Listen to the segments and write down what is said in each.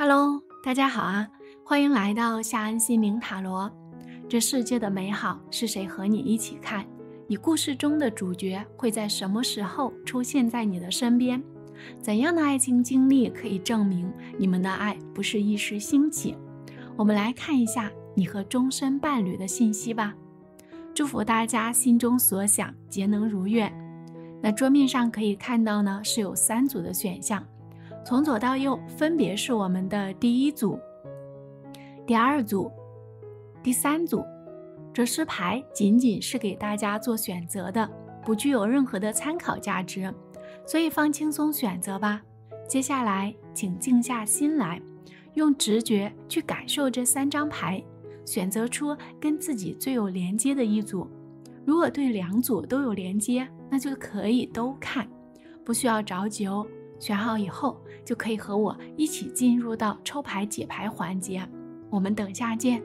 Hello，大家好啊，欢迎来到夏安心灵塔罗。这世界的美好是谁和你一起看？你故事中的主角会在什么时候出现在你的身边？怎样的爱情经历可以证明你们的爱不是一时兴起？我们来看一下你和终身伴侣的信息吧。祝福大家心中所想皆能如愿。那桌面上可以看到呢，是有三组的选项。从左到右分别是我们的第一组、第二组、第三组。这四牌仅仅是给大家做选择的，不具有任何的参考价值，所以放轻松选择吧。接下来，请静下心来，用直觉去感受这三张牌，选择出跟自己最有连接的一组。如果对两组都有连接，那就可以都看，不需要着急哦。选好以后，就可以和我一起进入到抽牌解牌环节。我们等下见。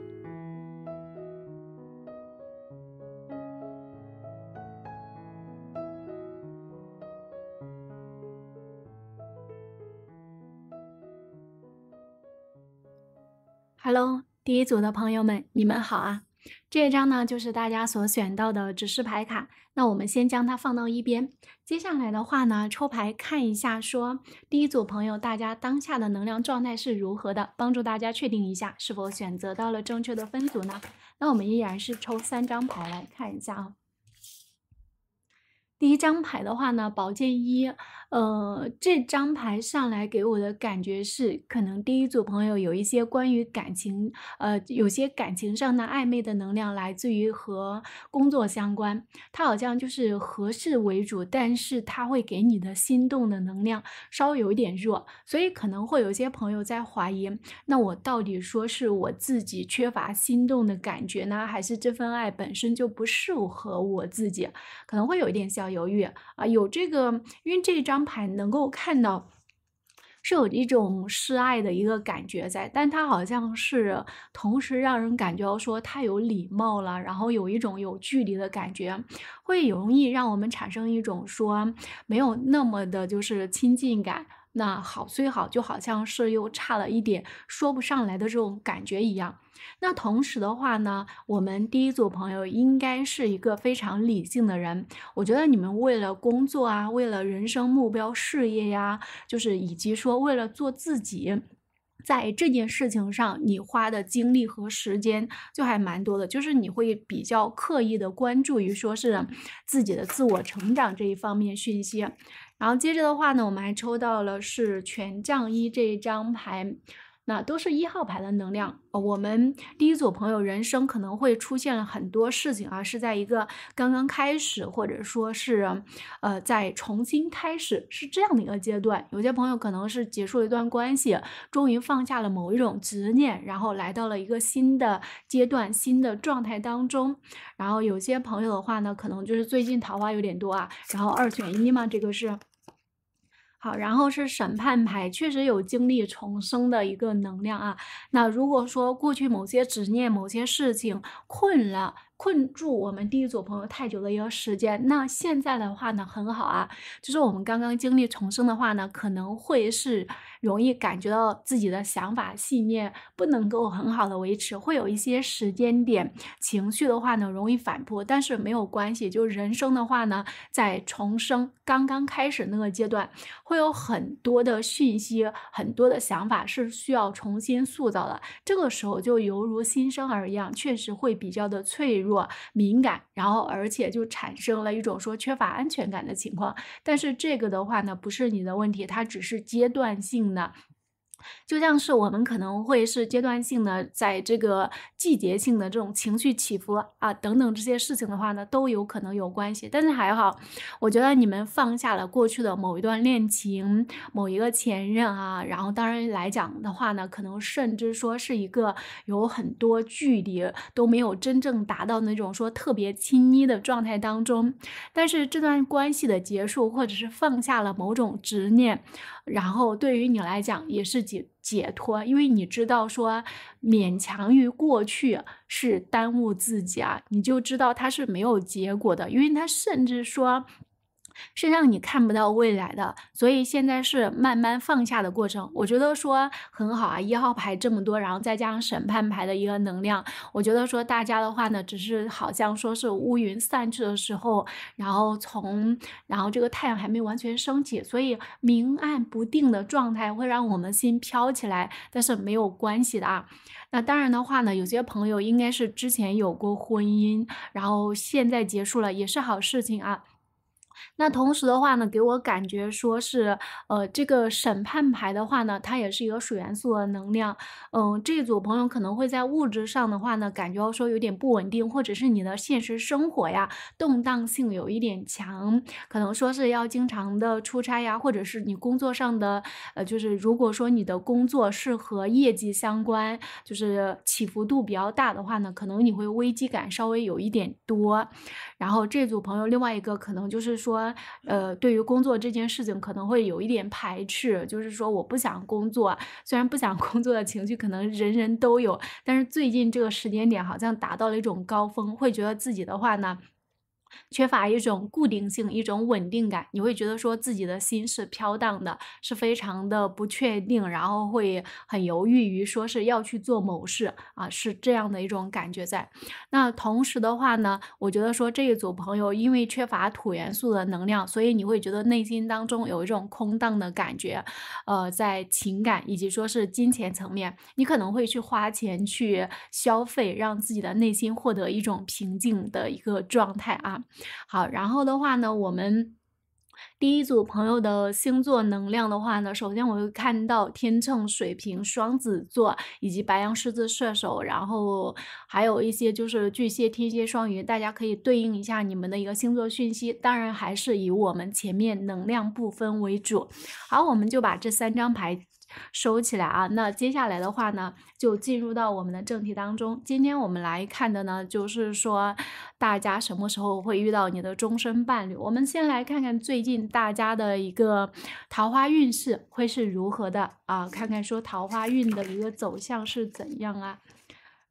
Hello，第一组的朋友们，你们好啊！这一张呢，就是大家所选到的指示牌卡。那我们先将它放到一边。接下来的话呢，抽牌看一下，说第一组朋友，大家当下的能量状态是如何的？帮助大家确定一下，是否选择到了正确的分组呢？那我们依然是抽三张牌来看一下啊。第一张牌的话呢，宝剑一。呃，这张牌上来给我的感觉是，可能第一组朋友有一些关于感情，呃，有些感情上的暧昧的能量来自于和工作相关，它好像就是合适为主，但是它会给你的心动的能量稍微有一点弱，所以可能会有些朋友在怀疑，那我到底说是我自己缺乏心动的感觉呢，还是这份爱本身就不适合我自己？可能会有一点小犹豫啊，有这个，因为这张。牌能够看到是有一种示爱的一个感觉在，但它好像是同时让人感觉到说太有礼貌了，然后有一种有距离的感觉，会容易让我们产生一种说没有那么的就是亲近感。那好虽好，就好像是又差了一点说不上来的这种感觉一样。那同时的话呢，我们第一组朋友应该是一个非常理性的人。我觉得你们为了工作啊，为了人生目标、事业呀，就是以及说为了做自己，在这件事情上你花的精力和时间就还蛮多的。就是你会比较刻意的关注于说是自己的自我成长这一方面讯息。然后接着的话呢，我们还抽到了是权杖一这一张牌。那都是一号牌的能量。我们第一组朋友人生可能会出现了很多事情啊，是在一个刚刚开始，或者说，是呃，在重新开始，是这样的一个阶段。有些朋友可能是结束了一段关系，终于放下了某一种执念，然后来到了一个新的阶段、新的状态当中。然后有些朋友的话呢，可能就是最近桃花有点多啊，然后二选一嘛，这个是。好，然后是审判牌，确实有经历重生的一个能量啊。那如果说过去某些执念、某些事情困了。困住我们第一组朋友太久的一个时间，那现在的话呢，很好啊，就是我们刚刚经历重生的话呢，可能会是容易感觉到自己的想法信念不能够很好的维持，会有一些时间点情绪的话呢，容易反扑，但是没有关系，就人生的话呢，在重生刚刚开始那个阶段，会有很多的讯息，很多的想法是需要重新塑造的，这个时候就犹如新生儿一样，确实会比较的脆弱。敏感，然后而且就产生了一种说缺乏安全感的情况，但是这个的话呢，不是你的问题，它只是阶段性的。就像是我们可能会是阶段性的，在这个季节性的这种情绪起伏啊，等等这些事情的话呢，都有可能有关系。但是还好，我觉得你们放下了过去的某一段恋情、某一个前任啊，然后当然来讲的话呢，可能甚至说是一个有很多距离都没有真正达到那种说特别亲昵的状态当中。但是这段关系的结束，或者是放下了某种执念。然后对于你来讲也是解解脱，因为你知道说勉强于过去是耽误自己啊，你就知道它是没有结果的，因为它甚至说。是让你看不到未来的，所以现在是慢慢放下的过程。我觉得说很好啊，一号牌这么多，然后再加上审判牌的一个能量，我觉得说大家的话呢，只是好像说是乌云散去的时候，然后从然后这个太阳还没完全升起，所以明暗不定的状态会让我们心飘起来，但是没有关系的啊。那当然的话呢，有些朋友应该是之前有过婚姻，然后现在结束了也是好事情啊。那同时的话呢，给我感觉说是，呃，这个审判牌的话呢，它也是一个水元素的能量。嗯，这组朋友可能会在物质上的话呢，感觉说有点不稳定，或者是你的现实生活呀，动荡性有一点强，可能说是要经常的出差呀，或者是你工作上的，呃，就是如果说你的工作是和业绩相关，就是起伏度比较大的话呢，可能你会危机感稍微有一点多。然后这组朋友另外一个可能就是。说，呃，对于工作这件事情，可能会有一点排斥，就是说我不想工作。虽然不想工作的情绪可能人人都有，但是最近这个时间点好像达到了一种高峰，会觉得自己的话呢。缺乏一种固定性，一种稳定感，你会觉得说自己的心是飘荡的，是非常的不确定，然后会很犹豫于说是要去做某事啊，是这样的一种感觉在。那同时的话呢，我觉得说这一组朋友因为缺乏土元素的能量，所以你会觉得内心当中有一种空荡的感觉，呃，在情感以及说是金钱层面，你可能会去花钱去消费，让自己的内心获得一种平静的一个状态啊。好，然后的话呢，我们第一组朋友的星座能量的话呢，首先我会看到天秤、水瓶、双子座，以及白羊、狮子、射手，然后还有一些就是巨蟹、天蝎、双鱼，大家可以对应一下你们的一个星座讯息。当然还是以我们前面能量部分为主。好，我们就把这三张牌。收起来啊！那接下来的话呢，就进入到我们的正题当中。今天我们来看的呢，就是说大家什么时候会遇到你的终身伴侣？我们先来看看最近大家的一个桃花运势会是如何的啊！看看说桃花运的一个走向是怎样啊？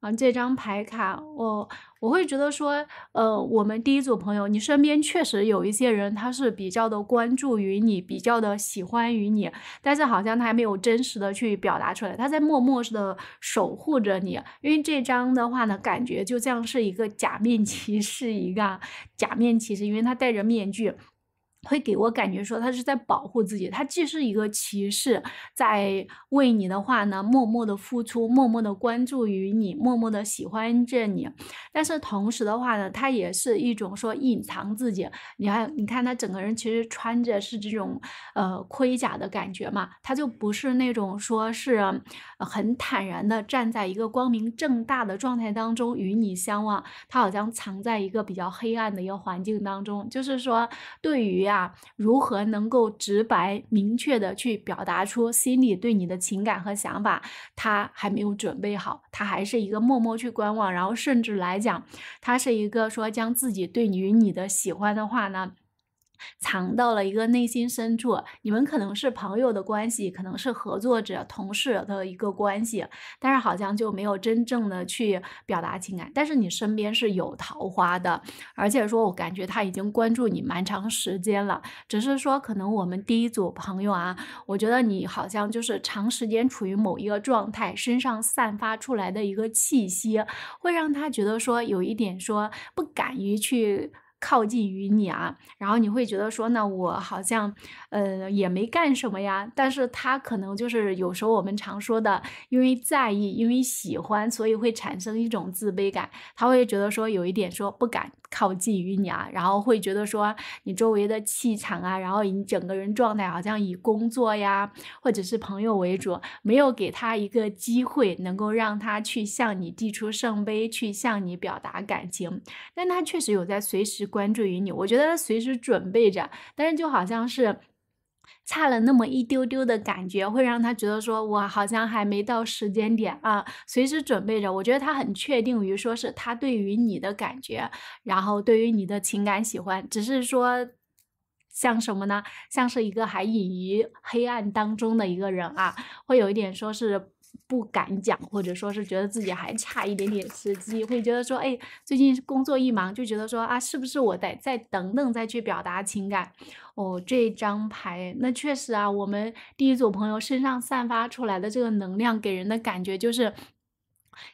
啊，这张牌卡，我我会觉得说，呃，我们第一组朋友，你身边确实有一些人，他是比较的关注于你，比较的喜欢于你，但是好像他还没有真实的去表达出来，他在默默的守护着你。因为这张的话呢，感觉就这样是一个假面骑士，一个假面骑士，因为他戴着面具。会给我感觉说他是在保护自己，他既是一个骑士，在为你的话呢默默的付出，默默的关注于你，默默的喜欢着你。但是同时的话呢，他也是一种说隐藏自己。你看，你看他整个人其实穿着是这种呃盔甲的感觉嘛，他就不是那种说是很坦然的站在一个光明正大的状态当中与你相望，他好像藏在一个比较黑暗的一个环境当中，就是说对于。啊，如何能够直白明确的去表达出心里对你的情感和想法？他还没有准备好，他还是一个默默去观望，然后甚至来讲，他是一个说将自己对于你的喜欢的话呢？藏到了一个内心深处，你们可能是朋友的关系，可能是合作者、同事的一个关系，但是好像就没有真正的去表达情感。但是你身边是有桃花的，而且说我感觉他已经关注你蛮长时间了，只是说可能我们第一组朋友啊，我觉得你好像就是长时间处于某一个状态，身上散发出来的一个气息，会让他觉得说有一点说不敢于去。靠近于你啊，然后你会觉得说，那我好像，嗯，也没干什么呀。但是他可能就是有时候我们常说的，因为在意，因为喜欢，所以会产生一种自卑感。他会觉得说，有一点说不敢。靠近于你啊，然后会觉得说你周围的气场啊，然后你整个人状态好像以工作呀或者是朋友为主，没有给他一个机会能够让他去向你递出圣杯，去向你表达感情。但他确实有在随时关注于你，我觉得他随时准备着，但是就好像是。差了那么一丢丢的感觉，会让他觉得说，我好像还没到时间点啊，随时准备着。我觉得他很确定于说是他对于你的感觉，然后对于你的情感喜欢，只是说像什么呢？像是一个还隐于黑暗当中的一个人啊，会有一点说是。不敢讲，或者说是觉得自己还差一点点时机，会觉得说，哎，最近工作一忙，就觉得说啊，是不是我得再等等，再去表达情感？哦，这张牌，那确实啊，我们第一组朋友身上散发出来的这个能量，给人的感觉就是，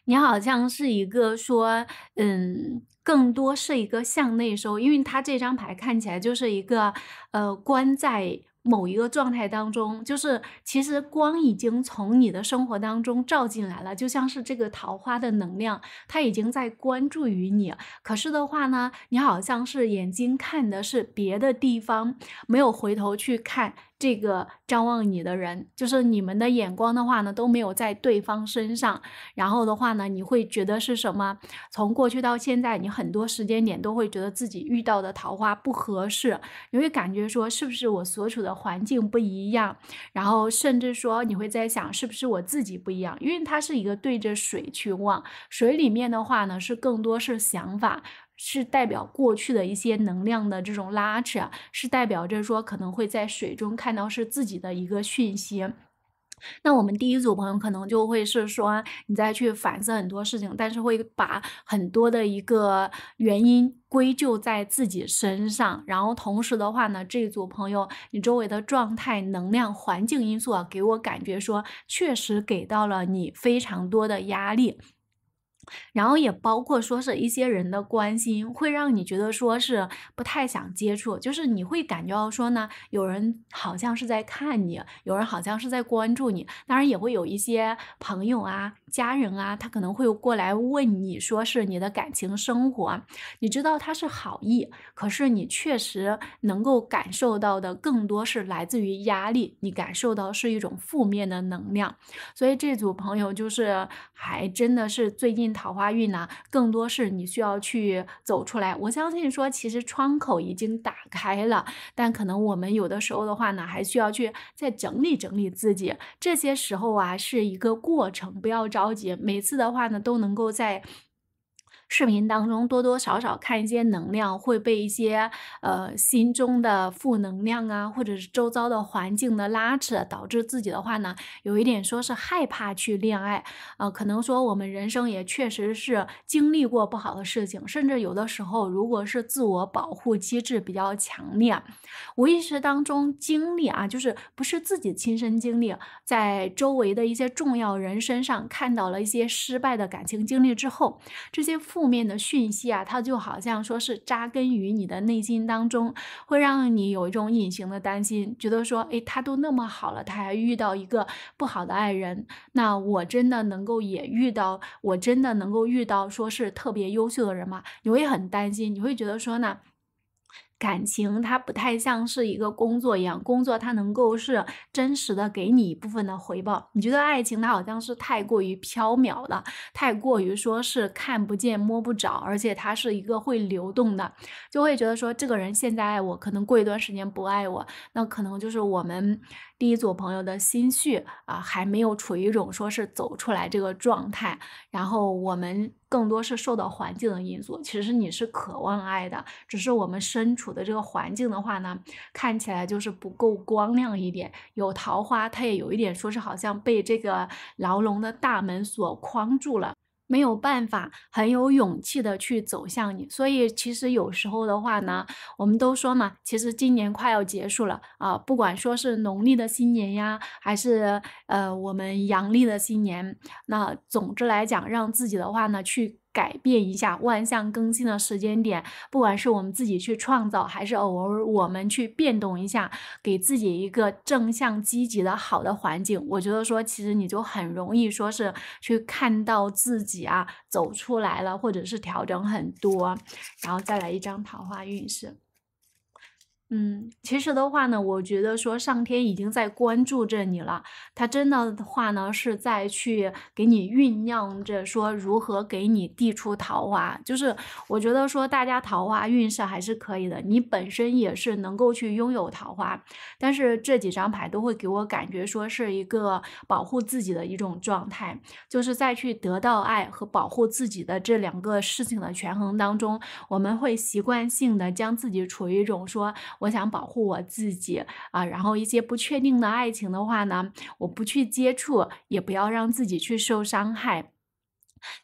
你好像是一个说，嗯，更多是一个向内收，因为他这张牌看起来就是一个呃关在。某一个状态当中，就是其实光已经从你的生活当中照进来了，就像是这个桃花的能量，它已经在关注于你。可是的话呢，你好像是眼睛看的是别的地方，没有回头去看。这个张望你的人，就是你们的眼光的话呢，都没有在对方身上。然后的话呢，你会觉得是什么？从过去到现在，你很多时间点都会觉得自己遇到的桃花不合适，你会感觉说，是不是我所处的环境不一样？然后甚至说，你会在想，是不是我自己不一样？因为它是一个对着水去望，水里面的话呢，是更多是想法。是代表过去的一些能量的这种拉扯，是代表着说可能会在水中看到是自己的一个讯息。那我们第一组朋友可能就会是说，你在去反思很多事情，但是会把很多的一个原因归咎在自己身上。然后同时的话呢，这一组朋友，你周围的状态、能量、环境因素，啊，给我感觉说确实给到了你非常多的压力。然后也包括说是一些人的关心，会让你觉得说是不太想接触，就是你会感觉到说呢，有人好像是在看你，有人好像是在关注你。当然也会有一些朋友啊、家人啊，他可能会过来问你说是你的感情生活，你知道他是好意，可是你确实能够感受到的更多是来自于压力，你感受到是一种负面的能量。所以这组朋友就是还真的是最近。桃花运呢，更多是你需要去走出来。我相信说，其实窗口已经打开了，但可能我们有的时候的话呢，还需要去再整理整理自己。这些时候啊，是一个过程，不要着急。每次的话呢，都能够在。视频当中多多少少看一些能量会被一些呃心中的负能量啊，或者是周遭的环境的拉扯，导致自己的话呢有一点说是害怕去恋爱啊。可能说我们人生也确实是经历过不好的事情，甚至有的时候如果是自我保护机制比较强烈，无意识当中经历啊，就是不是自己亲身经历，在周围的一些重要人身上看到了一些失败的感情经历之后，这些负。负面的讯息啊，它就好像说是扎根于你的内心当中，会让你有一种隐形的担心，觉得说，哎，他都那么好了，他还遇到一个不好的爱人，那我真的能够也遇到，我真的能够遇到说是特别优秀的人吗？你会很担心，你会觉得说呢？感情它不太像是一个工作一样，工作它能够是真实的给你一部分的回报。你觉得爱情它好像是太过于飘渺了，太过于说是看不见摸不着，而且它是一个会流动的，就会觉得说这个人现在爱我可能过一段时间不爱我，那可能就是我们。第一组朋友的心绪啊，还没有处于一种说是走出来这个状态。然后我们更多是受到环境的因素。其实你是渴望爱的，只是我们身处的这个环境的话呢，看起来就是不够光亮一点。有桃花，它也有一点说是好像被这个牢笼的大门所框住了。没有办法，很有勇气的去走向你，所以其实有时候的话呢，我们都说嘛，其实今年快要结束了啊，不管说是农历的新年呀，还是呃我们阳历的新年，那总之来讲，让自己的话呢去。改变一下万象更新的时间点，不管是我们自己去创造，还是偶尔我们去变动一下，给自己一个正向积极的好的环境，我觉得说，其实你就很容易说是去看到自己啊走出来了，或者是调整很多，然后再来一张桃花运势。嗯，其实的话呢，我觉得说上天已经在关注着你了，他真的话呢是在去给你酝酿着说如何给你递出桃花。就是我觉得说大家桃花运势还是可以的，你本身也是能够去拥有桃花。但是这几张牌都会给我感觉说是一个保护自己的一种状态，就是在去得到爱和保护自己的这两个事情的权衡当中，我们会习惯性的将自己处于一种说。我想保护我自己啊，然后一些不确定的爱情的话呢，我不去接触，也不要让自己去受伤害。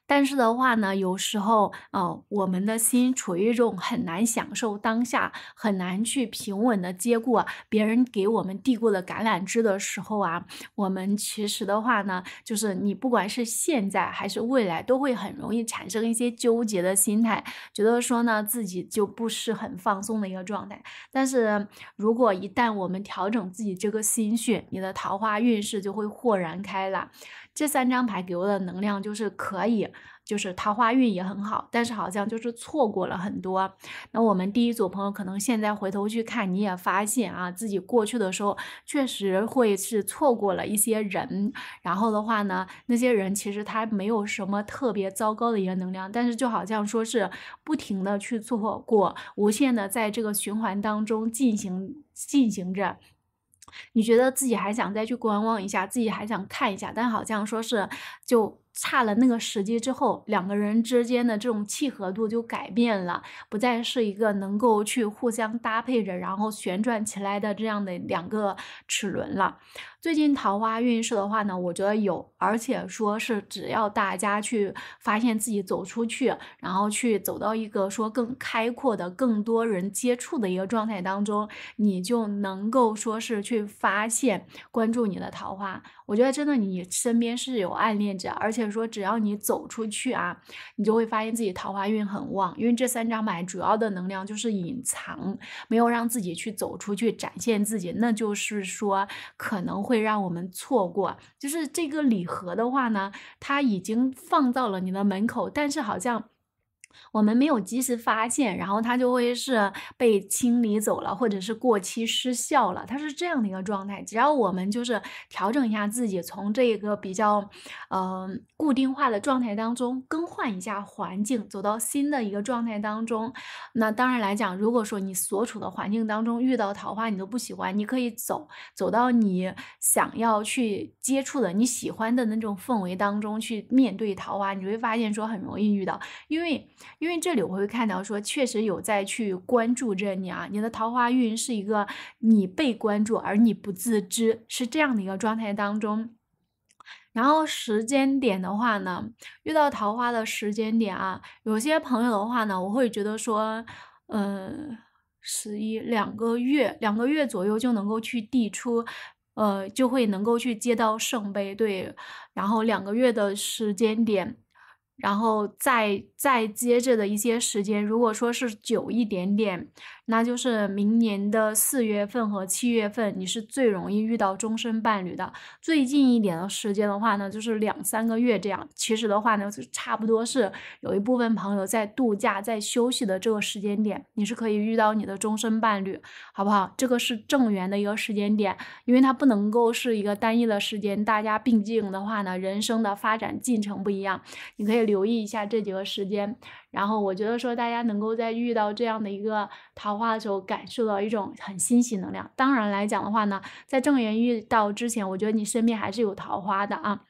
但是的话呢，有时候，呃，我们的心处于一种很难享受当下、很难去平稳的接过别人给我们递过的橄榄枝的时候啊，我们其实的话呢，就是你不管是现在还是未来，都会很容易产生一些纠结的心态，觉得说呢自己就不是很放松的一个状态。但是如果一旦我们调整自己这个心绪，你的桃花运势就会豁然开朗。这三张牌给我的能量就是可以，就是桃花运也很好，但是好像就是错过了很多。那我们第一组朋友可能现在回头去看，你也发现啊，自己过去的时候确实会是错过了一些人。然后的话呢，那些人其实他没有什么特别糟糕的一个能量，但是就好像说是不停的去做过，无限的在这个循环当中进行进行着。你觉得自己还想再去观望一下，自己还想看一下，但好像说是就。差了那个时机之后，两个人之间的这种契合度就改变了，不再是一个能够去互相搭配着，然后旋转起来的这样的两个齿轮了。最近桃花运势的话呢，我觉得有，而且说是只要大家去发现自己走出去，然后去走到一个说更开阔的、更多人接触的一个状态当中，你就能够说是去发现、关注你的桃花。我觉得真的，你身边是有暗恋者，而且。所以说，只要你走出去啊，你就会发现自己桃花运很旺。因为这三张牌主要的能量就是隐藏，没有让自己去走出去展现自己，那就是说可能会让我们错过。就是这个礼盒的话呢，它已经放到了你的门口，但是好像。我们没有及时发现，然后它就会是被清理走了，或者是过期失效了，它是这样的一个状态。只要我们就是调整一下自己，从这个比较呃固定化的状态当中更换一下环境，走到新的一个状态当中。那当然来讲，如果说你所处的环境当中遇到桃花你都不喜欢，你可以走走到你想要去接触的你喜欢的那种氛围当中去面对桃花，你会发现说很容易遇到，因为。因为这里我会看到说，确实有在去关注着你啊，你的桃花运是一个你被关注而你不自知是这样的一个状态当中。然后时间点的话呢，遇到桃花的时间点啊，有些朋友的话呢，我会觉得说，嗯，十一两个月，两个月左右就能够去递出，呃，就会能够去接到圣杯对，然后两个月的时间点。然后再再接着的一些时间，如果说是久一点点。那就是明年的四月份和七月份，你是最容易遇到终身伴侣的。最近一点的时间的话呢，就是两三个月这样。其实的话呢，就差不多是有一部分朋友在度假、在休息的这个时间点，你是可以遇到你的终身伴侣，好不好？这个是正缘的一个时间点，因为它不能够是一个单一的时间。大家毕竟的话呢，人生的发展进程不一样，你可以留意一下这几个时间。然后我觉得说，大家能够在遇到这样的一个桃花的时候，感受到一种很欣喜能量。当然来讲的话呢，在正缘遇到之前，我觉得你身边还是有桃花的啊。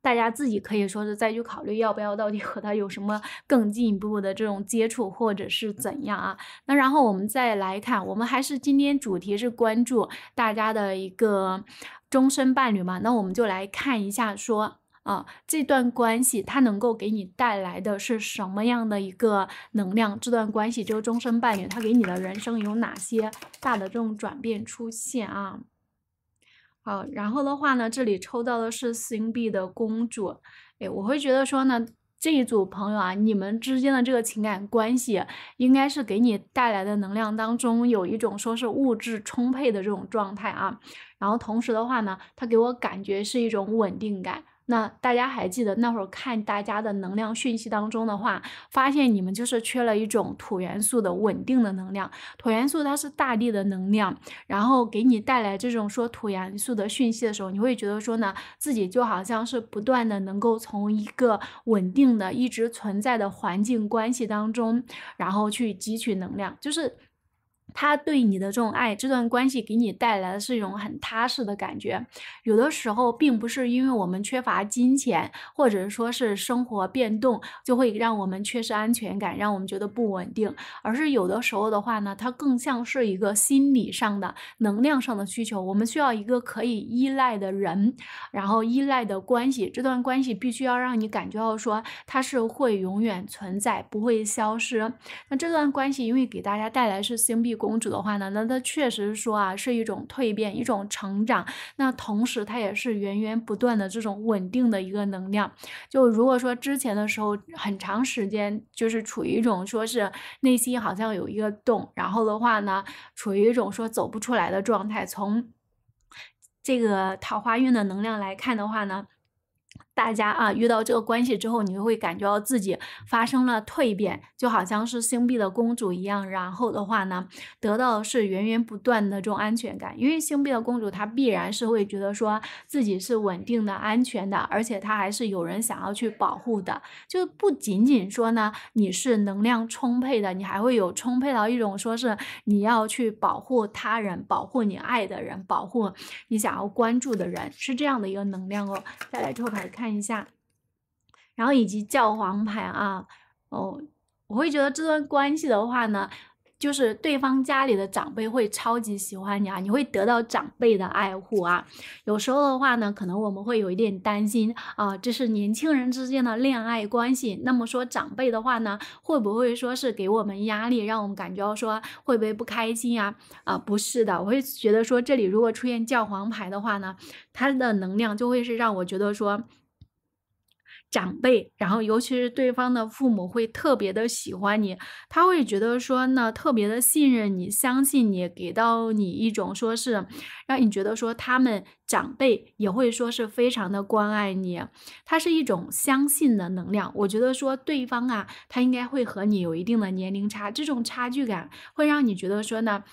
大家自己可以说是再去考虑要不要到底和他有什么更进一步的这种接触，或者是怎样啊？那然后我们再来看，我们还是今天主题是关注大家的一个终身伴侣嘛？那我们就来看一下说。啊，这段关系它能够给你带来的是什么样的一个能量？这段关系就是终身伴侣，它给你的人生有哪些大的这种转变出现啊？好，然后的话呢，这里抽到的是星币的公主，哎，我会觉得说呢，这一组朋友啊，你们之间的这个情感关系应该是给你带来的能量当中有一种说是物质充沛的这种状态啊，然后同时的话呢，它给我感觉是一种稳定感。那大家还记得那会儿看大家的能量讯息当中的话，发现你们就是缺了一种土元素的稳定的能量。土元素它是大地的能量，然后给你带来这种说土元素的讯息的时候，你会觉得说呢，自己就好像是不断的能够从一个稳定的、一直存在的环境关系当中，然后去汲取能量，就是。他对你的这种爱，这段关系给你带来的是一种很踏实的感觉。有的时候，并不是因为我们缺乏金钱，或者说是生活变动，就会让我们缺失安全感，让我们觉得不稳定。而是有的时候的话呢，它更像是一个心理上的、能量上的需求。我们需要一个可以依赖的人，然后依赖的关系。这段关系必须要让你感觉到说，它是会永远存在，不会消失。那这段关系，因为给大家带来是星币国。公主的话呢，那它确实说啊，是一种蜕变，一种成长。那同时，它也是源源不断的这种稳定的一个能量。就如果说之前的时候，很长时间就是处于一种说是内心好像有一个洞，然后的话呢，处于一种说走不出来的状态。从这个桃花运的能量来看的话呢。大家啊，遇到这个关系之后，你就会感觉到自己发生了蜕变，就好像是星币的公主一样。然后的话呢，得到是源源不断的这种安全感，因为星币的公主她必然是会觉得说自己是稳定的安全的，而且她还是有人想要去保护的。就不仅仅说呢，你是能量充沛的，你还会有充沛到一种说是你要去保护他人，保护你爱的人，保护你想要关注的人，是这样的一个能量哦。再来抽牌看。看一下，然后以及教皇牌啊，哦，我会觉得这段关系的话呢，就是对方家里的长辈会超级喜欢你啊，你会得到长辈的爱护啊。有时候的话呢，可能我们会有一点担心啊，这是年轻人之间的恋爱关系。那么说长辈的话呢，会不会说是给我们压力，让我们感觉到说会不会不开心呀？啊，不是的，我会觉得说这里如果出现教皇牌的话呢，他的能量就会是让我觉得说。长辈，然后尤其是对方的父母会特别的喜欢你，他会觉得说呢特别的信任你，相信你，给到你一种说是让你觉得说他们长辈也会说是非常的关爱你，它是一种相信的能量。我觉得说对方啊，他应该会和你有一定的年龄差，这种差距感会让你觉得说呢。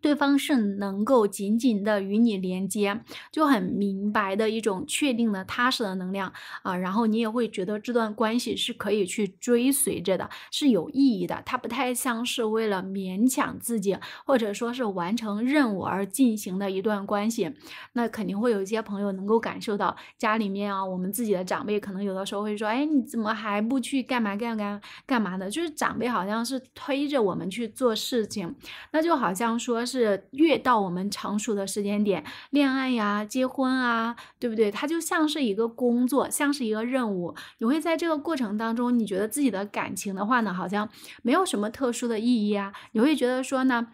对方是能够紧紧的与你连接，就很明白的一种确定的踏实的能量啊，然后你也会觉得这段关系是可以去追随着的，是有意义的。它不太像是为了勉强自己，或者说是完成任务而进行的一段关系。那肯定会有一些朋友能够感受到家里面啊，我们自己的长辈可能有的时候会说，哎，你怎么还不去干嘛干干干嘛的？就是长辈好像是推着我们去做事情，那就好像说。是越到我们成熟的时间点，恋爱呀、结婚啊，对不对？它就像是一个工作，像是一个任务。你会在这个过程当中，你觉得自己的感情的话呢，好像没有什么特殊的意义啊。你会觉得说呢？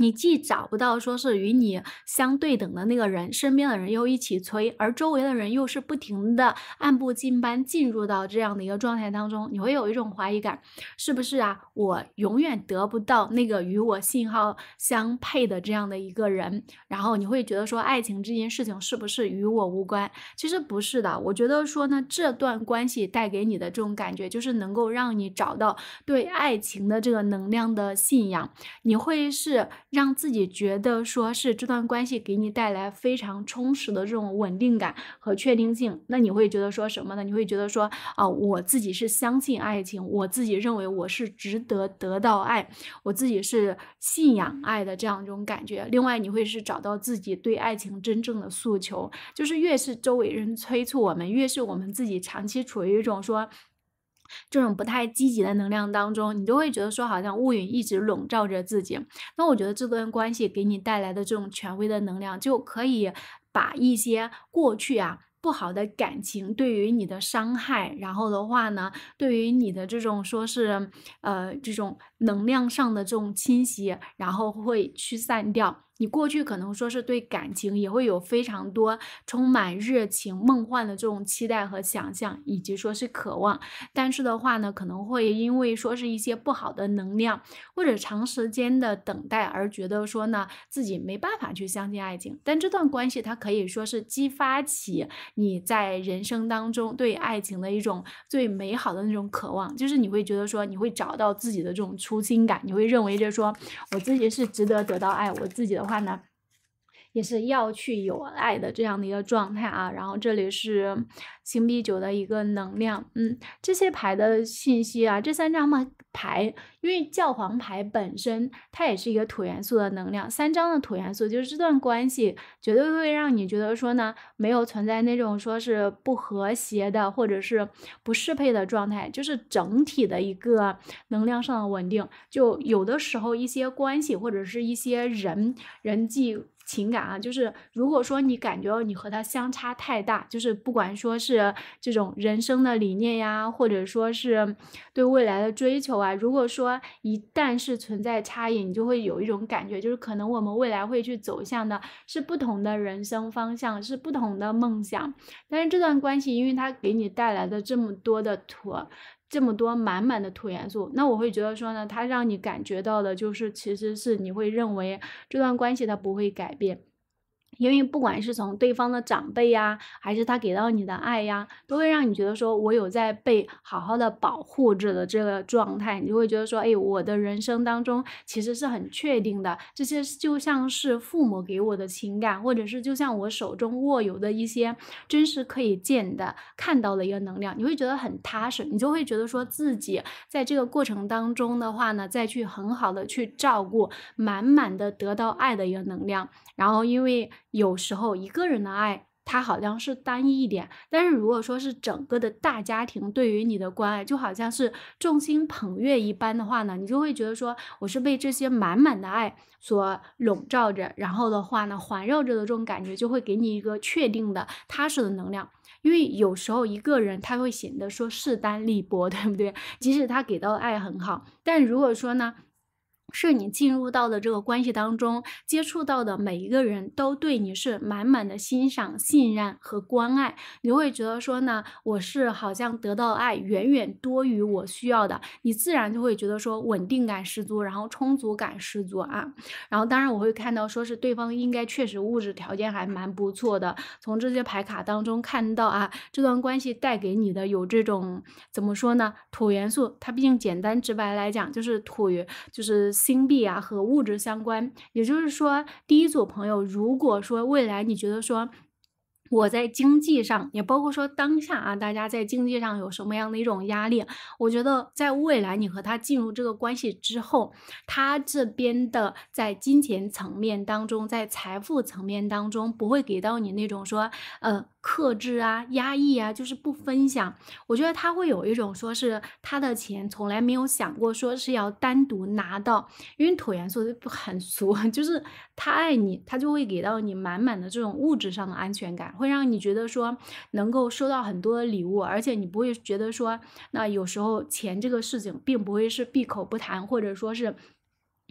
你既找不到说是与你相对等的那个人，身边的人又一起催，而周围的人又是不停的按部就班进入到这样的一个状态当中，你会有一种怀疑感，是不是啊？我永远得不到那个与我信号相配的这样的一个人，然后你会觉得说爱情这件事情是不是与我无关？其实不是的，我觉得说呢，这段关系带给你的这种感觉，就是能够让你找到对爱情的这个能量的信仰，你会是。让自己觉得说是这段关系给你带来非常充实的这种稳定感和确定性，那你会觉得说什么呢？你会觉得说啊，我自己是相信爱情，我自己认为我是值得得到爱，我自己是信仰爱的这样一种感觉。另外，你会是找到自己对爱情真正的诉求，就是越是周围人催促我们，越是我们自己长期处于一种说。这种不太积极的能量当中，你都会觉得说好像乌云一直笼罩着自己。那我觉得这段关系给你带来的这种权威的能量，就可以把一些过去啊不好的感情对于你的伤害，然后的话呢，对于你的这种说是呃这种。能量上的这种侵袭，然后会驱散掉你过去可能说是对感情也会有非常多充满热情、梦幻的这种期待和想象，以及说是渴望。但是的话呢，可能会因为说是一些不好的能量，或者长时间的等待而觉得说呢自己没办法去相信爱情。但这段关系它可以说是激发起你在人生当中对爱情的一种最美好的那种渴望，就是你会觉得说你会找到自己的这种。初心感，你会认为着说，我自己是值得得到爱。我自己的话呢？也是要去有爱的这样的一个状态啊，然后这里是星币九的一个能量，嗯，这些牌的信息啊，这三张牌，因为教皇牌本身它也是一个土元素的能量，三张的土元素就是这段关系绝对会让你觉得说呢，没有存在那种说是不和谐的或者是不适配的状态，就是整体的一个能量上的稳定，就有的时候一些关系或者是一些人人际。情感啊，就是如果说你感觉你和他相差太大，就是不管说是这种人生的理念呀，或者说是对未来的追求啊，如果说一旦是存在差异，你就会有一种感觉，就是可能我们未来会去走向的是不同的人生方向，是不同的梦想。但是这段关系，因为它给你带来的这么多的图。这么多满满的土元素，那我会觉得说呢，它让你感觉到的就是，其实是你会认为这段关系它不会改变。因为不管是从对方的长辈呀，还是他给到你的爱呀，都会让你觉得说，我有在被好好的保护着的这个状态，你就会觉得说，哎，我的人生当中其实是很确定的。这些就像是父母给我的情感，或者是就像我手中握有的一些真实可以见的、看到的一个能量，你会觉得很踏实，你就会觉得说自己在这个过程当中的话呢，再去很好的去照顾，满满的得到爱的一个能量，然后因为。有时候一个人的爱，他好像是单一一点，但是如果说是整个的大家庭对于你的关爱，就好像是众星捧月一般的话呢，你就会觉得说我是被这些满满的爱所笼罩着，然后的话呢，环绕着的这种感觉就会给你一个确定的、踏实的能量。因为有时候一个人他会显得说势单力薄，对不对？即使他给到的爱很好，但如果说呢？是你进入到的这个关系当中，接触到的每一个人都对你是满满的欣赏、信任和关爱，你会觉得说呢，我是好像得到爱远远多于我需要的，你自然就会觉得说稳定感十足，然后充足感十足啊。然后当然我会看到说是对方应该确实物质条件还蛮不错的，从这些牌卡当中看到啊，这段关系带给你的有这种怎么说呢？土元素，它毕竟简单直白来讲就是土，就是。星币啊，和物质相关，也就是说，第一组朋友，如果说未来你觉得说。我在经济上，也包括说当下啊，大家在经济上有什么样的一种压力？我觉得在未来，你和他进入这个关系之后，他这边的在金钱层面当中，在财富层面当中，不会给到你那种说，呃，克制啊、压抑啊，就是不分享。我觉得他会有一种说是他的钱从来没有想过说是要单独拿到，因为土元素很俗，就是他爱你，他就会给到你满满的这种物质上的安全感。会让你觉得说能够收到很多的礼物，而且你不会觉得说那有时候钱这个事情并不会是闭口不谈，或者说是。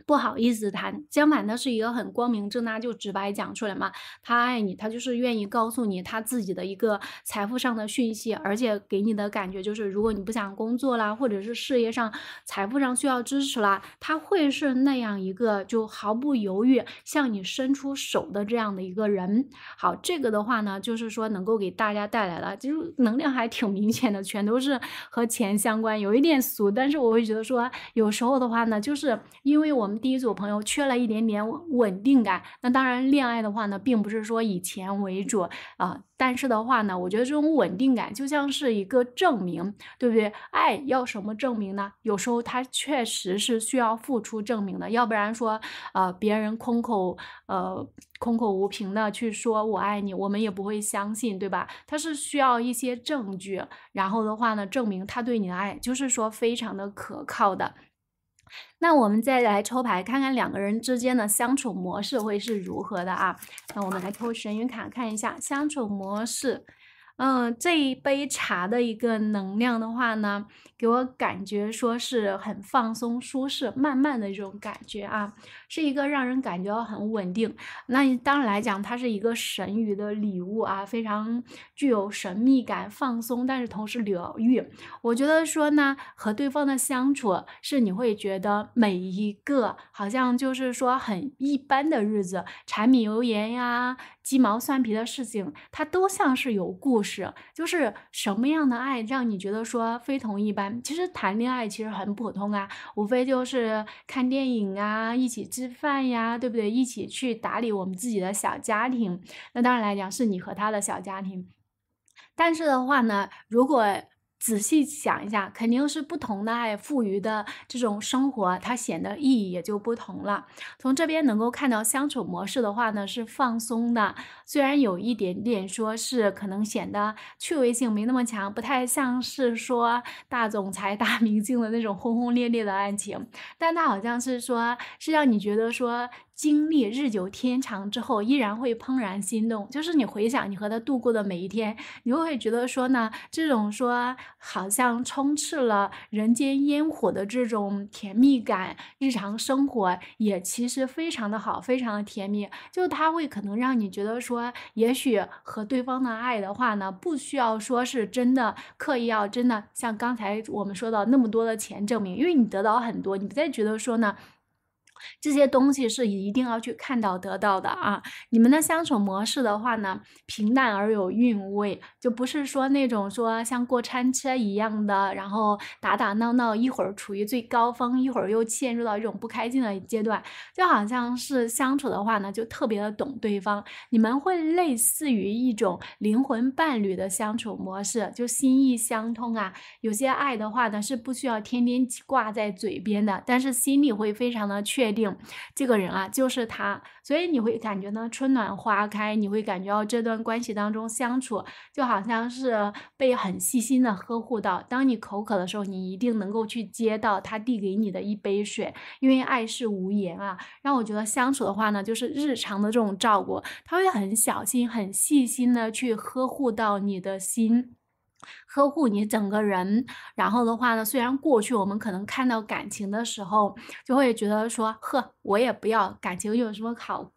不好意思谈，相反他是一个很光明正大，就直白讲出来嘛。他爱你，他就是愿意告诉你他自己的一个财富上的讯息，而且给你的感觉就是，如果你不想工作啦，或者是事业上、财富上需要支持啦，他会是那样一个就毫不犹豫向你伸出手的这样的一个人。好，这个的话呢，就是说能够给大家带来的，就是能量还挺明显的，全都是和钱相关，有一点俗，但是我会觉得说，有时候的话呢，就是因为我。我们第一组朋友缺了一点点稳定感，那当然，恋爱的话呢，并不是说以钱为主啊，但是的话呢，我觉得这种稳定感就像是一个证明，对不对？爱要什么证明呢？有时候他确实是需要付出证明的，要不然说，呃，别人空口呃空口无凭的去说我爱你，我们也不会相信，对吧？他是需要一些证据，然后的话呢，证明他对你的爱，就是说非常的可靠的。那我们再来抽牌，看看两个人之间的相处模式会是如何的啊？那我们来抽神谕卡，看一下相处模式。嗯，这一杯茶的一个能量的话呢，给我感觉说是很放松、舒适、慢慢的这种感觉啊。是一个让人感觉很稳定。那当然来讲，它是一个神鱼的礼物啊，非常具有神秘感、放松，但是同时疗愈。我觉得说呢，和对方的相处是你会觉得每一个好像就是说很一般的日子，柴米油盐呀、鸡毛蒜皮的事情，它都像是有故事。就是什么样的爱让你觉得说非同一般？其实谈恋爱其实很普通啊，无非就是看电影啊，一起。吃饭呀，对不对？一起去打理我们自己的小家庭，那当然来讲是你和他的小家庭。但是的话呢，如果。仔细想一下，肯定是不同的爱赋予的这种生活，它显得意义也就不同了。从这边能够看到相处模式的话呢，是放松的，虽然有一点点说是可能显得趣味性没那么强，不太像是说大总裁大明星的那种轰轰烈烈的爱情，但它好像是说是让你觉得说。经历日久天长之后，依然会怦然心动。就是你回想你和他度过的每一天，你会会觉得说呢？这种说好像充斥了人间烟火的这种甜蜜感，日常生活也其实非常的好，非常的甜蜜。就他会可能让你觉得说，也许和对方的爱的话呢，不需要说是真的刻意要真的像刚才我们说到那么多的钱证明，因为你得到很多，你不再觉得说呢。这些东西是一定要去看到得到的啊！你们的相处模式的话呢，平淡而有韵味，就不是说那种说像过山车一样的，然后打打闹闹，一会儿处于最高峰，一会儿又陷入到一种不开心的阶段。就好像是相处的话呢，就特别的懂对方，你们会类似于一种灵魂伴侣的相处模式，就心意相通啊。有些爱的话呢，是不需要天天挂在嘴边的，但是心里会非常的确。确定，这个人啊，就是他，所以你会感觉呢，春暖花开，你会感觉到这段关系当中相处，就好像是被很细心的呵护到。当你口渴的时候，你一定能够去接到他递给你的一杯水，因为爱是无言啊。让我觉得相处的话呢，就是日常的这种照顾，他会很小心、很细心的去呵护到你的心。呵护你整个人，然后的话呢，虽然过去我们可能看到感情的时候，就会觉得说，呵，我也不要感情，有什么好？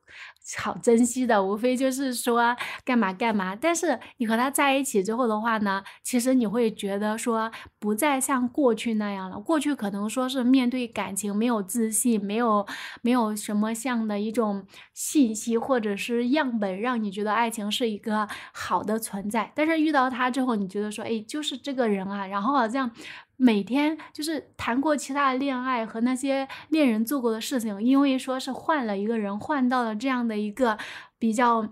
好珍惜的，无非就是说干嘛干嘛。但是你和他在一起之后的话呢，其实你会觉得说不再像过去那样了。过去可能说是面对感情没有自信，没有没有什么像的一种信息或者是样本，让你觉得爱情是一个好的存在。但是遇到他之后，你觉得说哎，就是这个人啊，然后好像。每天就是谈过其他的恋爱和那些恋人做过的事情，因为说是换了一个人，换到了这样的一个比较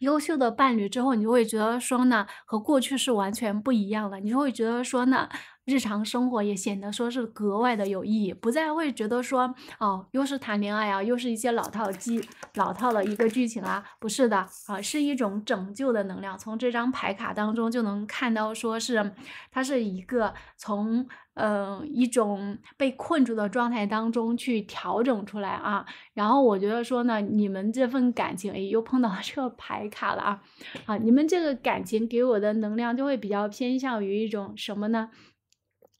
优秀的伴侣之后，你就会觉得说呢，和过去是完全不一样的，你就会觉得说呢。日常生活也显得说是格外的有意义，不再会觉得说哦，又是谈恋爱啊，又是一些老套剧、老套的一个剧情啊，不是的啊，是一种拯救的能量，从这张牌卡当中就能看到说是它是一个从呃一种被困住的状态当中去调整出来啊。然后我觉得说呢，你们这份感情哎又碰到 这个牌卡了啊，啊，你们这个感情给我的能量就会比较偏向于一种什么呢？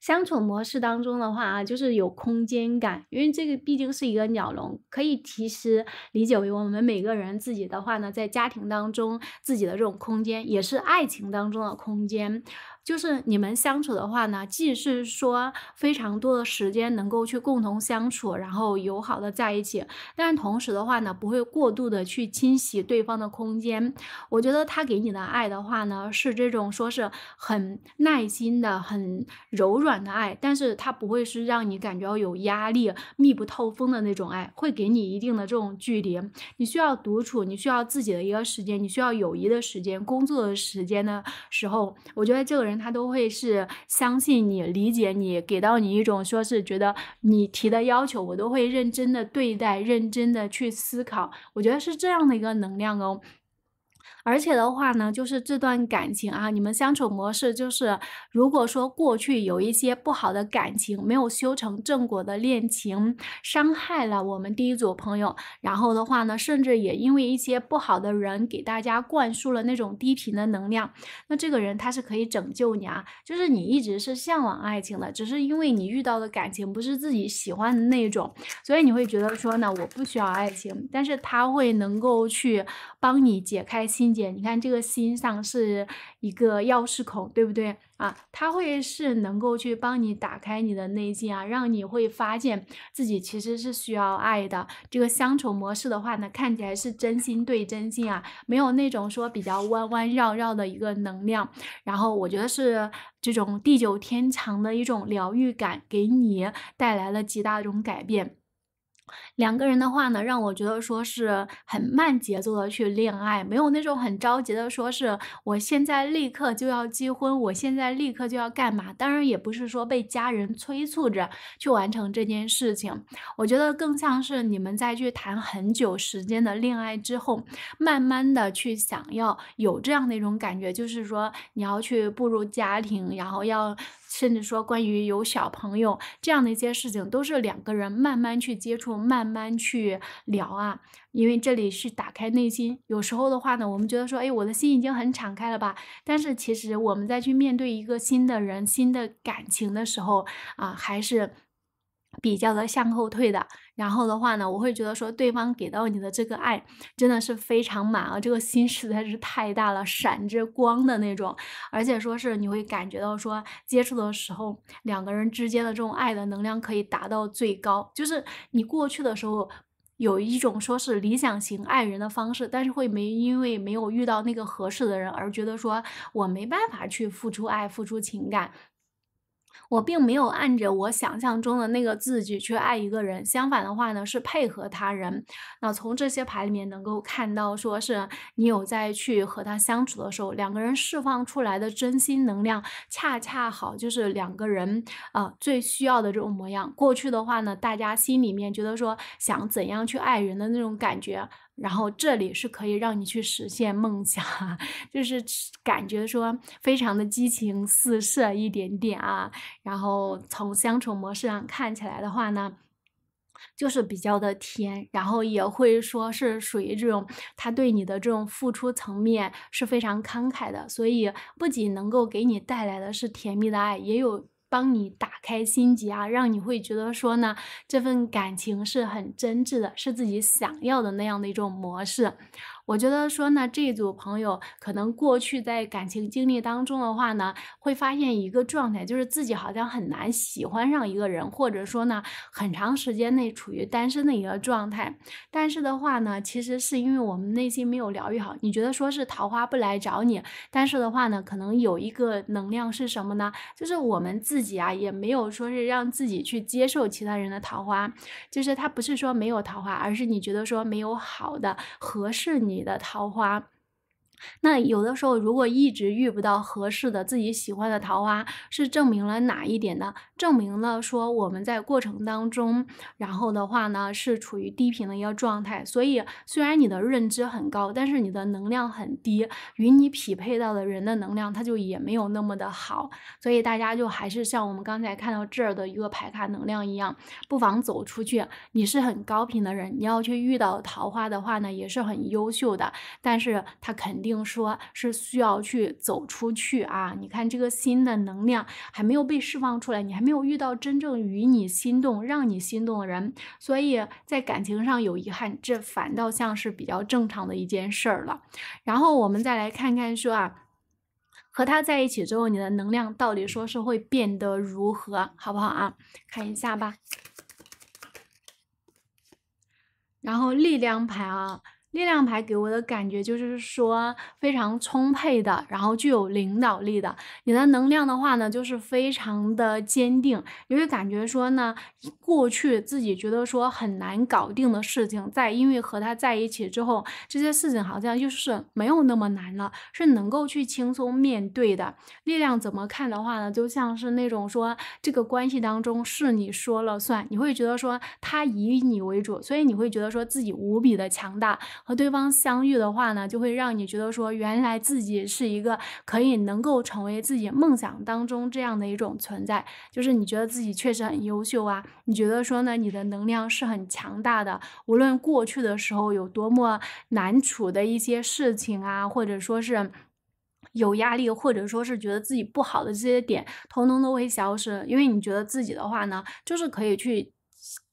相处模式当中的话啊，就是有空间感，因为这个毕竟是一个鸟笼，可以其实理解为我们每个人自己的话呢，在家庭当中自己的这种空间，也是爱情当中的空间。就是你们相处的话呢，既是说非常多的时间能够去共同相处，然后友好的在一起，但同时的话呢，不会过度的去侵袭对方的空间。我觉得他给你的爱的话呢，是这种说是很耐心的，很柔软。的爱，但是他不会是让你感觉到有压力、密不透风的那种爱，会给你一定的这种距离。你需要独处，你需要自己的一个时间，你需要友谊的时间、工作的时间的时候，我觉得这个人他都会是相信你、理解你，给到你一种说是觉得你提的要求，我都会认真的对待、认真的去思考。我觉得是这样的一个能量哦。而且的话呢，就是这段感情啊，你们相处模式就是，如果说过去有一些不好的感情，没有修成正果的恋情，伤害了我们第一组朋友，然后的话呢，甚至也因为一些不好的人给大家灌输了那种低频的能量，那这个人他是可以拯救你啊，就是你一直是向往爱情的，只是因为你遇到的感情不是自己喜欢的那种，所以你会觉得说呢，我不需要爱情，但是他会能够去帮你解开心。姐，你看这个心上是一个钥匙孔，对不对啊？它会是能够去帮你打开你的内心啊，让你会发现自己其实是需要爱的。这个相处模式的话呢，看起来是真心对真心啊，没有那种说比较弯弯绕绕的一个能量。然后我觉得是这种地久天长的一种疗愈感，给你带来了极大的一种改变。两个人的话呢，让我觉得说是很慢节奏的去恋爱，没有那种很着急的说是我现在立刻就要结婚，我现在立刻就要干嘛。当然也不是说被家人催促着去完成这件事情，我觉得更像是你们在去谈很久时间的恋爱之后，慢慢的去想要有这样的一种感觉，就是说你要去步入家庭，然后要。甚至说，关于有小朋友这样的一些事情，都是两个人慢慢去接触，慢慢去聊啊。因为这里是打开内心，有时候的话呢，我们觉得说，哎，我的心已经很敞开了吧。但是其实我们在去面对一个新的人、新的感情的时候啊，还是比较的向后退的。然后的话呢，我会觉得说，对方给到你的这个爱真的是非常满了，这个心实在是太大了，闪着光的那种。而且说是你会感觉到说，接触的时候两个人之间的这种爱的能量可以达到最高。就是你过去的时候有一种说是理想型爱人的方式，但是会没因为没有遇到那个合适的人而觉得说我没办法去付出爱、付出情感。我并没有按着我想象中的那个自己去爱一个人，相反的话呢是配合他人。那从这些牌里面能够看到，说是你有在去和他相处的时候，两个人释放出来的真心能量，恰恰好就是两个人啊最需要的这种模样。过去的话呢，大家心里面觉得说想怎样去爱人的那种感觉。然后这里是可以让你去实现梦想，就是感觉说非常的激情四射一点点啊。然后从相处模式上看起来的话呢，就是比较的甜，然后也会说是属于这种他对你的这种付出层面是非常慷慨的，所以不仅能够给你带来的是甜蜜的爱，也有。帮你打开心结啊，让你会觉得说呢，这份感情是很真挚的，是自己想要的那样的一种模式。我觉得说呢，这组朋友可能过去在感情经历当中的话呢，会发现一个状态，就是自己好像很难喜欢上一个人，或者说呢，很长时间内处于单身的一个状态。但是的话呢，其实是因为我们内心没有疗愈好。你觉得说是桃花不来找你，但是的话呢，可能有一个能量是什么呢？就是我们自己啊，也没有说是让自己去接受其他人的桃花，就是他不是说没有桃花，而是你觉得说没有好的合适你。你的桃花。那有的时候，如果一直遇不到合适的自己喜欢的桃花，是证明了哪一点呢？证明了说我们在过程当中，然后的话呢，是处于低频的一个状态。所以虽然你的认知很高，但是你的能量很低，与你匹配到的人的能量，他就也没有那么的好。所以大家就还是像我们刚才看到这儿的一个排卡能量一样，不妨走出去。你是很高频的人，你要去遇到桃花的话呢，也是很优秀的，但是他肯定。并说是需要去走出去啊！你看这个心的能量还没有被释放出来，你还没有遇到真正与你心动、让你心动的人，所以在感情上有遗憾，这反倒像是比较正常的一件事儿了。然后我们再来看看说啊，和他在一起之后，你的能量到底说是会变得如何，好不好啊？看一下吧。然后力量牌啊。力量牌给我的感觉就是说非常充沛的，然后具有领导力的。你的能量的话呢，就是非常的坚定。你会感觉说呢，过去自己觉得说很难搞定的事情，在因为和他在一起之后，这些事情好像就是没有那么难了，是能够去轻松面对的。力量怎么看的话呢，就像是那种说这个关系当中是你说了算，你会觉得说他以你为主，所以你会觉得说自己无比的强大。和对方相遇的话呢，就会让你觉得说，原来自己是一个可以能够成为自己梦想当中这样的一种存在，就是你觉得自己确实很优秀啊，你觉得说呢，你的能量是很强大的，无论过去的时候有多么难处的一些事情啊，或者说是有压力，或者说是觉得自己不好的这些点，通通都会消失，因为你觉得自己的话呢，就是可以去。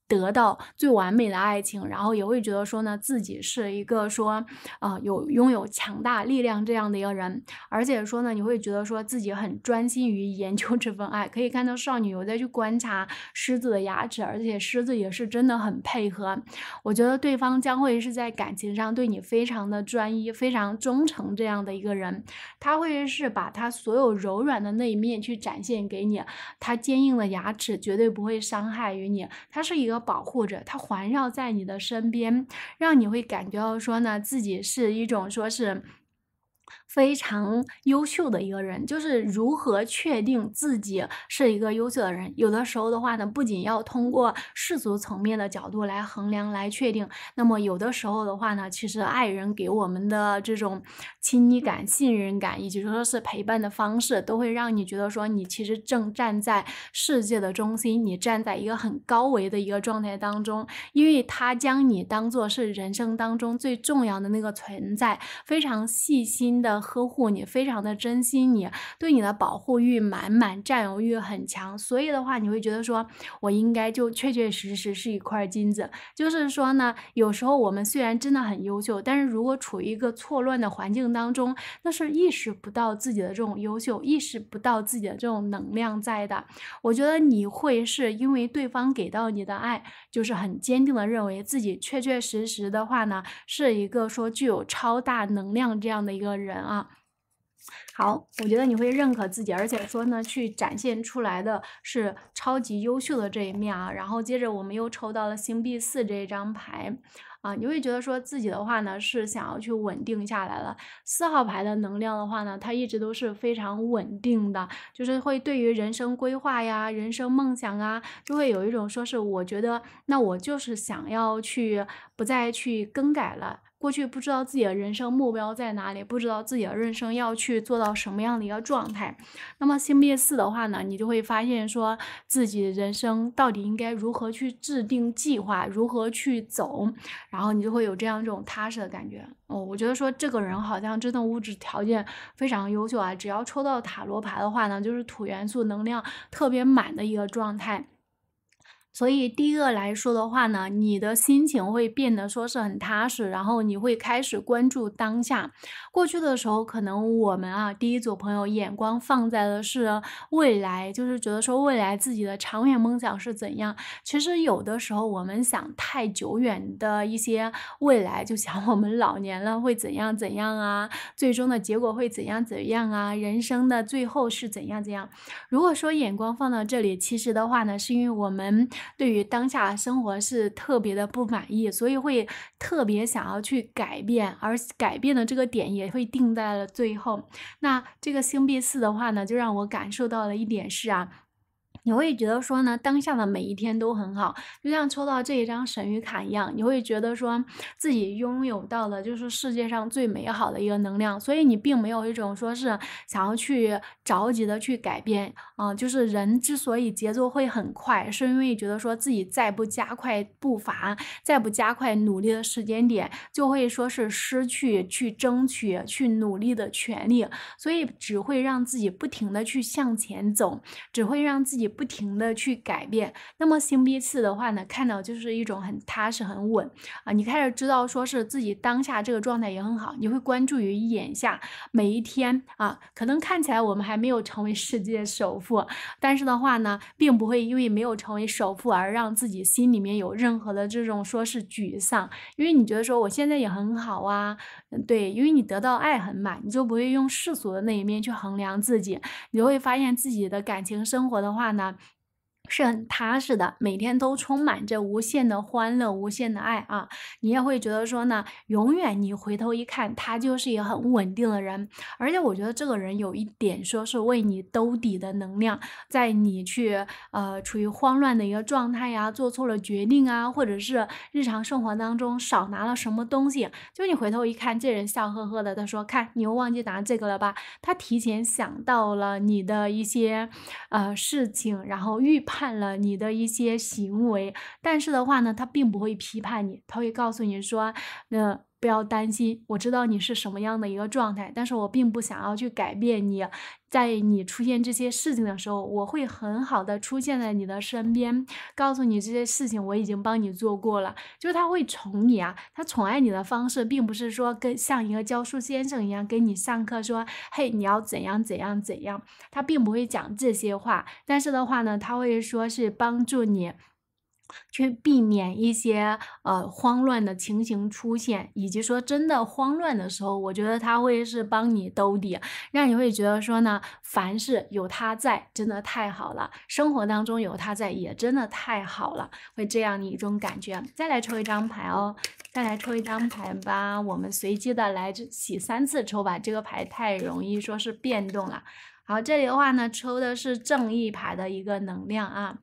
得到最完美的爱情，然后也会觉得说呢，自己是一个说，呃，有拥有强大力量这样的一个人，而且说呢，你会觉得说自己很专心于研究这份爱。可以看到少女有在去观察狮子的牙齿，而且狮子也是真的很配合。我觉得对方将会是在感情上对你非常的专一、非常忠诚这样的一个人，他会是把他所有柔软的那一面去展现给你，他坚硬的牙齿绝对不会伤害于你，他是一个。保护着它，环绕在你的身边，让你会感觉到说呢，自己是一种说是。非常优秀的一个人，就是如何确定自己是一个优秀的人。有的时候的话呢，不仅要通过世俗层面的角度来衡量来确定。那么有的时候的话呢，其实爱人给我们的这种亲密感、信任感，以及说是陪伴的方式，都会让你觉得说你其实正站在世界的中心，你站在一个很高维的一个状态当中，因为他将你当做是人生当中最重要的那个存在，非常细心的。呵护你，非常的珍惜你，对你的保护欲满满，占有欲很强，所以的话，你会觉得说，我应该就确确实实是一块金子。就是说呢，有时候我们虽然真的很优秀，但是如果处于一个错乱的环境当中，那是意识不到自己的这种优秀，意识不到自己的这种能量在的。我觉得你会是因为对方给到你的爱，就是很坚定的认为自己确确实实的话呢，是一个说具有超大能量这样的一个人啊。啊，好，我觉得你会认可自己，而且说呢，去展现出来的是超级优秀的这一面啊。然后接着我们又抽到了星币四这一张牌，啊，你会觉得说自己的话呢是想要去稳定下来了。四号牌的能量的话呢，它一直都是非常稳定的，就是会对于人生规划呀、人生梦想啊，就会有一种说是我觉得那我就是想要去不再去更改了。过去不知道自己的人生目标在哪里，不知道自己的人生要去做到什么样的一个状态。那么星币四的话呢，你就会发现说，自己人生到底应该如何去制定计划，如何去走，然后你就会有这样一种踏实的感觉。哦，我觉得说这个人好像真的物质条件非常优秀啊，只要抽到塔罗牌的话呢，就是土元素能量特别满的一个状态。所以第一个来说的话呢，你的心情会变得说是很踏实，然后你会开始关注当下。过去的时候，可能我们啊第一组朋友眼光放在的是未来，就是觉得说未来自己的长远梦想是怎样。其实有的时候我们想太久远的一些未来，就想我们老年了会怎样怎样啊，最终的结果会怎样怎样啊，人生的最后是怎样怎样。如果说眼光放到这里，其实的话呢，是因为我们。对于当下生活是特别的不满意，所以会特别想要去改变，而改变的这个点也会定在了最后。那这个星币四的话呢，就让我感受到了一点是啊。你会觉得说呢，当下的每一天都很好，就像抽到这一张神谕卡一样，你会觉得说自己拥有到了就是世界上最美好的一个能量，所以你并没有一种说是想要去着急的去改变啊。就是人之所以节奏会很快，是因为觉得说自己再不加快步伐，再不加快努力的时间点，就会说是失去去争取去努力的权利，所以只会让自己不停的去向前走，只会让自己。不停的去改变，那么星币四的话呢，看到就是一种很踏实、很稳啊。你开始知道说是自己当下这个状态也很好，你会关注于眼下每一天啊。可能看起来我们还没有成为世界首富，但是的话呢，并不会因为没有成为首富而让自己心里面有任何的这种说是沮丧，因为你觉得说我现在也很好啊。对，因为你得到爱很满，你就不会用世俗的那一面去衡量自己，你就会发现自己的感情生活的话呢。是很踏实的，每天都充满着无限的欢乐、无限的爱啊！你也会觉得说呢，永远你回头一看，他就是一个很稳定的人。而且我觉得这个人有一点说是为你兜底的能量，在你去呃处于慌乱的一个状态呀，做错了决定啊，或者是日常生活当中少拿了什么东西，就你回头一看，这人笑呵呵的，他说：“看，你又忘记拿这个了吧？”他提前想到了你的一些呃事情，然后预判。看了你的一些行为，但是的话呢，他并不会批判你，他会告诉你说，嗯。不要担心，我知道你是什么样的一个状态，但是我并不想要去改变你。在你出现这些事情的时候，我会很好的出现在你的身边，告诉你这些事情我已经帮你做过了。就是他会宠你啊，他宠爱你的方式并不是说跟像一个教书先生一样给你上课，说，嘿，你要怎样怎样怎样，他并不会讲这些话，但是的话呢，他会说是帮助你。去避免一些呃慌乱的情形出现，以及说真的慌乱的时候，我觉得他会是帮你兜底，让你会觉得说呢，凡事有他在，真的太好了，生活当中有他在也真的太好了，会这样的一种感觉。再来抽一张牌哦，再来抽一张牌吧，我们随机的来洗三次抽吧，这个牌太容易说是变动了。好，这里的话呢，抽的是正义牌的一个能量啊。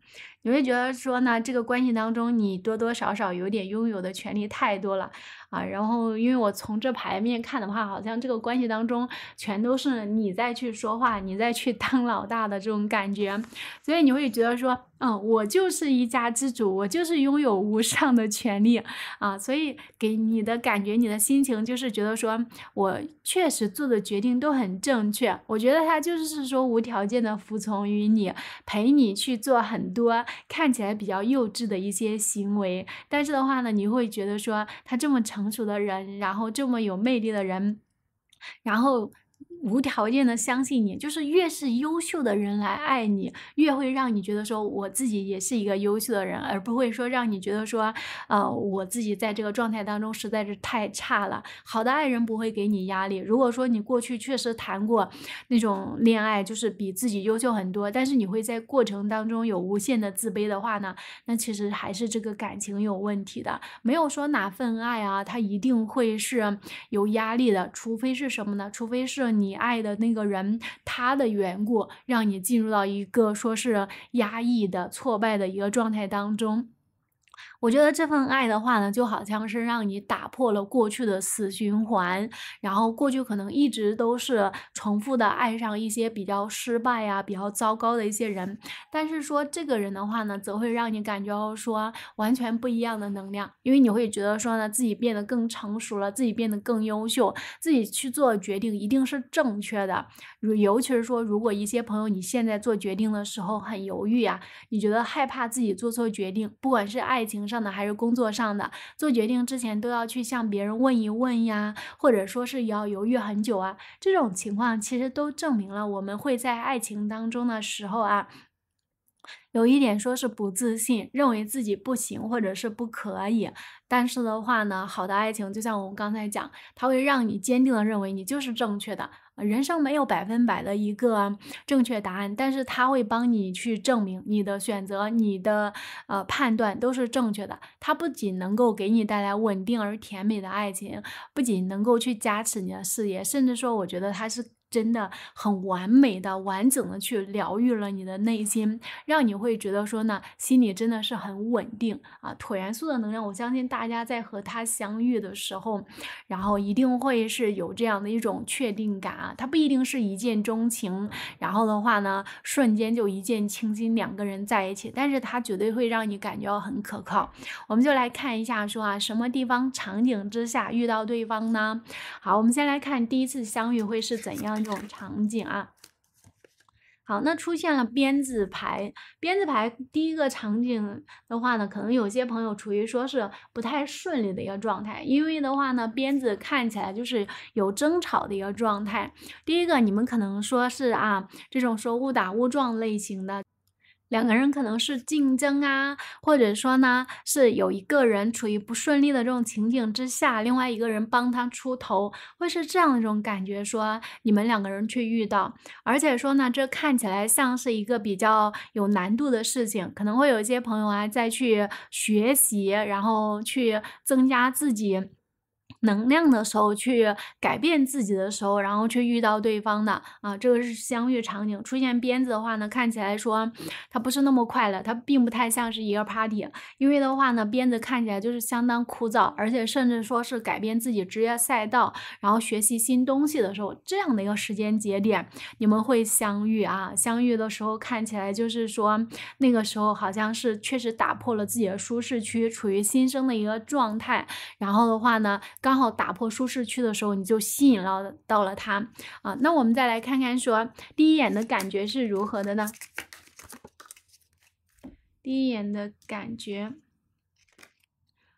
你会觉得说呢，这个关系当中你多多少少有点拥有的权利太多了啊，然后因为我从这牌面看的话，好像这个关系当中全都是你在去说话，你在去 当老大的这种感觉，所以你会觉得说。嗯，我就是一家之主，我就是拥有无上的权利啊！所以给你的感觉，你的心情就是觉得说，我确实做的决定都很正确。我觉得他就是说无条件的服从于你，陪你去做很多看起来比较幼稚的一些行为。但是的话呢，你会觉得说，他这么成熟的人，然后这么有魅力的人，然后。无条件的相信你，就是越是优秀的人来爱你，越会让你觉得说我自己也是一个优秀的人，而不会说让你觉得说，呃，我自己在这个状态当中实在是太差了。好的爱人不会给你压力。如果说你过去确实谈过那种恋爱，就是比自己优秀很多，但是你会在过程当中有无限的自卑的话呢，那其实还是这个感情有问题的。没有说哪份爱啊，他一定会是有压力的，除非是什么呢？除非是你。爱的那个人，他的缘故，让你进入到一个说是压抑的、挫败的一个状态当中。我觉得这份爱的话呢，就好像是让你打破了过去的死循环，然后过去可能一直都是重复的爱上一些比较失败啊、比较糟糕的一些人，但是说这个人的话呢，则会让你感觉说完全不一样的能量，因为你会觉得说呢，自己变得更成熟了，自己变得更优秀，自己去做决定一定是正确的。尤其是说，如果一些朋友你现在做决定的时候很犹豫啊，你觉得害怕自己做错决定，不管是爱情上的还是工作上的，做决定之前都要去向别人问一问呀，或者说是要犹豫很久啊，这种情况其实都证明了我们会在爱情当中的时候啊。有一点说是不自信，认为自己不行或者是不可以。但是的话呢，好的爱情就像我们刚才讲，它会让你坚定的认为你就是正确的。人生没有百分百的一个正确答案，但是它会帮你去证明你的选择、你的呃判断都是正确的。它不仅能够给你带来稳定而甜美的爱情，不仅能够去加持你的事业，甚至说，我觉得它是。真的很完美的、完整的去疗愈了你的内心，让你会觉得说呢，心里真的是很稳定啊。土元素的能量，我相信大家在和他相遇的时候，然后一定会是有这样的一种确定感啊。他不一定是一见钟情，然后的话呢，瞬间就一见倾心，两个人在一起，但是他绝对会让你感觉到很可靠。我们就来看一下说啊，什么地方场景之下遇到对方呢？好，我们先来看第一次相遇会是怎样。这种场景啊，好，那出现了鞭子牌，鞭子牌第一个场景的话呢，可能有些朋友处于说是不太顺利的一个状态，因为的话呢，鞭子看起来就是有争吵的一个状态。第一个，你们可能说是啊，这种说误打误撞类型的。两个人可能是竞争啊，或者说呢是有一个人处于不顺利的这种情景之下，另外一个人帮他出头，会是这样一种感觉。说你们两个人去遇到，而且说呢，这看起来像是一个比较有难度的事情，可能会有一些朋友啊再去学习，然后去增加自己。能量的时候去改变自己的时候，然后去遇到对方的啊，这个是相遇场景。出现鞭子的话呢，看起来说它不是那么快乐，它并不太像是一个 party，因为的话呢，鞭子看起来就是相当枯燥，而且甚至说是改变自己职业赛道，然后学习新东西的时候这样的一个时间节点，你们会相遇啊。相遇的时候看起来就是说那个时候好像是确实打破了自己的舒适区，处于新生的一个状态。然后的话呢，刚然后打破舒适区的时候，你就吸引了到了他啊。那我们再来看看说第一眼的感觉是如何的呢？第一眼的感觉，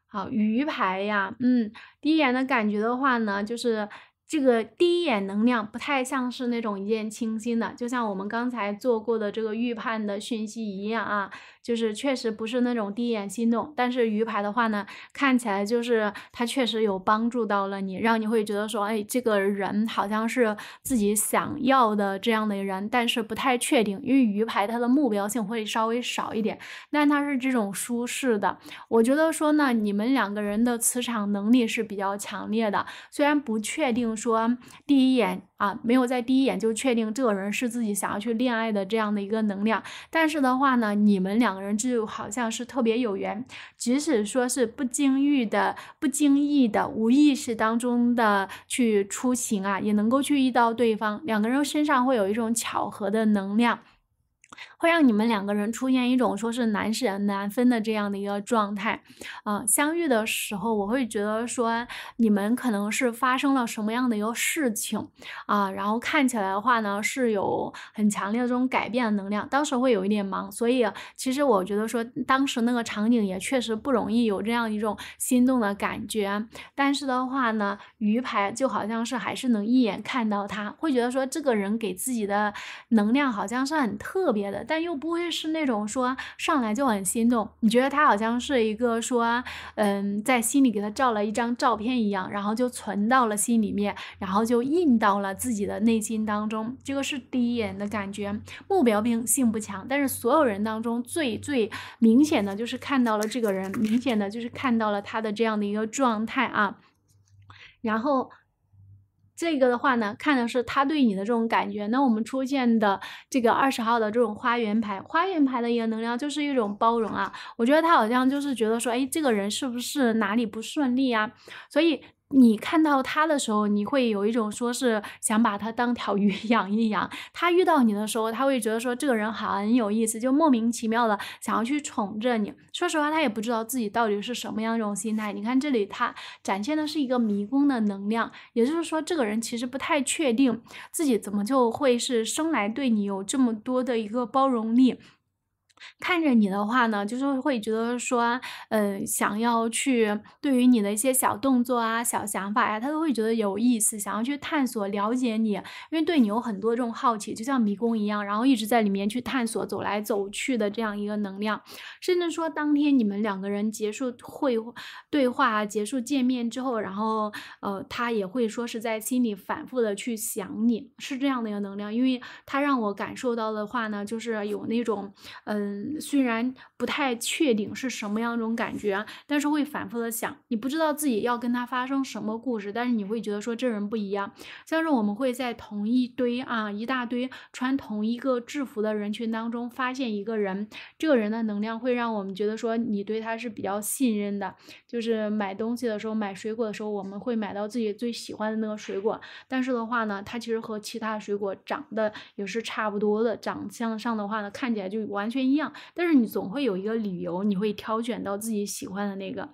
好鱼牌呀，嗯，第一眼的感觉的话呢，就是这个第一眼能量不太像是那种一见倾心的，就像我们刚才做过的这个预判的讯息一样啊。就是确实不是那种第一眼心动，但是鱼牌的话呢，看起来就是他确实有帮助到了你，让你会觉得说，哎，这个人好像是自己想要的这样的人，但是不太确定，因为鱼牌它的目标性会稍微少一点，但它是这种舒适的。我觉得说呢，你们两个人的磁场能力是比较强烈的，虽然不确定说第一眼啊，没有在第一眼就确定这个人是自己想要去恋爱的这样的一个能量，但是的话呢，你们两两人就好像是特别有缘，即使说是不经意的、不经意的、无意识当中的去出行啊，也能够去遇到对方。两个人身上会有一种巧合的能量。会让你们两个人出现一种说是难舍难分的这样的一个状态，啊，相遇的时候我会觉得说你们可能是发生了什么样的一个事情啊，然后看起来的话呢是有很强烈的这种改变的能量，当时会有一点忙，所以其实我觉得说当时那个场景也确实不容易有这样一种心动的感觉，但是的话呢，鱼牌就好像是还是能一眼看到他，会觉得说这个人给自己的能量好像是很特别的，但。又不会是那种说上来就很心动，你觉得他好像是一个说，嗯，在心里给他照了一张照片一样，然后就存到了心里面，然后就印到了自己的内心当中。这个是第一眼的感觉，目标性不强，但是所有人当中最最明显的就是看到了这个人，明显的就是看到了他的这样的一个状态啊，然后。这个的话呢，看的是他对你的这种感觉。那我们出现的这个二十号的这种花园牌，花园牌的一个能量就是一种包容啊。我觉得他好像就是觉得说，哎，这个人是不是哪里不顺利啊？所以。你看到他的时候，你会有一种说是想把他当条鱼 养一养。他遇到你的时候，他会觉得说这个人很有意思，就莫名其妙的想要去宠着你。说实话，他也不知道自己到底是什么样一种心态。你看这里，他展现的是一个迷宫的能量，也就是说，这个人其实不太确定自己怎么就会是生来对你有这么多的一个包容力。看着你的话呢，就是会觉得说，嗯，想要去对于你的一些小动作啊、小想法呀，他都会觉得有意思，想要去探索了解你，因为对你有很多这种好奇，就像迷宫一样，然后一直在里面去探索、走来走去的这样一个能量。甚至说当天你们两个人结束会对话、结束见面之后，然后呃，他也会说是在心里反复的去想你，是这样的一个能量，因为他让我感受到的话呢，就是有那种，嗯。嗯，虽然不太确定是什么样一种感觉，但是会反复的想。你不知道自己要跟他发生什么故事，但是你会觉得说这人不一样。像是我们会在同一堆啊，一大堆穿同一个制服的人群当中发现一个人，这个人的能量会让我们觉得说你对他是比较信任的。就是买东西的时候，买水果的时候，我们会买到自己最喜欢的那个水果，但是的话呢，它其实和其他水果长得也是差不多的，长相上的话呢，看起来就完全一。样，但是你总会有一个理由，你会挑选到自己喜欢的那个，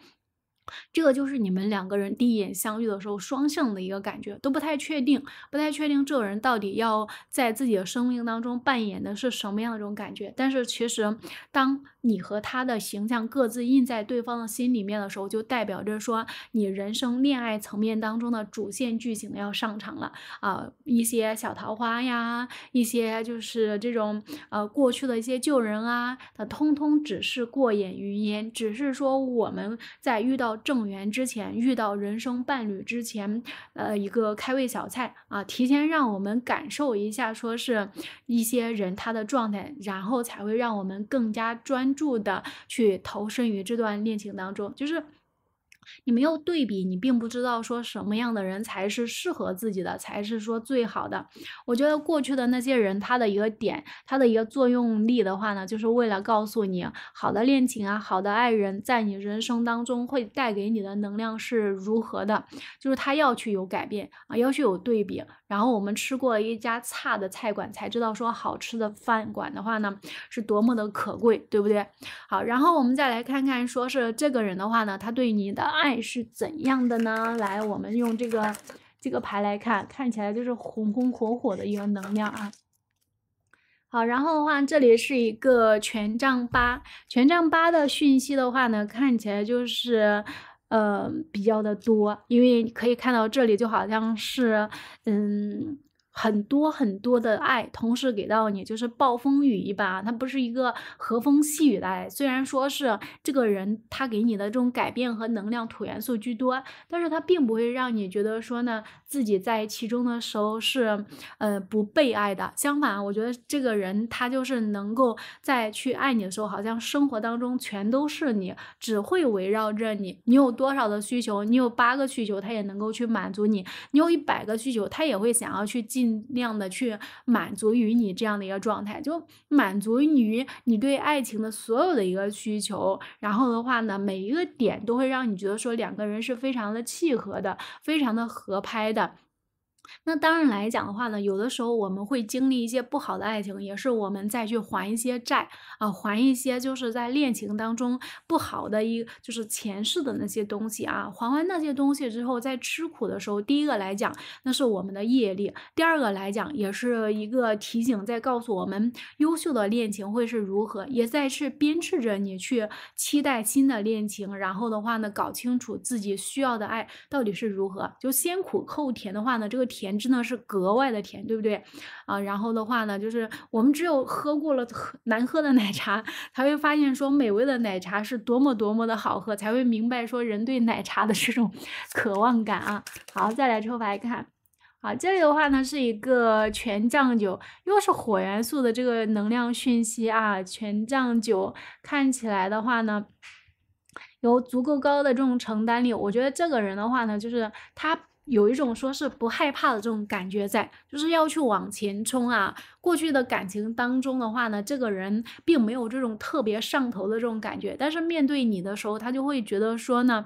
这个就是你们两个人第一眼相遇的时候双向的一个感觉，都不太确定，不太确定这个人到底要在自己的生命当中扮演的是什么样的一种感觉。但是其实当。你和他的形象各自印在对方的心里面的时候，就代表着说你人生恋爱层面当中的主线剧情要上场了啊！一些小桃花呀，一些就是这种呃过去的一些旧人啊，通通只是过眼云烟，只是说我们在遇到正缘之前，遇到人生伴侣之前，呃一个开胃小菜啊，提前让我们感受一下说是一些人他的状态，然后才会让我们更加专。注的去投身于这段恋情当中，就是你没有对比，你并不知道说什么样的人才是适合自己的，才是说最好的。我觉得过去的那些人，他的一个点，他的一个作用力的话呢，就是为了告诉你，好的恋情啊，好的爱人，在你人生当中会带给你的能量是如何的，就是他要去有改变啊，要去有对比。然后我们吃过一家差的菜馆，才知道说好吃的饭馆的话呢，是多么的可贵，对不对？好，然后我们再来看看，说是这个人的话呢，他对你的爱是怎样的呢？来，我们用这个这个牌来看，看起来就是红红火火的一个能量啊。好，然后的话，这里是一个权杖八，权杖八的讯息的话呢，看起来就是。呃，比较的多，因为可以看到这里就好像是，嗯。很多很多的爱同时给到你，就是暴风雨一般啊，它不是一个和风细雨的爱。虽然说是这个人他给你的这种改变和能量土元素居多，但是他并不会让你觉得说呢自己在其中的时候是呃不被爱的。相反，我觉得这个人他就是能够在去爱你的时候，好像生活当中全都是你，只会围绕着你。你有多少的需求，你有八个需求，他也能够去满足你；你有一百个需求，他也会想要去积。尽量的去满足于你这样的一个状态，就满足于你，对爱情的所有的一个需求。然后的话呢，每一个点都会让你觉得说两个人是非常的契合的，非常的合拍的。那当然来讲的话呢，有的时候我们会经历一些不好的爱情，也是我们再去还一些债啊，还一些就是在恋情当中不好的一就是前世的那些东西啊。还完那些东西之后，在吃苦的时候，第一个来讲那是我们的业力，第二个来讲也是一个提醒，在告诉我们优秀的恋情会是如何，也在是鞭笞着你去期待新的恋情，然后的话呢，搞清楚自己需要的爱到底是如何。就先苦后甜的话呢，这个。甜真的是格外的甜，对不对啊？然后的话呢，就是我们只有喝过了喝难喝的奶茶，才会发现说美味的奶茶是多么多么的好喝，才会明白说人对奶茶的这种 渴望感啊。好，再来抽牌看，啊，这里的话呢是一个权杖九，又是火元素的这个能量讯息啊。权杖九看起来的话呢，有足够高的这种承担力。我觉得这个人的话呢，就是他。有一种说是不害怕的这种感觉在，就是要去往前冲啊。过去的感情当中的话呢，这个人并没有这种特别上头的这种感觉，但是面对你的时候，他就会觉得说呢，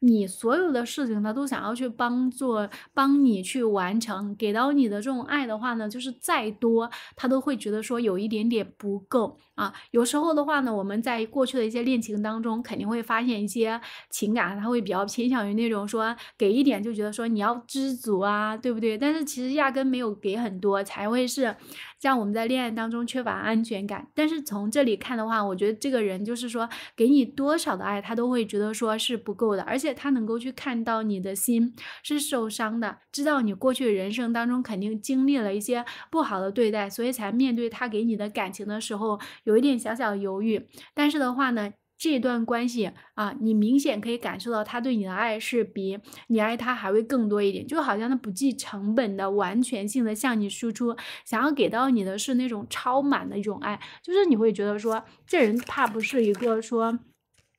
你所有的事情他都想要去帮助，帮你去完成，给到你的这种爱的话呢，就是再多他都会觉得说有一点点不够啊。有时候的话呢，我们在过去的一些恋情当中，肯定会发现一些情感，他会比较偏向于那种说给一点就觉得说你要知足啊，对不对？但是其实压根没有给很多，才会是。像我们在恋爱当中缺乏安全感，但是从这里看的话，我觉得这个人就是说，给你多少的爱，他都会觉得说是不够的，而且他能够去看到你的心是受伤的，知道你过去人生当中肯定经历了一些不好的对待，所以才面对他给你的感情的时候有一点小小犹豫。但是的话呢？这段关系啊，你明显可以感受到他对你的爱是比你爱他还会更多一点，就好像他不计成本的、完全性的向你输出，想要给到你的是那种超满的一种爱，就是你会觉得说，这人怕不是一个说。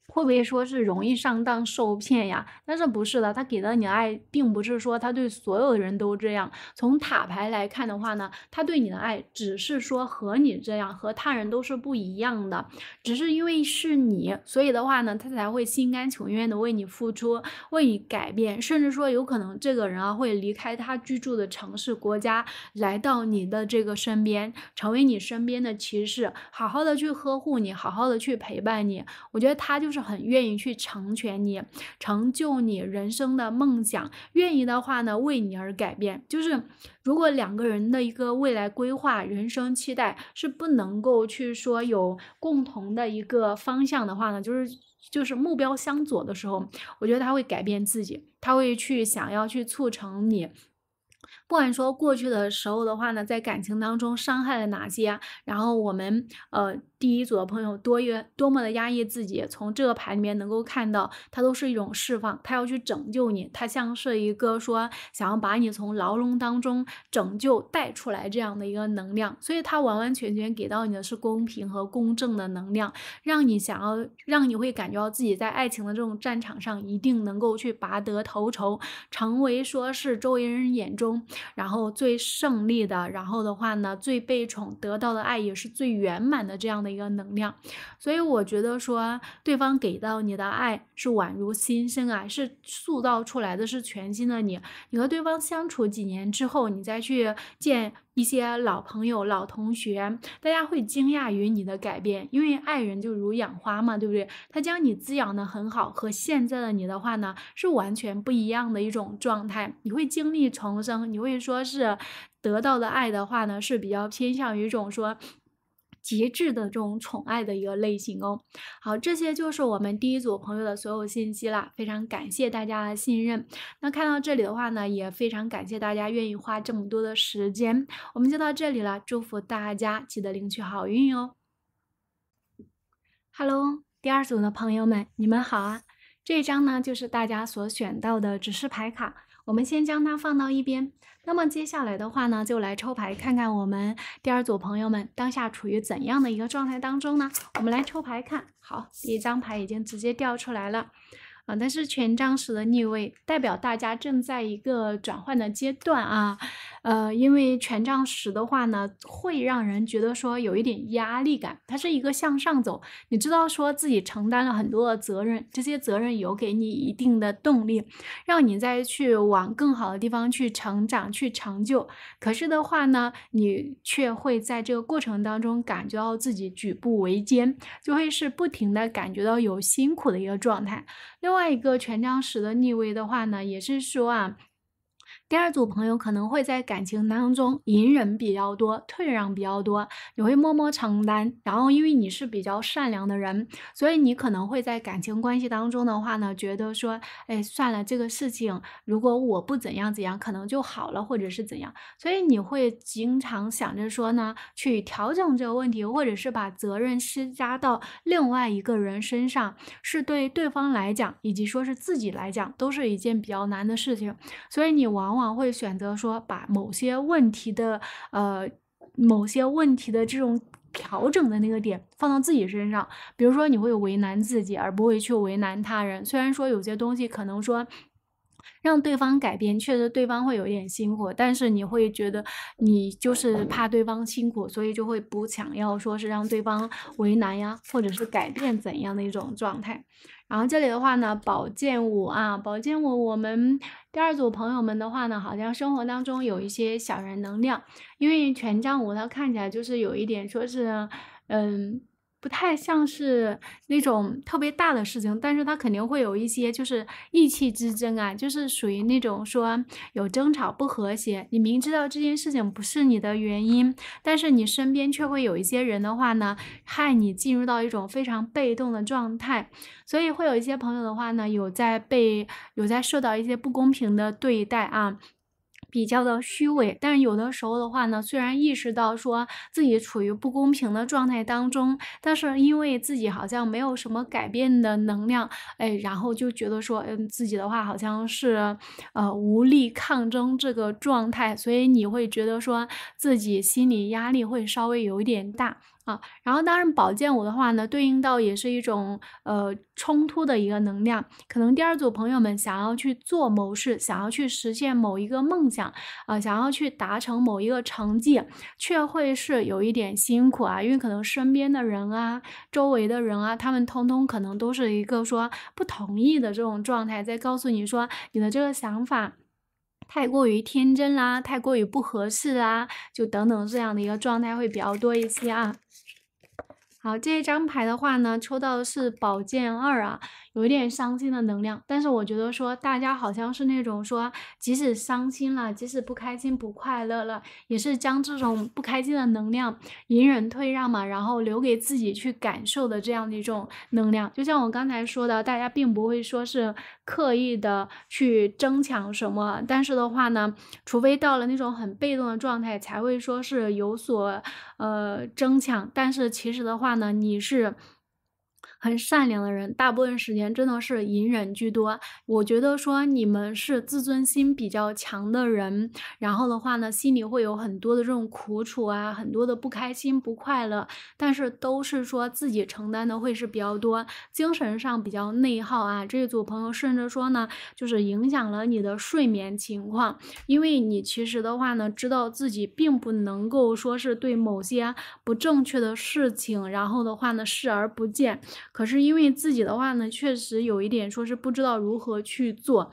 会不会说是容易上当受骗呀？但是不是的，他给到你的爱，并不是说他对所有人都这样。从塔牌来看的话呢，他对你的爱只是说和你这样，和他人都是不一样的。只是因为是你，所以的话呢，他才会心甘情愿的为你付出，为你改变，甚至说有可能这个人啊会离开他居住的城市、国家，来到你的这个身边，成为你身边的骑士，好好的去呵护你，好好的去陪伴你。我觉得他就是。很愿意去成全你，成就你人生的梦想。愿意的话呢，为你而改变。就是如果两个人的一个未来规划、人生期待是不能够去说有共同的一个方向的话呢，就是就是目标相左的时候，我觉得他会改变自己，他会去想要去促成你。不管说过去的时候的话呢，在感情当中伤害了哪些，然后我们呃。第一组的朋友多压多么的压抑自己，从这个牌里面能够看到，他都是一种释放，他要去拯救你，他像是一个说想要把你从牢笼当中拯救带出来这样的一个能量，所以他完完全全给到你的是公平和公正的能量，让你想要让你会感觉到自己在爱情的这种战场上一定能够去拔得头筹，成为说是周围人眼中然后最胜利的，然后的话呢最被宠得到的爱也是最圆满的这样的。一个能量，所以我觉得说，对方给到你的爱是宛如新生啊，是塑造出来的是全新的你。你和对方相处几年之后，你再去见一些老朋友、老同学，大家会惊讶于你的改变，因为爱人就如养花嘛，对不对？他将你滋养的很好，和现在的你的话呢，是完全不一样的一种状态。你会经历重生，你会说是得到的爱的话呢，是比较偏向于一种说。极致的这种宠爱的一个类型哦。好，这些就是我们第一组朋友的所有信息了，非常感谢大家的信任。那看到这里的话呢，也非常感谢大家愿意花这么多的时间，我们就到这里了，祝福大家记得领取好运哦。Hello，第二组的朋友们，你们好啊。这张呢就是大家所选到的指示牌卡。我们先将它放到一边。那么接下来的话呢，就来抽牌看看我们第二组朋友们当下处于怎样的一个状态当中呢？我们来抽牌看，好，第一张牌已经直接掉出来了。啊，但是权杖十的逆位代表大家正在一个转换的阶段啊，呃，因为权杖十的话呢，会让人觉得说有一点压力感。它是一个向上走，你知道说自己承担了很多的责任，这些责任有给你一定的动力，让你再去往更好的地方去成长、去成就。可是的话呢，你却会在这个过程当中感觉到自己举步维艰，就会是不停的感觉到有辛苦的一个状态。另外一个权杖十的逆位的话呢，也是说啊。第二组朋友可能会在感情当中隐忍比较多，退让比较多，你会默默承担。然后，因为你是比较善良的人，所以你可能会在感情关系当中的话呢，觉得说，哎，算了，这个事情如果我不怎样怎样，可能就好了，或者是怎样。所以你会经常想着说呢，去调整这个问题，或者是把责任施加到另外一个人身上，是对对方来讲，以及说是自己来讲，都是一件比较难的事情。所以你往往。往往会选择说把某些问题的呃某些问题的这种调整的那个点放到自己身上，比如说你会为难自己，而不会去为难他人。虽然说有些东西可能说让对方改变，确实对方会有点辛苦，但是你会觉得你就是怕对方辛苦，所以就会不想要说是让对方为难呀，或者是改变怎样的一种状态。然后这里的话呢，宝剑五啊，宝剑五，我们第二组朋友们的话呢，好像生活当中有一些小人能量，因为权杖五它看起来就是有一点说是，嗯。不太像是那种特别大的事情，但是他肯定会有一些就是意气之争啊，就是属于那种说有争吵不和谐。你明知道这件事情不是你的原因，但是你身边却会有一些人的话呢，害你进入到一种非常被动的状态。所以会有一些朋友的话呢，有在被有在受到一些不公平的对待啊。比较的虚伪，但是有的时候的话呢，虽然意识到说自己处于不公平的状态当中，但是因为自己好像没有什么改变的能量，哎，然后就觉得说，嗯，自己的话好像是呃无力抗争这个状态，所以你会觉得说自己心理压力会稍微有一点大。啊。然后，当然，宝剑五的话呢，对应到也是一种呃冲突的一个能量。可能第二组朋友们想要去做某事，想要去实现某一个梦想啊，想要去达成某一个成绩，却会是有一点辛苦啊。因为可能身边的人啊，周围的人啊，他们通通可能都是一个说不同意的这种状态，在告诉你说你的这个想法。太过于天真啦，太过于不合适啊，就等等这样的一个状态会比较多一些啊。好，这一张牌的话呢，抽到的是宝剑二啊。有点伤心的能量，但是我觉得说大家好像是那种说，即使伤心了，即使不开心不快乐了，也是将这种不开心的能量隐忍退让嘛，然后留给自己去感受的这样的一种能量。就像我刚才说的，大家并不会说是刻意的去争抢什么，但是的话呢，除非到了那种很被动的状态，才会说是有所呃争抢。但是其实的话呢，你是。很善良的人，大部分时间真的是隐忍居多。我觉得说你们是自尊心比较强的人，然后的话呢，心里会有很多的这种苦楚啊，很多的不开心、不快乐，但是都是说自己承担的会是比较多，精神上比较内耗啊。这一组朋友甚至说呢，就是影响了你的睡眠情况，因为你其实的话呢，知道自己并不能够说是对某些不正确的事情，然后的话呢，视而不见。可是因为自己的话呢，确实有一点说是不知道如何去做，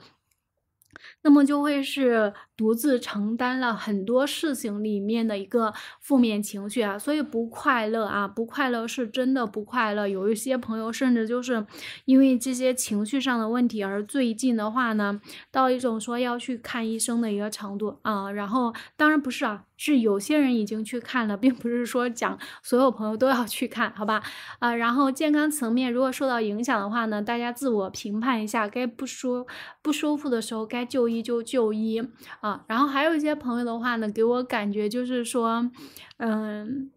那么就会是独自承担了很多事情里面的一个负面情绪啊，所以不快乐啊，不快乐是真的不快乐。有一些朋友甚至就是因为这些情绪上的问题，而最近的话呢，到一种说要去看医生的一个程度啊，然后当然不是啊。是有些人已经去看了，并不是说讲所有朋友都要去看，好吧？啊，然后健康层面如果受到影响的话呢，大家自我评判一下，该不舒不舒服的时候该就医就就医啊。然后还有一些朋友的话呢，给我感觉就是说，嗯，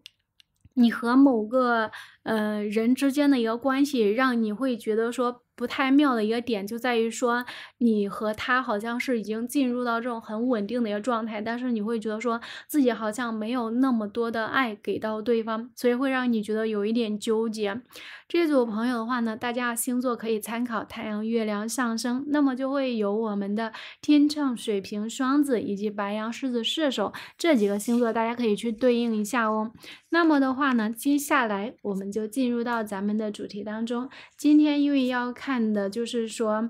你和某个嗯人之间的一个关系，让你会觉得说。不太妙的一个点就在于说，你和他好像是已经进入到这种很稳定的一个状态，但是你会觉得说自己好像没有那么多的爱给到对方，所以会让你觉得有一点纠结。这组朋友的话呢，大家星座可以参考太阳、月亮、上升，那么就会有我们的天秤、水瓶、双子以及白羊、狮子、射手这几个星座，大家可以去对应一下哦。那么的话呢，接下来我们就进入到咱们的主题当中。今天因为要看的就是说。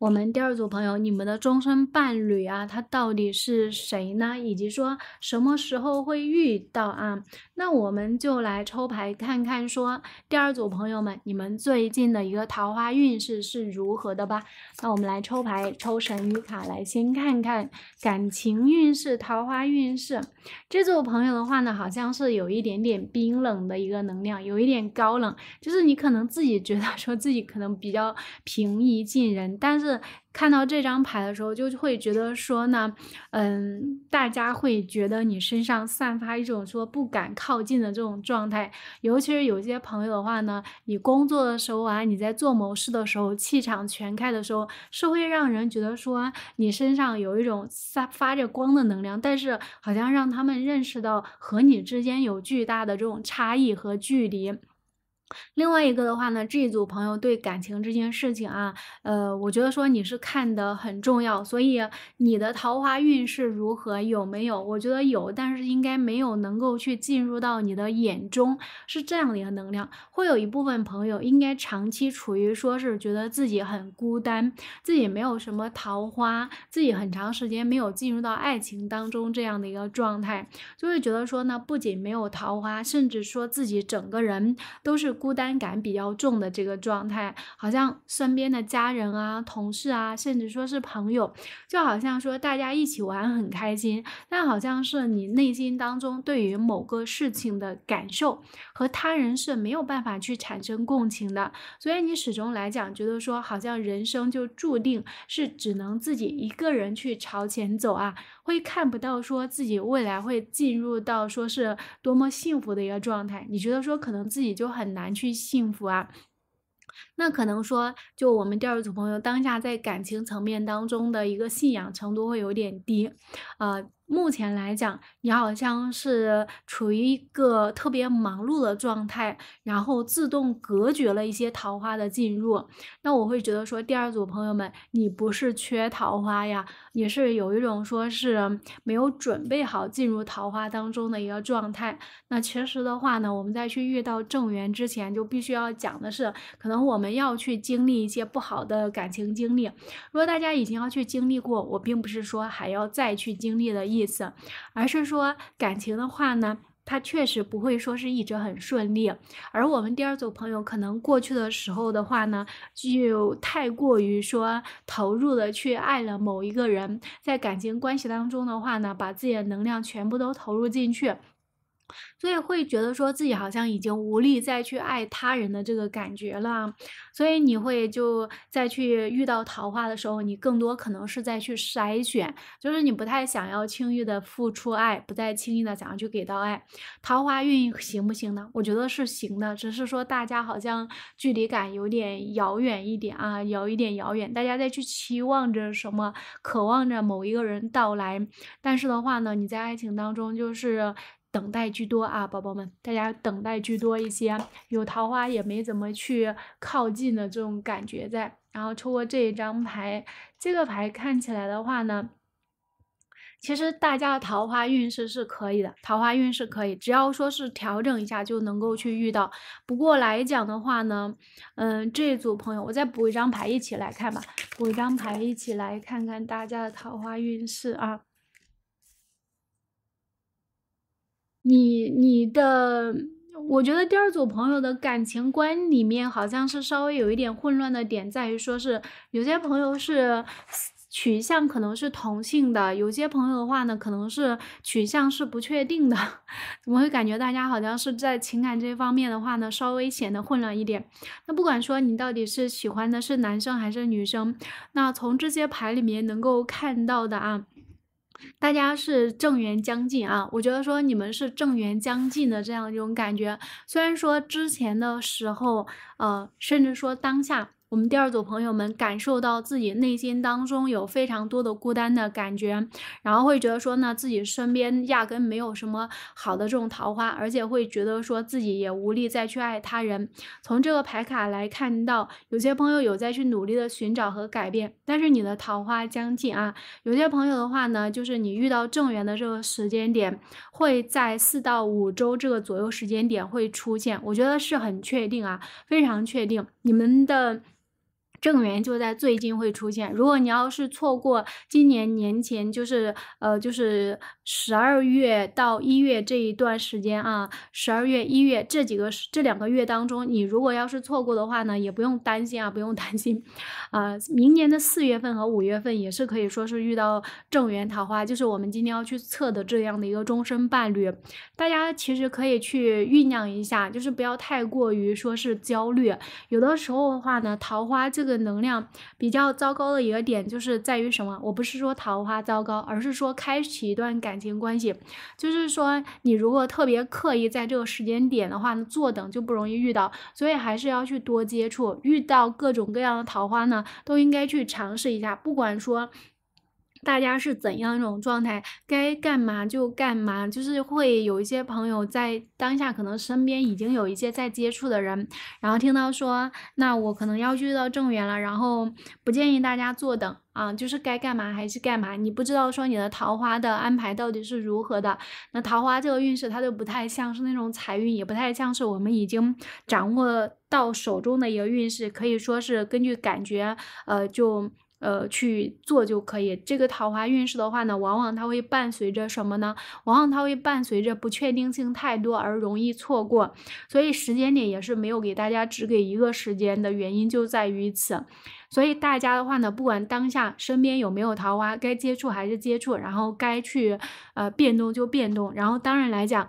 我们第二组朋友，你们的终身伴侣啊，他到底是谁呢？以及说什么时候会遇到啊？那我们就来抽牌看看，说第二组朋友们，你们最近的一个桃花运势是如何的吧？那我们来抽牌，抽神谕卡来先看看感情运势、桃花运势。这组朋友的话呢，好像是有一点点冰冷的一个能量，有一点高冷，就是你可能自己觉得说自己可能比较平易近人，但是。看到这张牌的时候，就会觉得说呢，嗯，大家会觉得你身上散发一种说不敢靠近的这种状态。尤其是有些朋友的话呢，你工作的时候啊，你在做某事的时候，气场全开的时候，是会让人觉得说你身上有一种散发着光的能量，但是好像让他们认识到和你之间有巨大的这种差异和距离。另外一个的话呢，这一组朋友对感情这件事情啊，呃，我觉得说你是看的很重要，所以你的桃花运是如何？有没有？我觉得有，但是应该没有能够去进入到你的眼中，是这样的一个能量。会有一部分朋友应该长期处于说是觉得自己很孤单，自己没有什么桃花，自己很长时间没有进入到爱情当中这样的一个状态，就会觉得说呢，不仅没有桃花，甚至说自己整个人都是。孤单感比较重的这个状态，好像身边的家人啊、同事啊，甚至说是朋友，就好像说大家一起玩很开心，但好像是你内心当中对于某个事情的感受和他人是没有办法去产生共情的，所以你始终来讲觉得说，好像人生就注定是只能自己一个人去朝前走啊。会看不到说自己未来会进入到说是多么幸福的一个状态，你觉得说可能自己就很难去幸福啊？那可能说，就我们第二组朋友当下在感情层面当中的一个信仰程度会有点低，呃，目前来讲，你好像是处于一个特别忙碌的状态，然后自动隔绝了一些桃花的进入。那我会觉得说，第二组朋友们，你不是缺桃花呀，你是有一种说是没有准备好进入桃花当中的一个状态。那其实的话呢，我们在去遇到正缘之前，就必须要讲的是，可能我们。要去经历一些不好的感情经历，如果大家已经要去经历过，我并不是说还要再去经历的意思，而是说感情的话呢，它确实不会说是一直很顺利。而我们第二组朋友可能过去的时候的话呢，就太过于说投入的去爱了某一个人，在感情关系当中的话呢，把自己的能量全部都投入进去。所以会觉得说自己好像已经无力再去爱他人的这个感觉了，所以你会就再去遇到桃花的时候，你更多可能是在去筛选，就是你不太想要轻易的付出爱，不再轻易的想要去给到爱。桃花运行不行呢？我觉得是行的，只是说大家好像距离感有点遥远一点啊，有一点遥远。大家在去期望着什么，渴望着某一个人到来，但是的话呢，你在爱情当中就是。等待居多啊，宝宝们，大家等待居多一些，有桃花也没怎么去靠近的这种感觉在。然后抽过这一张牌，这个牌看起来的话呢，其实大家的桃花运势是可以的，桃花运是可以，只要说是调整一下就能够去遇到。不过来讲的话呢，嗯，这组朋友，我再补一张牌一起来看吧，补一张牌一起来看看大家的桃花运势啊。你你的，我觉得第二组朋友的感情观里面好像是稍微有一点混乱的点，在于说是有些朋友是取向可能是同性的，有些朋友的话呢可能是取向是不确定的，怎 么会感觉大家好像是在情感这方面的话呢稍微显得混乱一点？那不管说你到底是喜欢的是男生还是女生，那从这些牌里面能够看到的啊。大家是正缘将近啊，我觉得说你们是正缘将近的这样一种感觉。虽然说之前的时候，呃，甚至说当下。我们第二组朋友们感受到自己内心当中有非常多的孤单的感觉，然后会觉得说呢自己身边压根没有什么好的这种桃花，而且会觉得说自己也无力再去爱他人。从这个牌卡来看到，有些朋友有在去努力的寻找和改变，但是你的桃花将近啊，有些朋友的话呢，就是你遇到正缘的这个时间点会在四到五周这个左右时间点会出现，我觉得是很确定啊，非常确定你们的。正缘就在最近会出现，如果你要是错过今年年前，就是呃，就是十二月到一月这一段时间啊，十二月、一月这几个这两个月当中，你如果要是错过的话呢，也不用担心啊，不用担心，啊，明年的四月份和五月份也是可以说是遇到正缘桃花，就是我们今天要去测的这样的一个终身伴侣，大家其实可以去酝酿一下，就是不要太过于说是焦虑，有的时候的话呢，桃花这个。这能量比较糟糕的一个点就是在于什么？我不是说桃花糟糕，而是说开启一段感情关系，就是说你如果特别刻意在这个时间点的话呢，坐等就不容易遇到，所以还是要去多接触，遇到各种各样的桃花呢，都应该去尝试一下，不管说。大家是怎样一种状态？该干嘛就干嘛，就是会有一些朋友在当下可能身边已经有一些在接触的人，然后听到说，那我可能要遇到正缘了，然后不建议大家坐等啊，就是该干嘛还是干嘛。你不知道说你的桃花的安排到底是如何的，那桃花这个运势它就不太像是那种财运，也不太像是我们已经掌握到手中的一个运势，可以说是根据感觉，呃，就。呃，去做就可以。这个桃花运势的话呢，往往它会伴随着什么呢？往往它会伴随着不确定性太多而容易错过，所以时间点也是没有给大家只给一个时间的原因就在于此。所以大家的话呢，不管当下身边有没有桃花，该接触还是接触，然后该去呃变动就变动，然后当然来讲。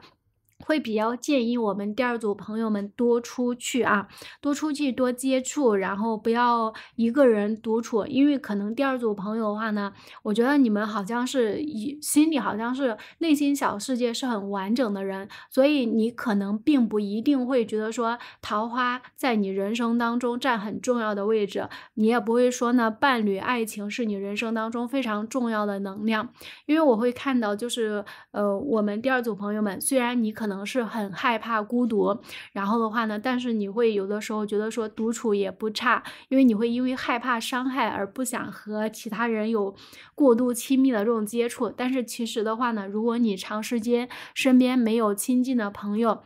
会比较建议我们第二组朋友们多出去啊，多出去多接触，然后不要一个人独处，因为可能第二组朋友的话呢，我觉得你们好像是以心里好像是内心小世界是很完整的人，所以你可能并不一定会觉得说桃花在你人生当中占很重要的位置，你也不会说呢伴侣爱情是你人生当中非常重要的能量，因为我会看到就是呃我们第二组朋友们虽然你可能。能是很害怕孤独，然后的话呢，但是你会有的时候觉得说独处也不差，因为你会因为害怕伤害而不想和其他人有过度亲密的这种接触。但是其实的话呢，如果你长时间身边没有亲近的朋友，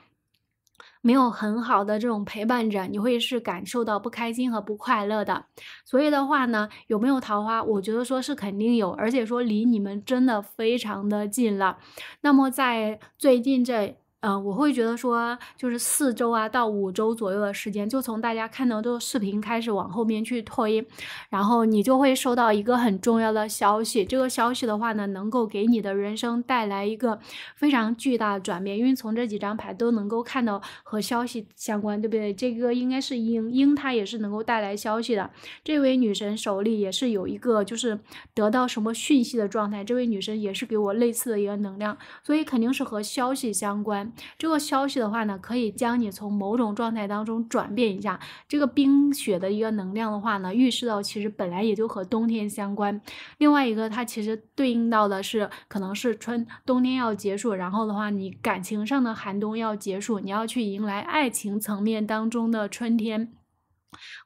没有很好的这种陪伴着，你会是感受到不开心和不快乐的。所以的话呢，有没有桃花，我觉得说是肯定有，而且说离你们真的非常的近了。那么在最近这。嗯，我会觉得说，就是四周啊到五周左右的时间，就从大家看到这个视频开始往后面去推，然后你就会收到一个很重要的消息。这个消息的话呢，能够给你的人生带来一个非常巨大的转变，因为从这几张牌都能够看到和消息相关，对不对？这个应该是鹰鹰，它也是能够带来消息的。这位女神手里也是有一个，就是得到什么讯息的状态。这位女神也是给我类似的一个能量，所以肯定是和消息相关。这个消息的话呢，可以将你从某种状态当中转变一下。这个冰雪的一个能量的话呢，预示到其实本来也就和冬天相关。另外一个，它其实对应到的是，可能是春冬天要结束，然后的话，你感情上的寒冬要结束，你要去迎来爱情层面当中的春天。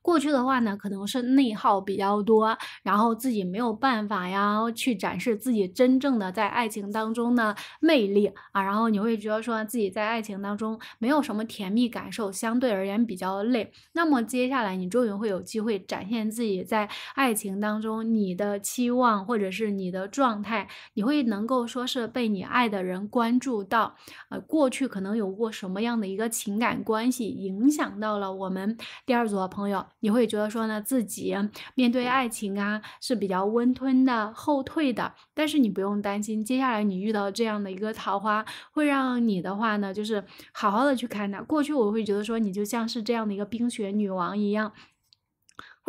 过去的话呢，可能是内耗比较多，然后自己没有办法呀，去展示自己真正的在爱情当中的魅力啊，然后你会觉得说自己在爱情当中没有什么甜蜜感受，相对而言比较累。那么接下来你终于会有机会展现自己在爱情当中你的期望或者是你的状态，你会能够说是被你爱的人关注到，呃，过去可能有过什么样的一个情感关系，影响到了我们第二组的朋友。你会觉得说呢，自己面对爱情啊是比较温吞的、后退的，但是你不用担心，接下来你遇到这样的一个桃花，会让你的话呢，就是好好的去看待。过去我会觉得说，你就像是这样的一个冰雪女王一样。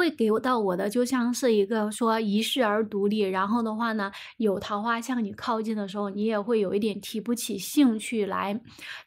会给到我的就像是一个说遗世而独立，然后的话呢，有桃花向你靠近的时候，你也会有一点提不起兴趣来。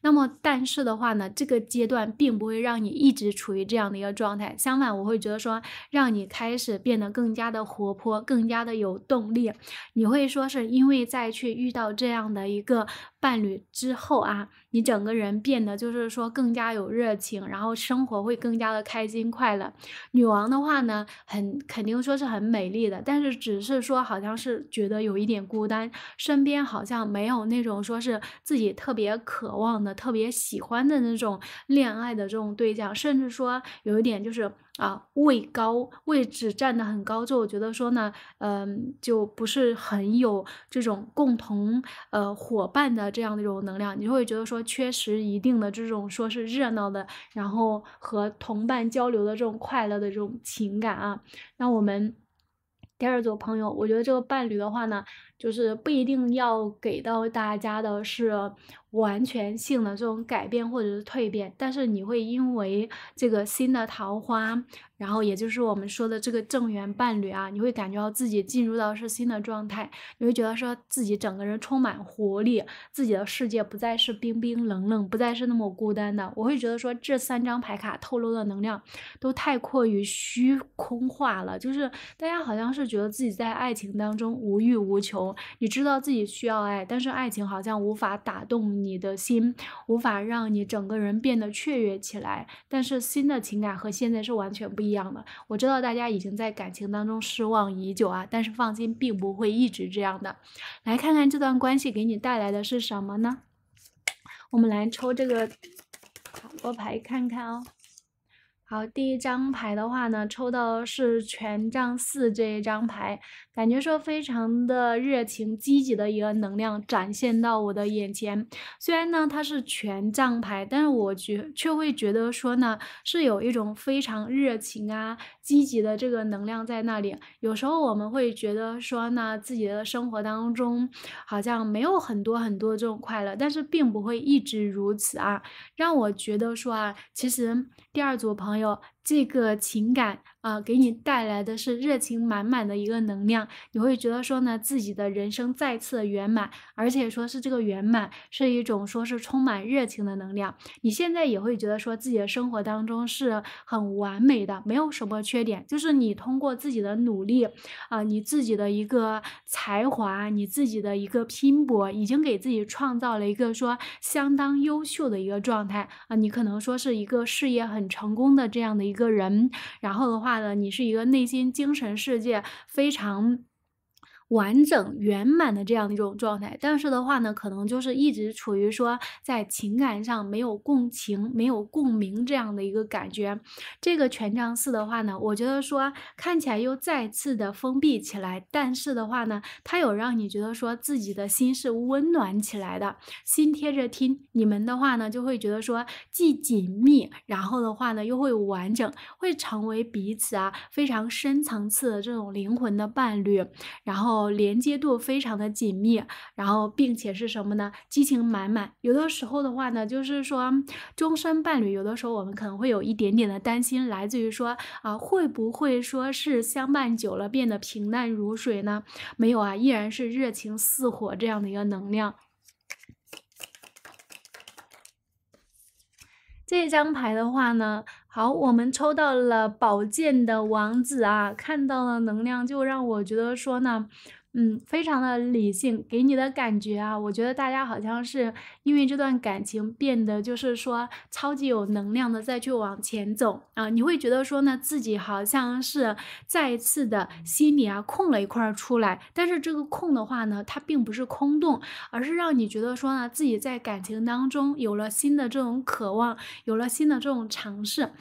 那么，但是的话呢，这个阶段并不会让你一直处于这样的一个状态，相反，我会觉得说让你开始变得更加的活泼，更加的有动力。你会说是因为再去遇到这样的一个。伴侣之后啊，你整个人变得就是说更加有热情，然后生活会更加的开心快乐。女王的话呢，很肯定说是很美丽的，但是只是说好像是觉得有一点孤单，身边好像没有那种说是自己特别渴望的、特别喜欢的那种恋爱的这种对象，甚至说有一点就是。啊，位高位置站得很高，就我觉得说呢，嗯，就不是很有这种共同呃伙伴的这样的一种能量，你会觉得说缺失一定的这种说是热闹的，然后和同伴交流的这种快乐的这种情感啊。那我们第二组朋友，我觉得这个伴侣的话呢。就是不一定要给到大家的是完全性的这种改变或者是蜕变，但是你会因为这个新的桃花，然后也就是我们说的这个正缘伴侣啊，你会感觉到自己进入到是新的状态，你会觉得说自己整个人充满活力，自己的世界不再是冰冰冷冷，不再是那么孤单的。我会觉得说这三张牌卡透露的能量都太过于虚空化了，就是大家好像是觉得自己在爱情当中无欲无求。你知道自己需要爱，但是爱情好像无法打动你的心，无法让你整个人变得雀跃起来。但是新的情感和现在是完全不一样的。我知道大家已经在感情当中失望已久啊，但是放心，并不会一直这样的。来看看这段关系给你带来的是什么呢？我们来抽这个塔罗牌看看哦。好，第一张牌的话呢，抽到是权杖四这一张牌。感觉说非常的热情、积极的一个能量展现到我的眼前。虽然呢，它是权杖牌，但是我觉却会觉得说呢，是有一种非常热情啊、积极的这个能量在那里。有时候我们会觉得说呢，自己的生活当中好像没有很多很多这种快乐，但是并不会一直如此啊。让我觉得说啊，其实第二组朋友。这个情感啊，给你带来的是热情满满的一个能量，你会觉得说呢，自己的人生再次圆满，而且说是这个圆满是一种说是充满热情的能量。你现在也会觉得说自己的生活当中是很完美的，没有什么缺点，就是你通过自己的努力，啊，你自己的一个才华，你自己的一个拼搏，已经给自己创造了一个说相当优秀的一个状态啊，你可能说是一个事业很成功的这样的。一一个人，然后的话呢，你是一个内心精神世界非常。完整圆满的这样的一种状态，但是的话呢，可能就是一直处于说在情感上没有共情、没有共鸣这样的一个感觉。这个权杖四的话呢，我觉得说看起来又再次的封闭起来，但是的话呢，它有让你觉得说自己的心是温暖起来的，心贴着听你们的话呢，就会觉得说既紧密，然后的话呢又会完整，会成为彼此啊非常深层次的这种灵魂的伴侣，然后。哦，连接度非常的紧密，然后并且是什么呢？激情满满。有的时候的话呢，就是说终身伴侣，有的时候我们可能会有一点点的担心，来自于说啊，会不会说是相伴久了变得平淡如水呢？没有啊，依然是热情似火这样的一个能量。这张牌的话呢？好，我们抽到了宝剑的王子啊，看到了能量，就让我觉得说呢。嗯，非常的理性，给你的感觉啊，我觉得大家好像是因为这段感情变得就是说超级有能量的，再去往前走啊，你会觉得说呢自己好像是再一次的心里啊空了一块儿出来，但是这个空的话呢，它并不是空洞，而是让你觉得说呢自己在感情当中有了新的这种渴望，有了新的这种尝试。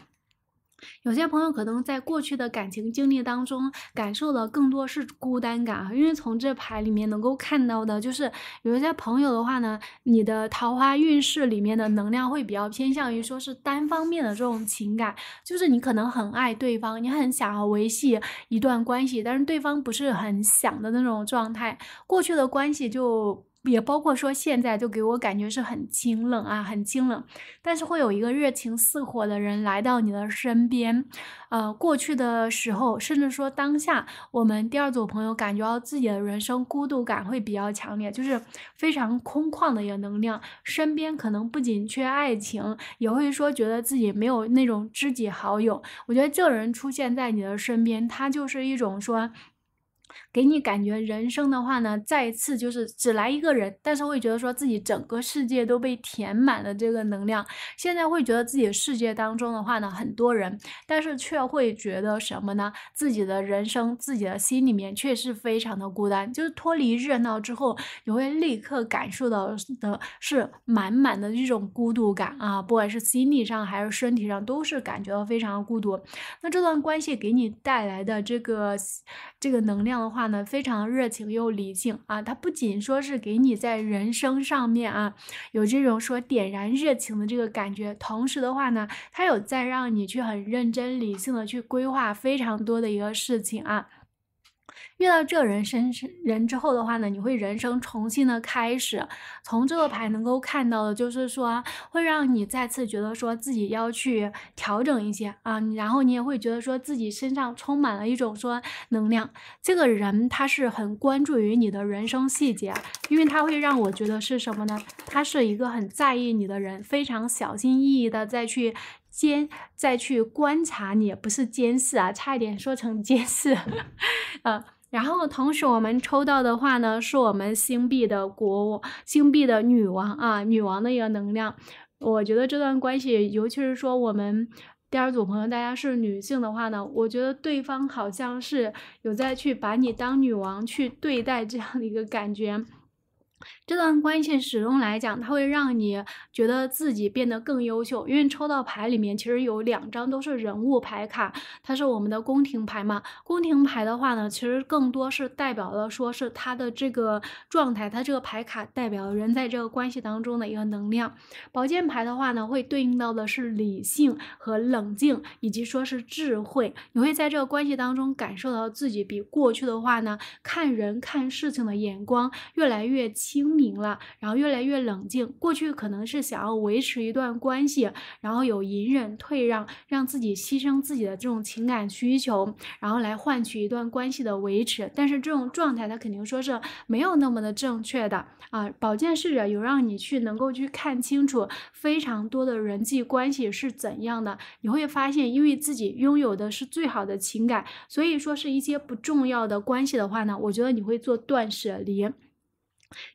有些朋友可能在过去的感情经历当中，感受的更多是孤单感，因为从这牌里面能够看到的，就是有一些朋友的话呢，你的桃花运势里面的能量会比较偏向于说是单方面的这种情感，就是你可能很爱对方，你很想要维系一段关系，但是对方不是很想的那种状态，过去的关系就。也包括说现在就给我感觉是很清冷啊，很清冷，但是会有一个热情似火的人来到你的身边，呃，过去的时候，甚至说当下，我们第二组朋友感觉到自己的人生孤独感会比较强烈，就是非常空旷的一个能量，身边可能不仅缺爱情，也会说觉得自己没有那种知己好友。我觉得这个人出现在你的身边，他就是一种说。给你感觉人生的话呢，再次就是只来一个人，但是会觉得说自己整个世界都被填满了这个能量。现在会觉得自己的世界当中的话呢，很多人，但是却会觉得什么呢？自己的人生，自己的心里面却是非常的孤单。就是脱离热闹之后，你会立刻感受到的是满满的这种孤独感啊，不管是心理上还是身体上，都是感觉到非常的孤独。那这段关系给你带来的这个这个能量。的话呢，非常热情又理性啊！他不仅说是给你在人生上面啊，有这种说点燃热情的这个感觉，同时的话呢，他有在让你去很认真理性的去规划非常多的一个事情啊。遇到这人生人之后的话呢，你会人生重新的开始。从这个牌能够看到的就是说，会让你再次觉得说自己要去调整一些啊，然后你也会觉得说自己身上充满了一种说能量。这个人他是很关注于你的人生细节，因为他会让我觉得是什么呢？他是一个很在意你的人，非常小心翼翼的再去。监，再去观察你，不是监视啊，差一点说成监视，嗯。然后同时我们抽到的话呢，是我们星币的国，王，星币的女王啊，女王的一个能量。我觉得这段关系，尤其是说我们第二组朋友，大家是女性的话呢，我觉得对方好像是有在去把你当女王去对待这样的一个感觉。这段关系始终来讲，它会让你觉得自己变得更优秀。因为抽到牌里面其实有两张都是人物牌卡，它是我们的宫廷牌嘛。宫廷牌的话呢，其实更多是代表了说是它的这个状态，它这个牌卡代表人在这个关系当中的一个能量。宝剑牌的话呢，会对应到的是理性和冷静，以及说是智慧。你会在这个关系当中感受到自己比过去的话呢，看人看事情的眼光越来越。清明了，然后越来越冷静。过去可能是想要维持一段关系，然后有隐忍退让，让自己牺牲自己的这种情感需求，然后来换取一段关系的维持。但是这种状态，它肯定说是没有那么的正确的啊。保健侍者有让你去能够去看清楚非常多的人际关系是怎样的。你会发现，因为自己拥有的是最好的情感，所以说是一些不重要的关系的话呢，我觉得你会做断舍离。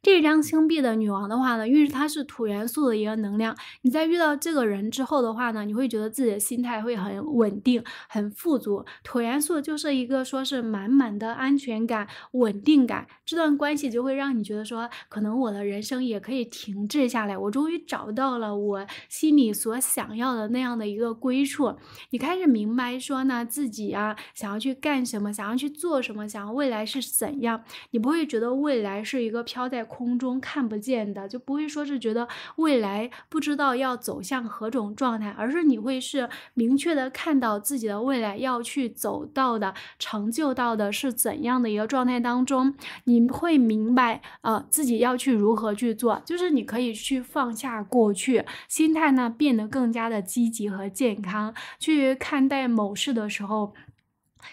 这张星币的女王的话呢，因为它是土元素的一个能量，你在遇到这个人之后的话呢，你会觉得自己的心态会很稳定、很富足。土元素就是一个说是满满的安全感、稳定感，这段关系就会让你觉得说，可能我的人生也可以停滞下来，我终于找到了我心里所想要的那样的一个归处。你开始明白说呢，自己啊想要去干什么，想要去做什么，想要未来是怎样，你不会觉得未来是一个飘。在空中看不见的，就不会说是觉得未来不知道要走向何种状态，而是你会是明确的看到自己的未来要去走到的、成就到的是怎样的一个状态当中，你会明白啊自己要去如何去做，就是你可以去放下过去，心态呢变得更加的积极和健康，去看待某事的时候。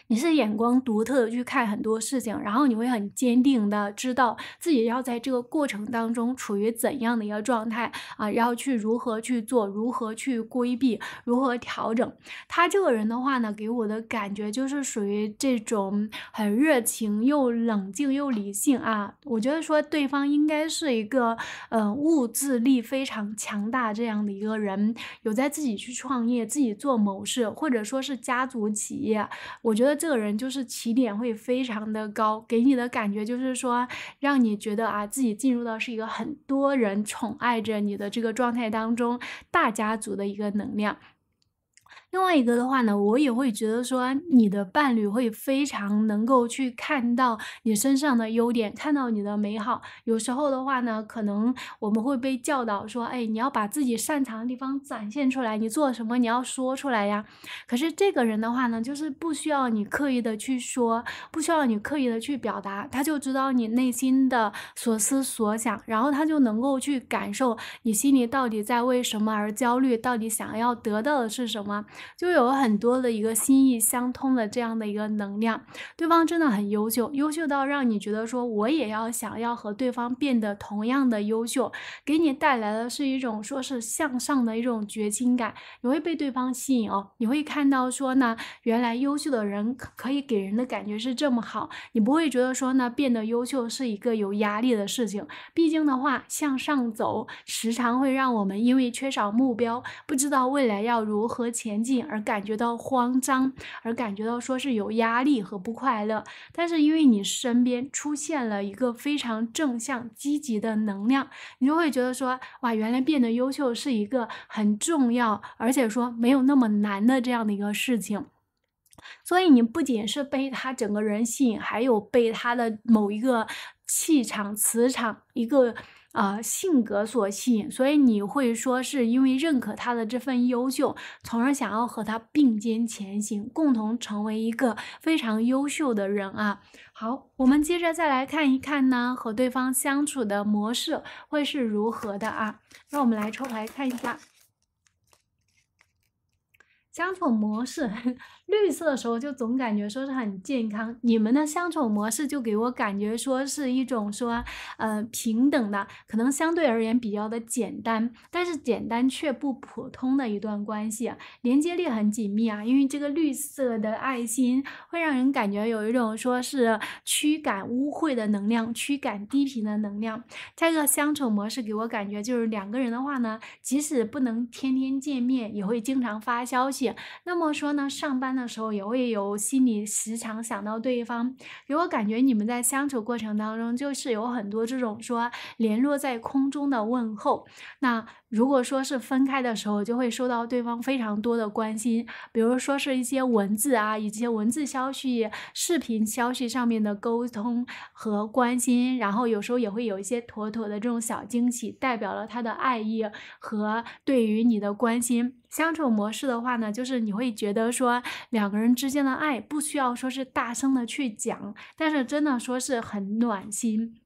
你是眼光独特的去看很多事情，然后你会很坚定的知道自己要在这个过程当中处于怎样的一个状态啊，要去如何去做，如何去规避，如何调整。他这个人的话呢，给我的感觉就是属于这种很热情又冷静又理性啊。我觉得说对方应该是一个，嗯，物质力非常强大这样的一个人，有在自己去创业，自己做某事，或者说是家族企业，我觉觉得这个人就是起点会非常的高，给你的感觉就是说，让你觉得啊自己进入到是一个很多人宠爱着你的这个状态当中，大家族的一个能量。另外一个的话呢，我也会觉得说，你的伴侣会非常能够去看到你身上的优点，看到你的美好。有时候的话呢，可能我们会被教导说，哎，你要把自己擅长的地方展现出来，你做什么你要说出来呀。可是这个人的话呢，就是不需要你刻意的去说，不需要你刻意的去表达，他就知道你内心的所思所想，然后他就能够去感受你心里到底在为什么而焦虑，到底想要得到的是什么。就有很多的一个心意相通的这样的一个能量，对方真的很优秀，优秀到让你觉得说我也要想要和对方变得同样的优秀，给你带来的是一种说是向上的一种决心感，你会被对方吸引哦，你会看到说呢，原来优秀的人可以给人的感觉是这么好，你不会觉得说呢变得优秀是一个有压力的事情，毕竟的话向上走时常会让我们因为缺少目标，不知道未来要如何前进。而感觉到慌张，而感觉到说是有压力和不快乐。但是因为你身边出现了一个非常正向、积极的能量，你就会觉得说，哇，原来变得优秀是一个很重要，而且说没有那么难的这样的一个事情。所以你不仅是被他整个人吸引，还有被他的某一个气场、磁场一个。啊，性格所吸引，所以你会说是因为认可他的这份优秀，从而想要和他并肩前行，共同成为一个非常优秀的人啊。好，我们接着再来看一看呢，和对方相处的模式会是如何的啊？让我们来抽牌看一下相处模式。绿色的时候就总感觉说是很健康，你们的相处模式就给我感觉说是一种说呃平等的，可能相对而言比较的简单，但是简单却不普通的一段关系，连接力很紧密啊，因为这个绿色的爱心会让人感觉有一种说是驱赶污秽的能量，驱赶低频的能量。这个相处模式给我感觉就是两个人的话呢，即使不能天天见面，也会经常发消息。那么说呢，上班。的时候也会有心里时常想到对方，给我感觉你们在相处过程当中，就是有很多这种说联络在空中的问候。那如果说是分开的时候，就会收到对方非常多的关心，比如说是一些文字啊，以及文字消息、视频消息上面的沟通和关心，然后有时候也会有一些妥妥的这种小惊喜，代表了他的爱意和对于你的关心。相处模式的话呢，就是你会觉得说两个人之间的爱不需要说是大声的去讲，但是真的说是很暖心。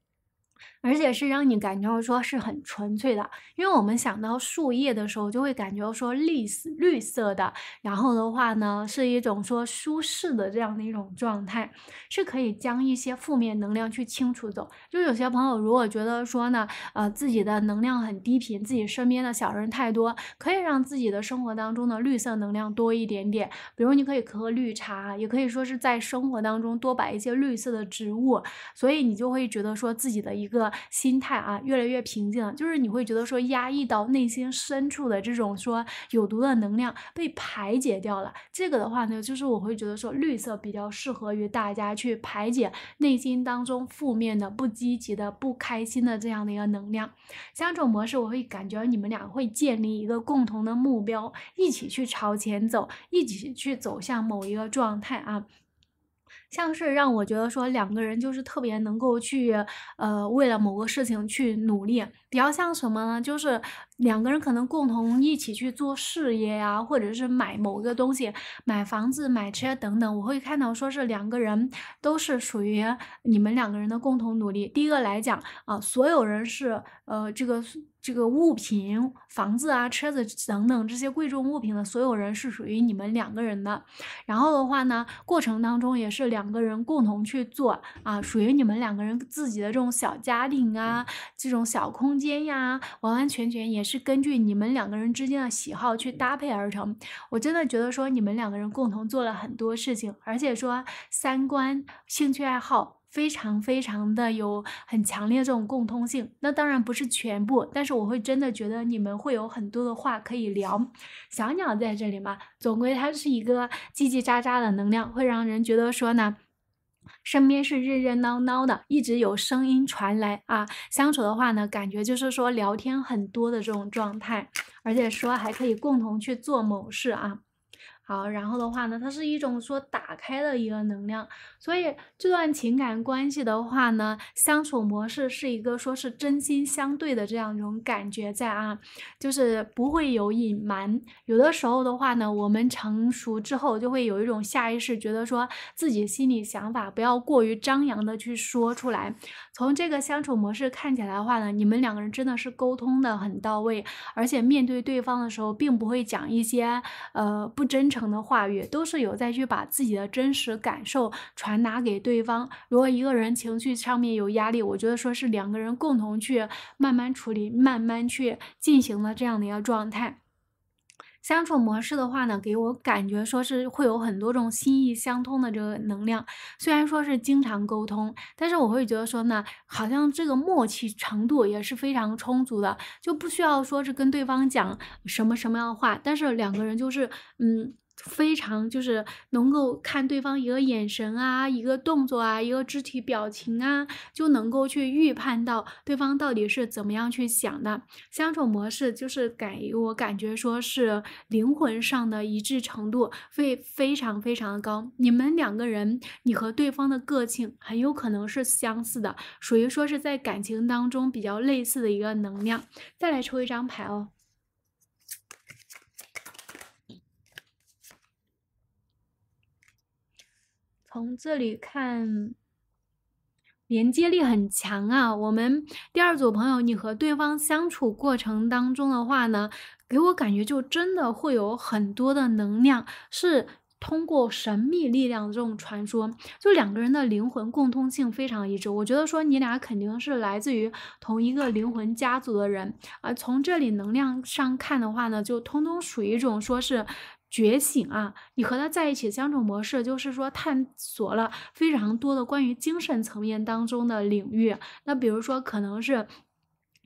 而且是让你感觉到说是很纯粹的，因为我们想到树叶的时候，就会感觉到说绿色绿色的，然后的话呢，是一种说舒适的这样的一种状态，是可以将一些负面能量去清除走。就有些朋友如果觉得说呢，呃，自己的能量很低频，自己身边的小人太多，可以让自己的生活当中的绿色能量多一点点。比如你可以喝绿茶，也可以说是在生活当中多摆一些绿色的植物，所以你就会觉得说自己的一个。心态啊，越来越平静，了。就是你会觉得说压抑到内心深处的这种说有毒的能量被排解掉了。这个的话呢，就是我会觉得说绿色比较适合于大家去排解内心当中负面的、不积极的、不开心的这样的一个能量。相种模式，我会感觉你们俩会建立一个共同的目标，一起去朝前走，一起去走向某一个状态啊。像是让我觉得说两个人就是特别能够去，呃，为了某个事情去努力。比较像什么呢？就是两个人可能共同一起去做事业啊，或者是买某个东西、买房子、买车等等。我会看到说是两个人都是属于你们两个人的共同努力。第一个来讲啊，所有人是呃这个这个物品、房子啊、车子等等这些贵重物品的所有人是属于你们两个人的。然后的话呢，过程当中也是两个人共同去做啊，属于你们两个人自己的这种小家庭啊，这种小空。间呀，完完全全也是根据你们两个人之间的喜好去搭配而成。我真的觉得说，你们两个人共同做了很多事情，而且说三观、兴趣爱好非常非常的有很强烈这种共通性。那当然不是全部，但是我会真的觉得你们会有很多的话可以聊。小鸟在这里嘛，总归它是一个叽叽喳喳的能量，会让人觉得说呢。身边是热热闹闹的，一直有声音传来啊。相处的话呢，感觉就是说聊天很多的这种状态，而且说还可以共同去做某事啊。好，然后的话呢，它是一种说打开的一个能量，所以这段情感关系的话呢，相处模式是一个说是真心相对的这样一种感觉在啊，就是不会有隐瞒。有的时候的话呢，我们成熟之后就会有一种下意识觉得说自己心里想法不要过于张扬的去说出来。从这个相处模式看起来的话呢，你们两个人真的是沟通的很到位，而且面对对方的时候，并不会讲一些呃不真诚的话语，都是有再去把自己的真实感受传达给对方。如果一个人情绪上面有压力，我觉得说是两个人共同去慢慢处理，慢慢去进行的这样的一个状态。相处模式的话呢，给我感觉说是会有很多种心意相通的这个能量。虽然说是经常沟通，但是我会觉得说呢，好像这个默契程度也是非常充足的，就不需要说是跟对方讲什么什么样的话，但是两个人就是嗯。非常就是能够看对方一个眼神啊，一个动作啊，一个肢体表情啊，就能够去预判到对方到底是怎么样去想的。相处模式就是给我感觉说是灵魂上的一致程度会非常非常高。你们两个人，你和对方的个性很有可能是相似的，属于说是在感情当中比较类似的一个能量。再来抽一张牌哦。从这里看，连接力很强啊！我们第二组朋友，你和对方相处过程当中的话呢，给我感觉就真的会有很多的能量，是通过神秘力量这种传说，就两个人的灵魂共通性非常一致。我觉得说你俩肯定是来自于同一个灵魂家族的人啊！从这里能量上看的话呢，就通通属于一种说是。觉醒啊！你和他在一起的处模式，就是说探索了非常多的关于精神层面当中的领域。那比如说，可能是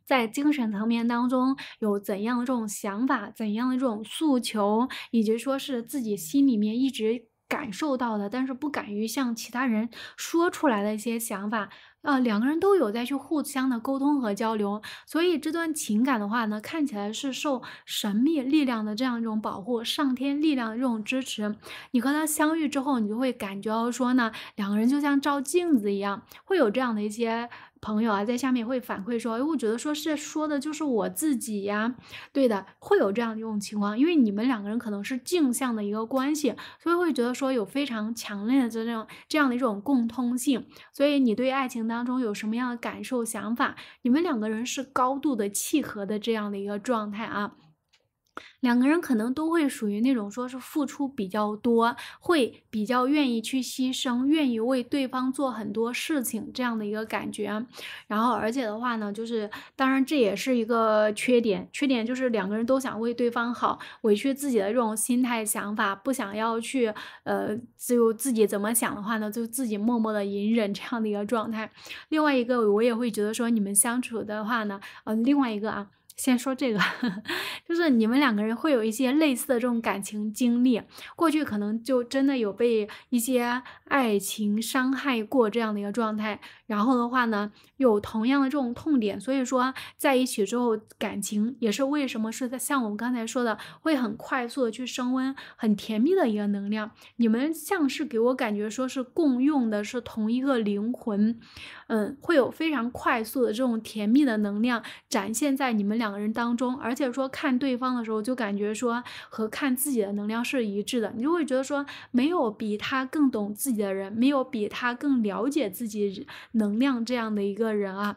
在精神层面当中有怎样的这种想法，怎样的这种诉求，以及说是自己心里面一直感受到的，但是不敢于向其他人说出来的一些想法。呃，两个人都有在去互相的沟通和交流，所以这段情感的话呢，看起来是受神秘力量的这样一种保护，上天力量的这种支持。你和他相遇之后，你就会感觉到说呢，两个人就像照镜子一样，会有这样的一些。朋友啊，在下面会反馈说，哎，我觉得说是说的就是我自己呀，对的，会有这样一种情况，因为你们两个人可能是镜像的一个关系，所以会觉得说有非常强烈的这种这样的一种共通性。所以你对爱情当中有什么样的感受、想法？你们两个人是高度的契合的这样的一个状态啊。两个人可能都会属于那种说是付出比较多，会比较愿意去牺牲，愿意为对方做很多事情这样的一个感觉。然后，而且的话呢，就是当然这也是一个缺点，缺点就是两个人都想为对方好，委屈自己的这种心态想法，不想要去呃，就自己怎么想的话呢，就自己默默的隐忍这样的一个状态。另外一个，我也会觉得说你们相处的话呢，嗯，另外一个啊。先说这个，就是你们两个人会有一些类似的这种感情经历，过去可能就真的有被一些爱情伤害过这样的一个状态，然后的话呢。有同样的这种痛点，所以说在一起之后，感情也是为什么是在像我们刚才说的，会很快速的去升温，很甜蜜的一个能量。你们像是给我感觉说是共用的是同一个灵魂，嗯，会有非常快速的这种甜蜜的能量展现在你们两个人当中，而且说看对方的时候，就感觉说和看自己的能量是一致的。你就会觉得说没有比他更懂自己的人，没有比他更了解自己能量这样的一个。人啊，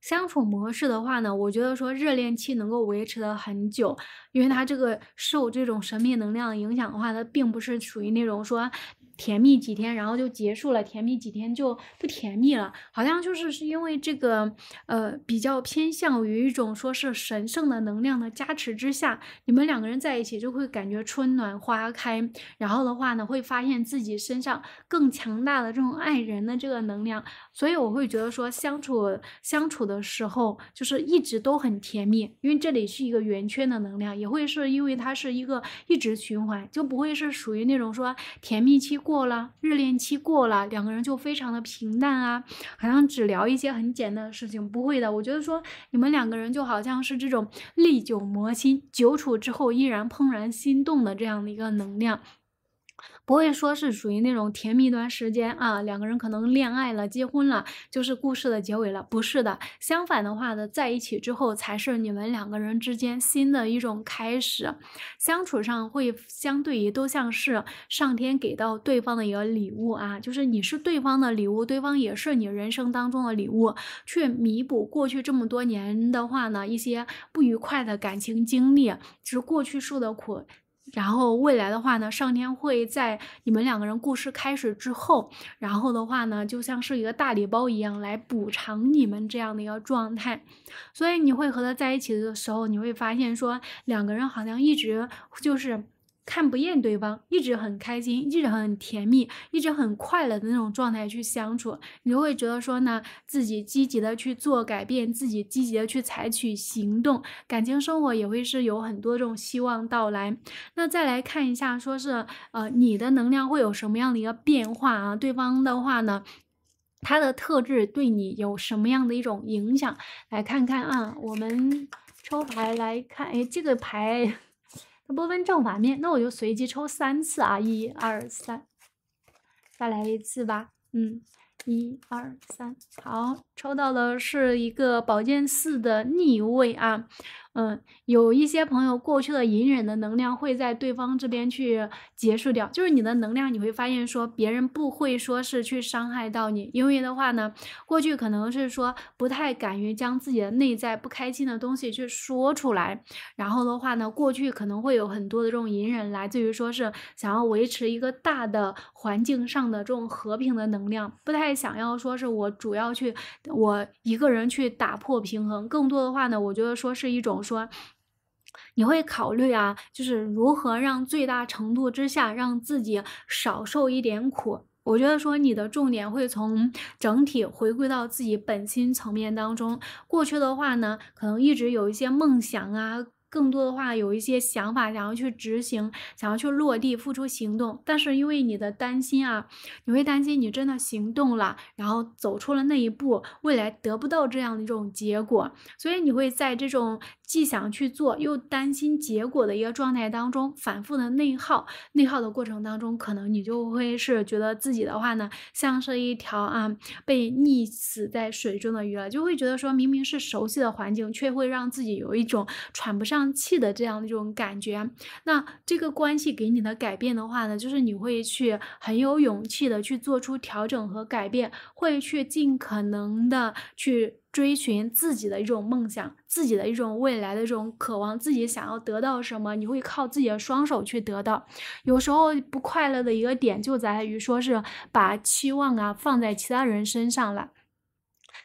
相处模式的话呢，我觉得说热恋期能够维持的很久，因为他这个受这种神秘能量影响的话，他并不是属于那种说。甜蜜几天，然后就结束了。甜蜜几天就不甜蜜了，好像就是是因为这个，呃，比较偏向于一种说是神圣的能量的加持之下，你们两个人在一起就会感觉春暖花开。然后的话呢，会发现自己身上更强大的这种爱人的这个能量。所以我会觉得说相处相处的时候就是一直都很甜蜜，因为这里是一个圆圈的能量，也会是因为它是一个一直循环，就不会是属于那种说甜蜜期。过了热恋期，过了两个人就非常的平淡啊，好像只聊一些很简单的事情。不会的，我觉得说你们两个人就好像是这种历久磨新，久处之后依然怦然心动的这样的一个能量。不会说是属于那种甜蜜一段时间啊，两个人可能恋爱了、结婚了，就是故事的结尾了，不是的。相反的话呢，在一起之后才是你们两个人之间新的一种开始，相处上会相对于都像是上天给到对方的一个礼物啊，就是你是对方的礼物，对方也是你人生当中的礼物，去弥补过去这么多年的话呢，一些不愉快的感情经历，是过去受的苦。然后未来的话呢，上天会在你们两个人故事开始之后，然后的话呢，就像是一个大礼包一样来补偿你们这样的一个状态，所以你会和他在一起的时候，你会发现说两个人好像一直就是。看不厌对方，一直很开心，一直很甜蜜，一直很快乐的那种状态去相处，你就会觉得说呢，自己积极的去做改变，自己积极的去采取行动，感情生活也会是有很多这种希望到来。那再来看一下，说是呃，你的能量会有什么样的一个变化啊？对方的话呢，他的特质对你有什么样的一种影响？来看看啊，我们抽牌来看，哎，这个牌。不分正反面，那我就随机抽三次啊，一二三，再来一次吧，嗯，一二三，好，抽到的是一个宝剑四的逆位啊。嗯，有一些朋友过去的隐忍的能量会在对方这边去结束掉，就是你的能量，你会发现说别人不会说是去伤害到你，因为的话呢，过去可能是说不太敢于将自己的内在不开心的东西去说出来，然后的话呢，过去可能会有很多的这种隐忍来自于说是想要维持一个大的环境上的这种和平的能量，不太想要说是我主要去我一个人去打破平衡，更多的话呢，我觉得说是一种。说你会考虑啊，就是如何让最大程度之下让自己少受一点苦。我觉得说你的重点会从整体回归到自己本心层面当中。过去的话呢，可能一直有一些梦想啊，更多的话有一些想法想要去执行，想要去落地付出行动。但是因为你的担心啊，你会担心你真的行动了，然后走出了那一步，未来得不到这样的一种结果，所以你会在这种。既想去做，又担心结果的一个状态当中，反复的内耗，内耗的过程当中，可能你就会是觉得自己的话呢，像是一条啊被溺死在水中的鱼了，就会觉得说明明是熟悉的环境，却会让自己有一种喘不上气的这样的一种感觉。那这个关系给你的改变的话呢，就是你会去很有勇气的去做出调整和改变，会去尽可能的去。追寻自己的一种梦想，自己的一种未来的这种渴望，自己想要得到什么，你会靠自己的双手去得到。有时候不快乐的一个点就在于说是把期望啊放在其他人身上了。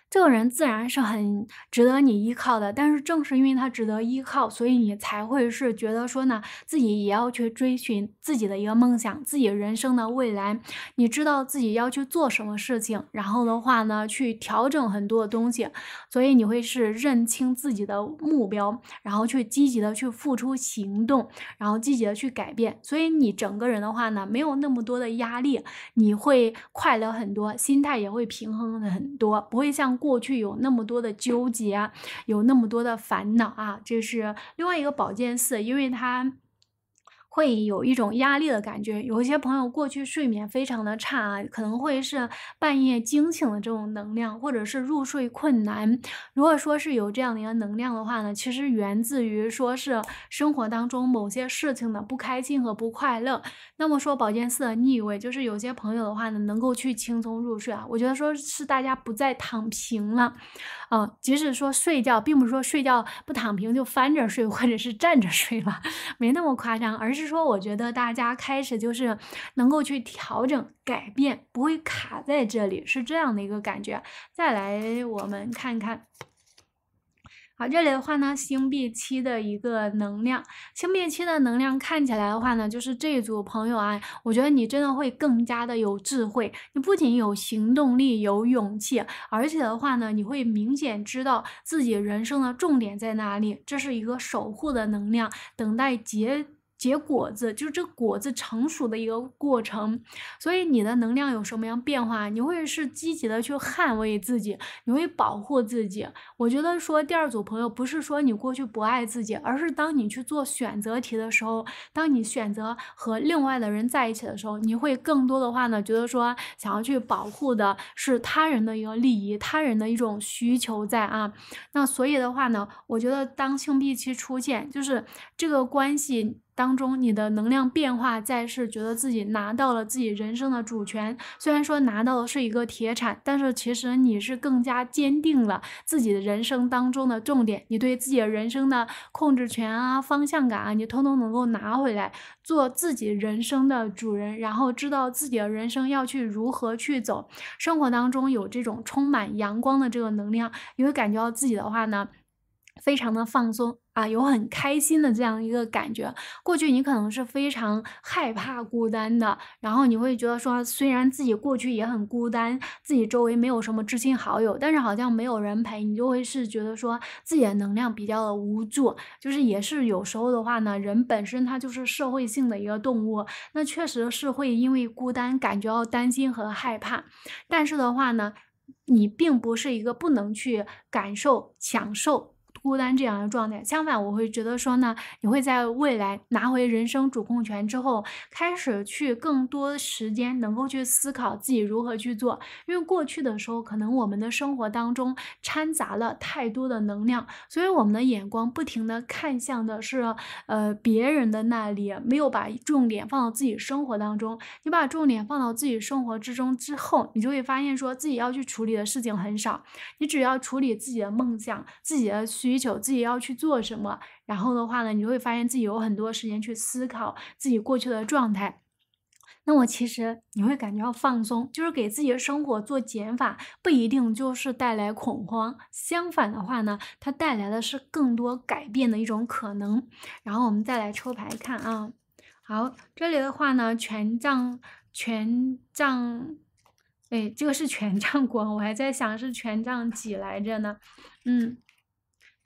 这个人自然是很值得你依靠的，但是正是因为他值得依靠，所以你才会是觉得说呢，自己也要去追寻自己的一个梦想，自己人生的未来，你知道自己要去做什么事情，然后的话呢，去调整很多的东西。所以你会是认清自己的目标，然后去积极的去付出行动，然后积极的去改变。所以你整个人的话呢，没有那么多的压力，你会快乐很多，心态也会平衡很多，不会像过去有那么多的纠结，有那么多的烦恼啊。这是另外一个保健四，因为它。会有一种压力的感觉，有一些朋友过去睡眠非常的差啊，可能会是半夜惊醒的这种能量，或者是入睡困难。如果说是有这样的一个能量的话呢，其实源自于说是生活当中某些事情的不开心和不快乐。那么说保健四的逆位，就是有些朋友的话呢，能够去轻松入睡啊，我觉得说是大家不再躺平了。啊，即使说睡觉，并不是说睡觉不躺平就翻着睡，或者是站着睡了，没那么夸张，而是说我觉得大家开始就是能够去调整、改变，不会卡在这里，是这样的一个感觉。再来，我们看看。好，这里的话呢，星币七的一个能量，星币七的能量看起来的话呢，就是这一组朋友啊，我觉得你真的会更加的有智慧，你不仅有行动力、有勇气，而且的话呢，你会明显知道自己人生的重点在哪里，这是一个守护的能量，等待结。结果子就是这果子成熟的一个过程，所以你的能量有什么样变化？你会是积极的去捍卫自己，你会保护自己。我觉得说第二组朋友不是说你过去不爱自己，而是当你去做选择题的时候，当你选择和另外的人在一起的时候，你会更多的话呢，觉得说想要去保护的是他人的一个利益，他人的一种需求在啊。那所以的话呢，我觉得当性癖期出现，就是这个关系。当中，你的能量变化在是觉得自己拿到了自己人生的主权，虽然说拿到的是一个铁铲，但是其实你是更加坚定了自己的人生当中的重点，你对自己的人生的控制权啊、方向感啊，你通通能够拿回来，做自己人生的主人，然后知道自己的人生要去如何去走。生活当中有这种充满阳光的这个能量，你会感觉到自己的话呢。非常的放松啊，有很开心的这样一个感觉。过去你可能是非常害怕孤单的，然后你会觉得说，虽然自己过去也很孤单，自己周围没有什么知心好友，但是好像没有人陪你，就会是觉得说自己的能量比较的无助。就是也是有时候的话呢，人本身他就是社会性的一个动物，那确实是会因为孤单感觉到担心和害怕。但是的话呢，你并不是一个不能去感受、享受。孤单这样的状态，相反，我会觉得说呢，你会在未来拿回人生主控权之后，开始去更多时间能够去思考自己如何去做。因为过去的时候，可能我们的生活当中掺杂了太多的能量，所以我们的眼光不停的看向的是呃别人的那里，没有把重点放到自己生活当中。你把重点放到自己生活之中之后，你就会发现说自己要去处理的事情很少，你只要处理自己的梦想、自己的需。自己要去做什么，然后的话呢，你会发现自己有很多时间去思考自己过去的状态。那我其实你会感觉到放松，就是给自己的生活做减法，不一定就是带来恐慌。相反的话呢，它带来的是更多改变的一种可能。然后我们再来抽牌看啊。好，这里的话呢，权杖，权杖，哎，这个是权杖国王，我还在想是权杖几来着呢？嗯。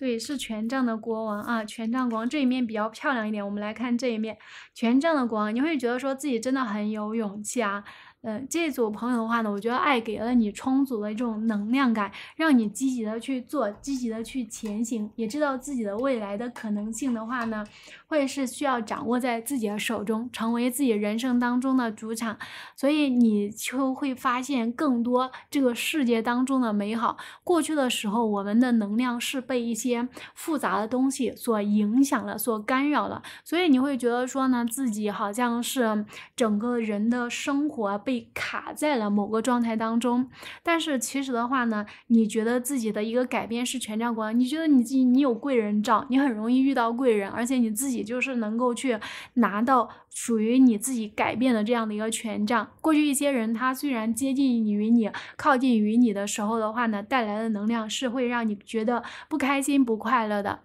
对，是权杖的国王啊，权杖国王这一面比较漂亮一点。我们来看这一面，权杖的国王，你会觉得说自己真的很有勇气啊。嗯，这组朋友的话呢，我觉得爱给了你充足的一种能量感，让你积极的去做，积极的去前行，也知道自己的未来的可能性的话呢。会是需要掌握在自己的手中，成为自己人生当中的主场，所以你就会发现更多这个世界当中的美好。过去的时候，我们的能量是被一些复杂的东西所影响了，所干扰了，所以你会觉得说呢，自己好像是整个人的生活被卡在了某个状态当中。但是其实的话呢，你觉得自己的一个改变是全账观，你觉得你自己你有贵人照，你很容易遇到贵人，而且你自己。就是能够去拿到属于你自己改变的这样的一个权杖。过去一些人，他虽然接近于你、靠近于你的时候的话呢，带来的能量是会让你觉得不开心、不快乐的。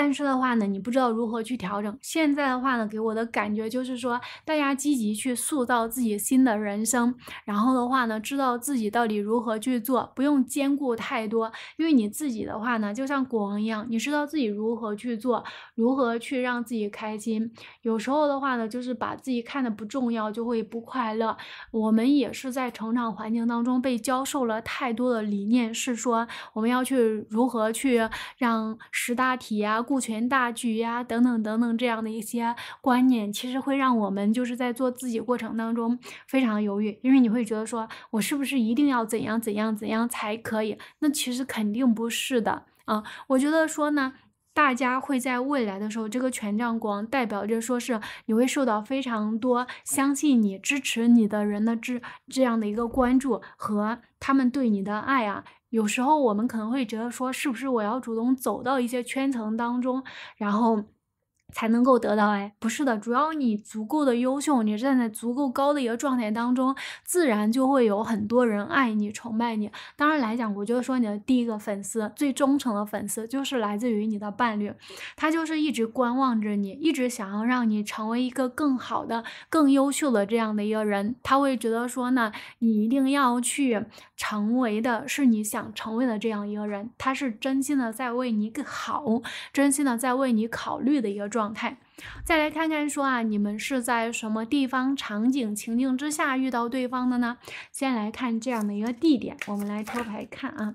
但是的话呢，你不知道如何去调整。现在的话呢，给我的感觉就是说，大家积极去塑造自己新的人生，然后的话呢，知道自己到底如何去做，不用兼顾太多。因为你自己的话呢，就像国王一样，你知道自己如何去做，如何去让自己开心。有时候的话呢，就是把自己看的不重要，就会不快乐。我们也是在成长环境当中被教授了太多的理念，是说我们要去如何去让十大题啊。顾全大局呀，等等等等，这样的一些观念，其实会让我们就是在做自己过程当中非常犹豫，因为你会觉得说，我是不是一定要怎样怎样怎样才可以？那其实肯定不是的啊。我觉得说呢，大家会在未来的时候，这个权杖光代表着说是你会受到非常多相信你、支持你的人的支这样的一个关注和他们对你的爱啊。有时候我们可能会觉得说，是不是我要主动走到一些圈层当中，然后。才能够得到爱，不是的，主要你足够的优秀，你站在足够高的一个状态当中，自然就会有很多人爱你、崇拜你。当然来讲，我就是说你的第一个粉丝、最忠诚的粉丝，就是来自于你的伴侣，他就是一直观望着你，一直想要让你成为一个更好的、更优秀的这样的一个人。他会觉得说呢，你一定要去成为的是你想成为的这样一个人，他是真心的在为你更好，真心的在为你考虑的一个状。状态，再来看看说啊，你们是在什么地方、场景、情境之下遇到对方的呢？先来看这样的一个地点，我们来抽牌看啊。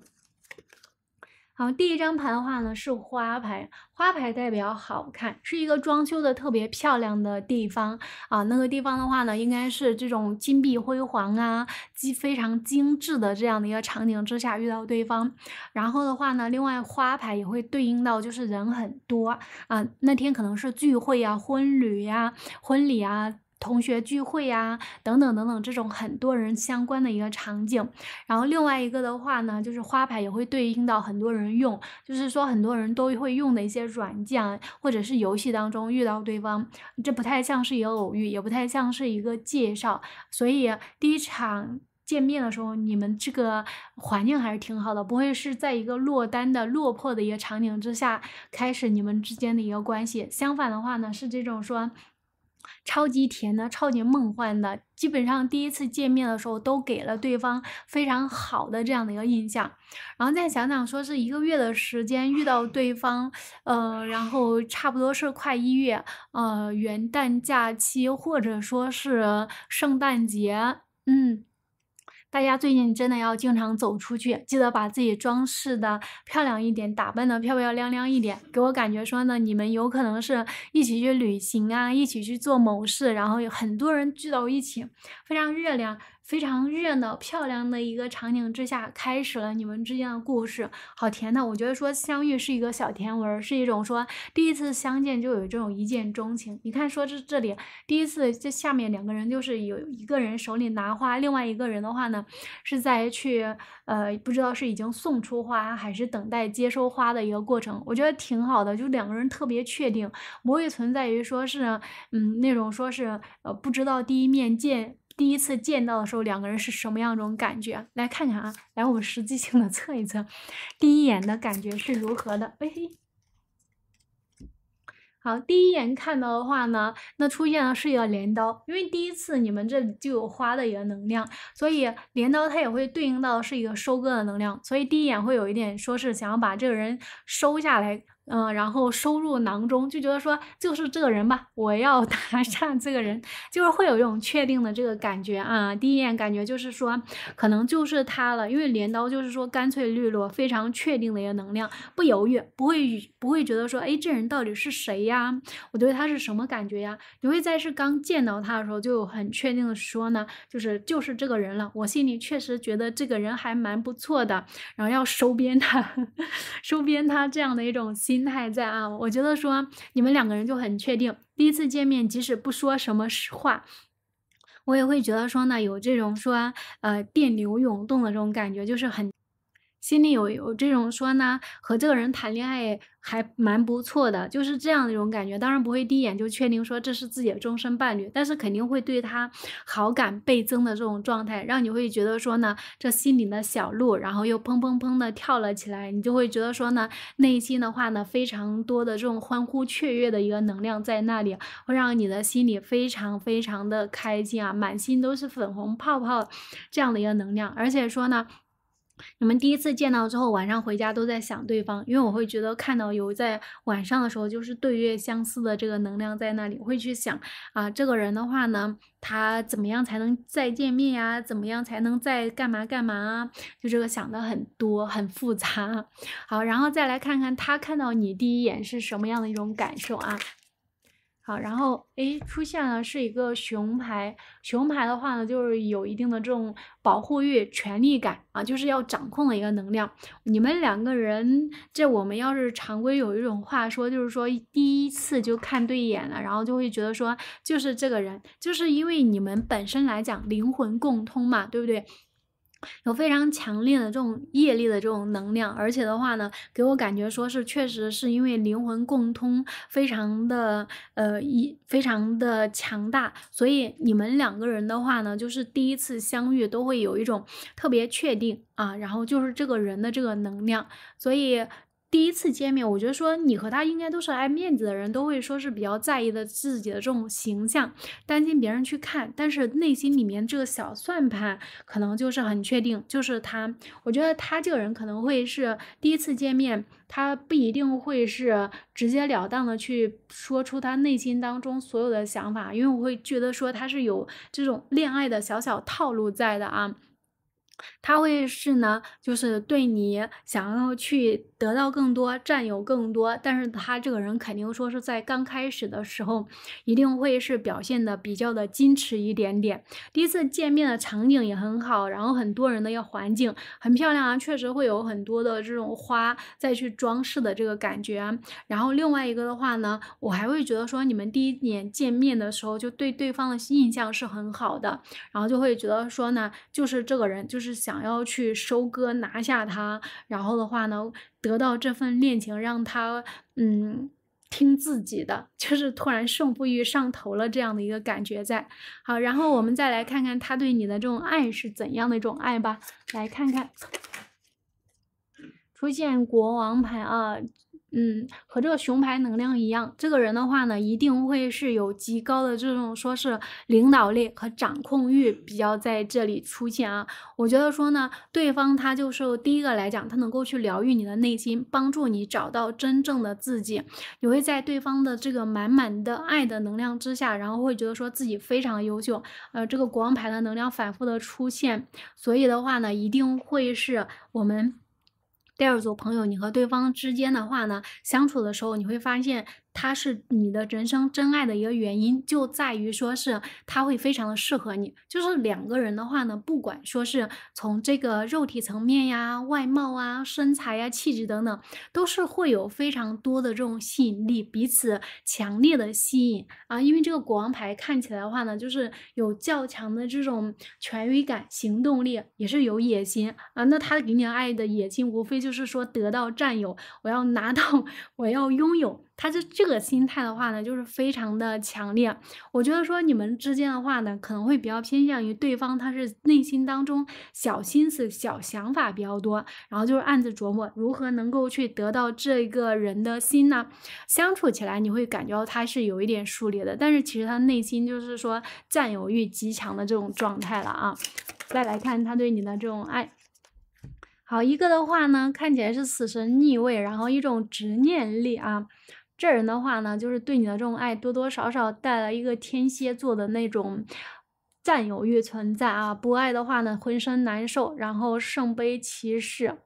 好，第一张牌的话呢是花牌，花牌代表好看，是一个装修的特别漂亮的地方啊。那个地方的话呢，应该是这种金碧辉煌啊，精非常精致的这样的一个场景之下遇到对方。然后的话呢，另外花牌也会对应到就是人很多啊，那天可能是聚会呀、婚礼呀、婚礼啊。同学聚会呀，等等等等，这种很多人相关的一个场景。然后另外一个的话呢，就是花牌也会对应到很多人用，就是说很多人都会用的一些软件或者是游戏当中遇到对方，这不太像是一个偶遇，也不太像是一个介绍。所以第一场见面的时候，你们这个环境还是挺好的，不会是在一个落单的落魄的一个场景之下开始你们之间的一个关系。相反的话呢，是这种说。超级甜的，超级梦幻的，基本上第一次见面的时候都给了对方非常好的这样的一个印象。然后再想想说是一个月的时间遇到对方，呃，然后差不多是快一月，呃，元旦假期或者说是圣诞节，嗯。大家最近真的要经常走出去，记得把自己装饰的漂亮一点，打扮的漂漂亮亮一点。给我感觉说呢，你们有可能是一起去旅行啊，一起去做某事，然后有很多人聚到一起，非常热烈。非常热闹、漂亮的一个场景之下，开始了你们之间的故事，好甜的！我觉得说相遇是一个小甜文，是一种说第一次相见就有这种一见钟情。你看说这这里第一次这下面两个人就是有一个人手里拿花，另外一个人的话呢是在去呃不知道是已经送出花还是等待接收花的一个过程，我觉得挺好的，就两个人特别确定，不会存在于说是嗯那种说是呃不知道第一面见。第一次见到的时候，两个人是什么样一种感觉？来看看啊，来，我们实际性的测一测，第一眼的感觉是如何的？哎，好，第一眼看到的话呢，那出现的是一个镰刀，因为第一次你们这里就有花的一个能量，所以镰刀它也会对应到是一个收割的能量，所以第一眼会有一点说是想要把这个人收下来。嗯，然后收入囊中，就觉得说就是这个人吧，我要搭讪 这个人，就是会有这种确定的这个感觉啊。第一眼感觉就是说，可能就是他了，因为镰刀就是说干脆利落，非常确定的一个能量，不犹豫，不会不会觉得说，哎，这人到底是谁呀？我觉得他是什么感觉呀？你会在是刚见到他的时候就很确定的说呢，就是就是这个人了，我心里确实觉得这个人还蛮不错的，然后要收编他，收编他这样的一种心。心态在啊，我觉得说你们两个人就很确定。第一次见面，即使不说什么话，我也会觉得说呢，有这种说呃电流涌动的这种感觉，就是很。心里有有这种说呢，和这个人谈恋爱还蛮不错的，就是这样的一种感觉。当然不会第一眼就确定说这是自己的终身伴侣，但是肯定会对他好感倍增的这种状态，让你会觉得说呢，这心里的小鹿，然后又砰砰砰的跳了起来。你就会觉得说呢，内心的话呢，非常多的这种欢呼雀跃的一个能量在那里，会让你的心里非常非常的开心啊，满心都是粉红泡泡这样的一个能量，而且说呢。你们第一次见到之后，晚上回家都在想对方，因为我会觉得看到有在晚上的时候，就是对月相思的这个能量在那里，会去想啊，这个人的话呢，他怎么样才能再见面呀？怎么样才能再干嘛干嘛啊？就这个想的很多，很复杂。好，然后再来看看他看到你第一眼是什么样的一种感受啊？好，然后哎，出现了是一个熊牌，熊牌的话呢，就是有一定的这种保护欲、权力感啊，就是要掌控的一个能量。你们两个人，这我们要是常规有一种话说，就是说第一次就看对眼了，然后就会觉得说，就是这个人，就是因为你们本身来讲灵魂共通嘛，对不对？有非常强烈的这种业力的这种能量，而且的话呢，给我感觉说是确实是因为灵魂共通，非常的呃一非常的强大，所以你们两个人的话呢，就是第一次相遇都会有一种特别确定啊，然后就是这个人的这个能量，所以。第一次见面，我觉得说你和他应该都是爱面子的人，都会说是比较在意的自己的这种形象，担心别人去看，但是内心里面这个小算盘可能就是很确定，就是他，我觉得他这个人可能会是第一次见面，他不一定会是直截了当的去说出他内心当中所有的想法，因为我会觉得说他是有这种恋爱的小小套路在的啊，他会是呢，就是对你想要去。得到更多，占有更多，但是他这个人肯定说是在刚开始的时候，一定会是表现的比较的矜持一点点。第一次见面的场景也很好，然后很多人的一个环境很漂亮啊，确实会有很多的这种花再去装饰的这个感觉。然后另外一个的话呢，我还会觉得说你们第一眼见面的时候就对对方的印象是很好的，然后就会觉得说呢，就是这个人就是想要去收割拿下他，然后的话呢。得到这份恋情让他嗯听自己的，就是突然胜负欲上头了这样的一个感觉在好，然后我们再来看看他对你的这种爱是怎样的一种爱吧，来看看出现国王牌啊。嗯，和这个熊牌能量一样，这个人的话呢，一定会是有极高的这种说是领导力和掌控欲比较在这里出现啊。我觉得说呢，对方他就是第一个来讲，他能够去疗愈你的内心，帮助你找到真正的自己。你会在对方的这个满满的爱的能量之下，然后会觉得说自己非常优秀。呃，这个国王牌的能量反复的出现，所以的话呢，一定会是我们。第二组朋友，你和对方之间的话呢，相处的时候，你会发现。他是你的人生真爱的一个原因，就在于说是他会非常的适合你。就是两个人的话呢，不管说是从这个肉体层面呀、外貌啊、身材呀、气质等等，都是会有非常多的这种吸引力，彼此强烈的吸引啊。因为这个国王牌看起来的话呢，就是有较强的这种权欲感、行动力，也是有野心啊。那他给你爱的野心，无非就是说得到、占有，我要拿到，我要拥有。他是这个心态的话呢，就是非常的强烈。我觉得说你们之间的话呢，可能会比较偏向于对方，他是内心当中小心思、小想法比较多，然后就是暗自琢磨如何能够去得到这一个人的心呢。相处起来你会感觉到他是有一点疏离的，但是其实他内心就是说占有欲极强的这种状态了啊。再来看他对你的这种爱，好一个的话呢，看起来是死神逆位，然后一种执念力啊。这人的话呢，就是对你的这种爱，多多少少带了一个天蝎座的那种占有欲存在啊。不爱的话呢，浑身难受。然后圣杯骑士。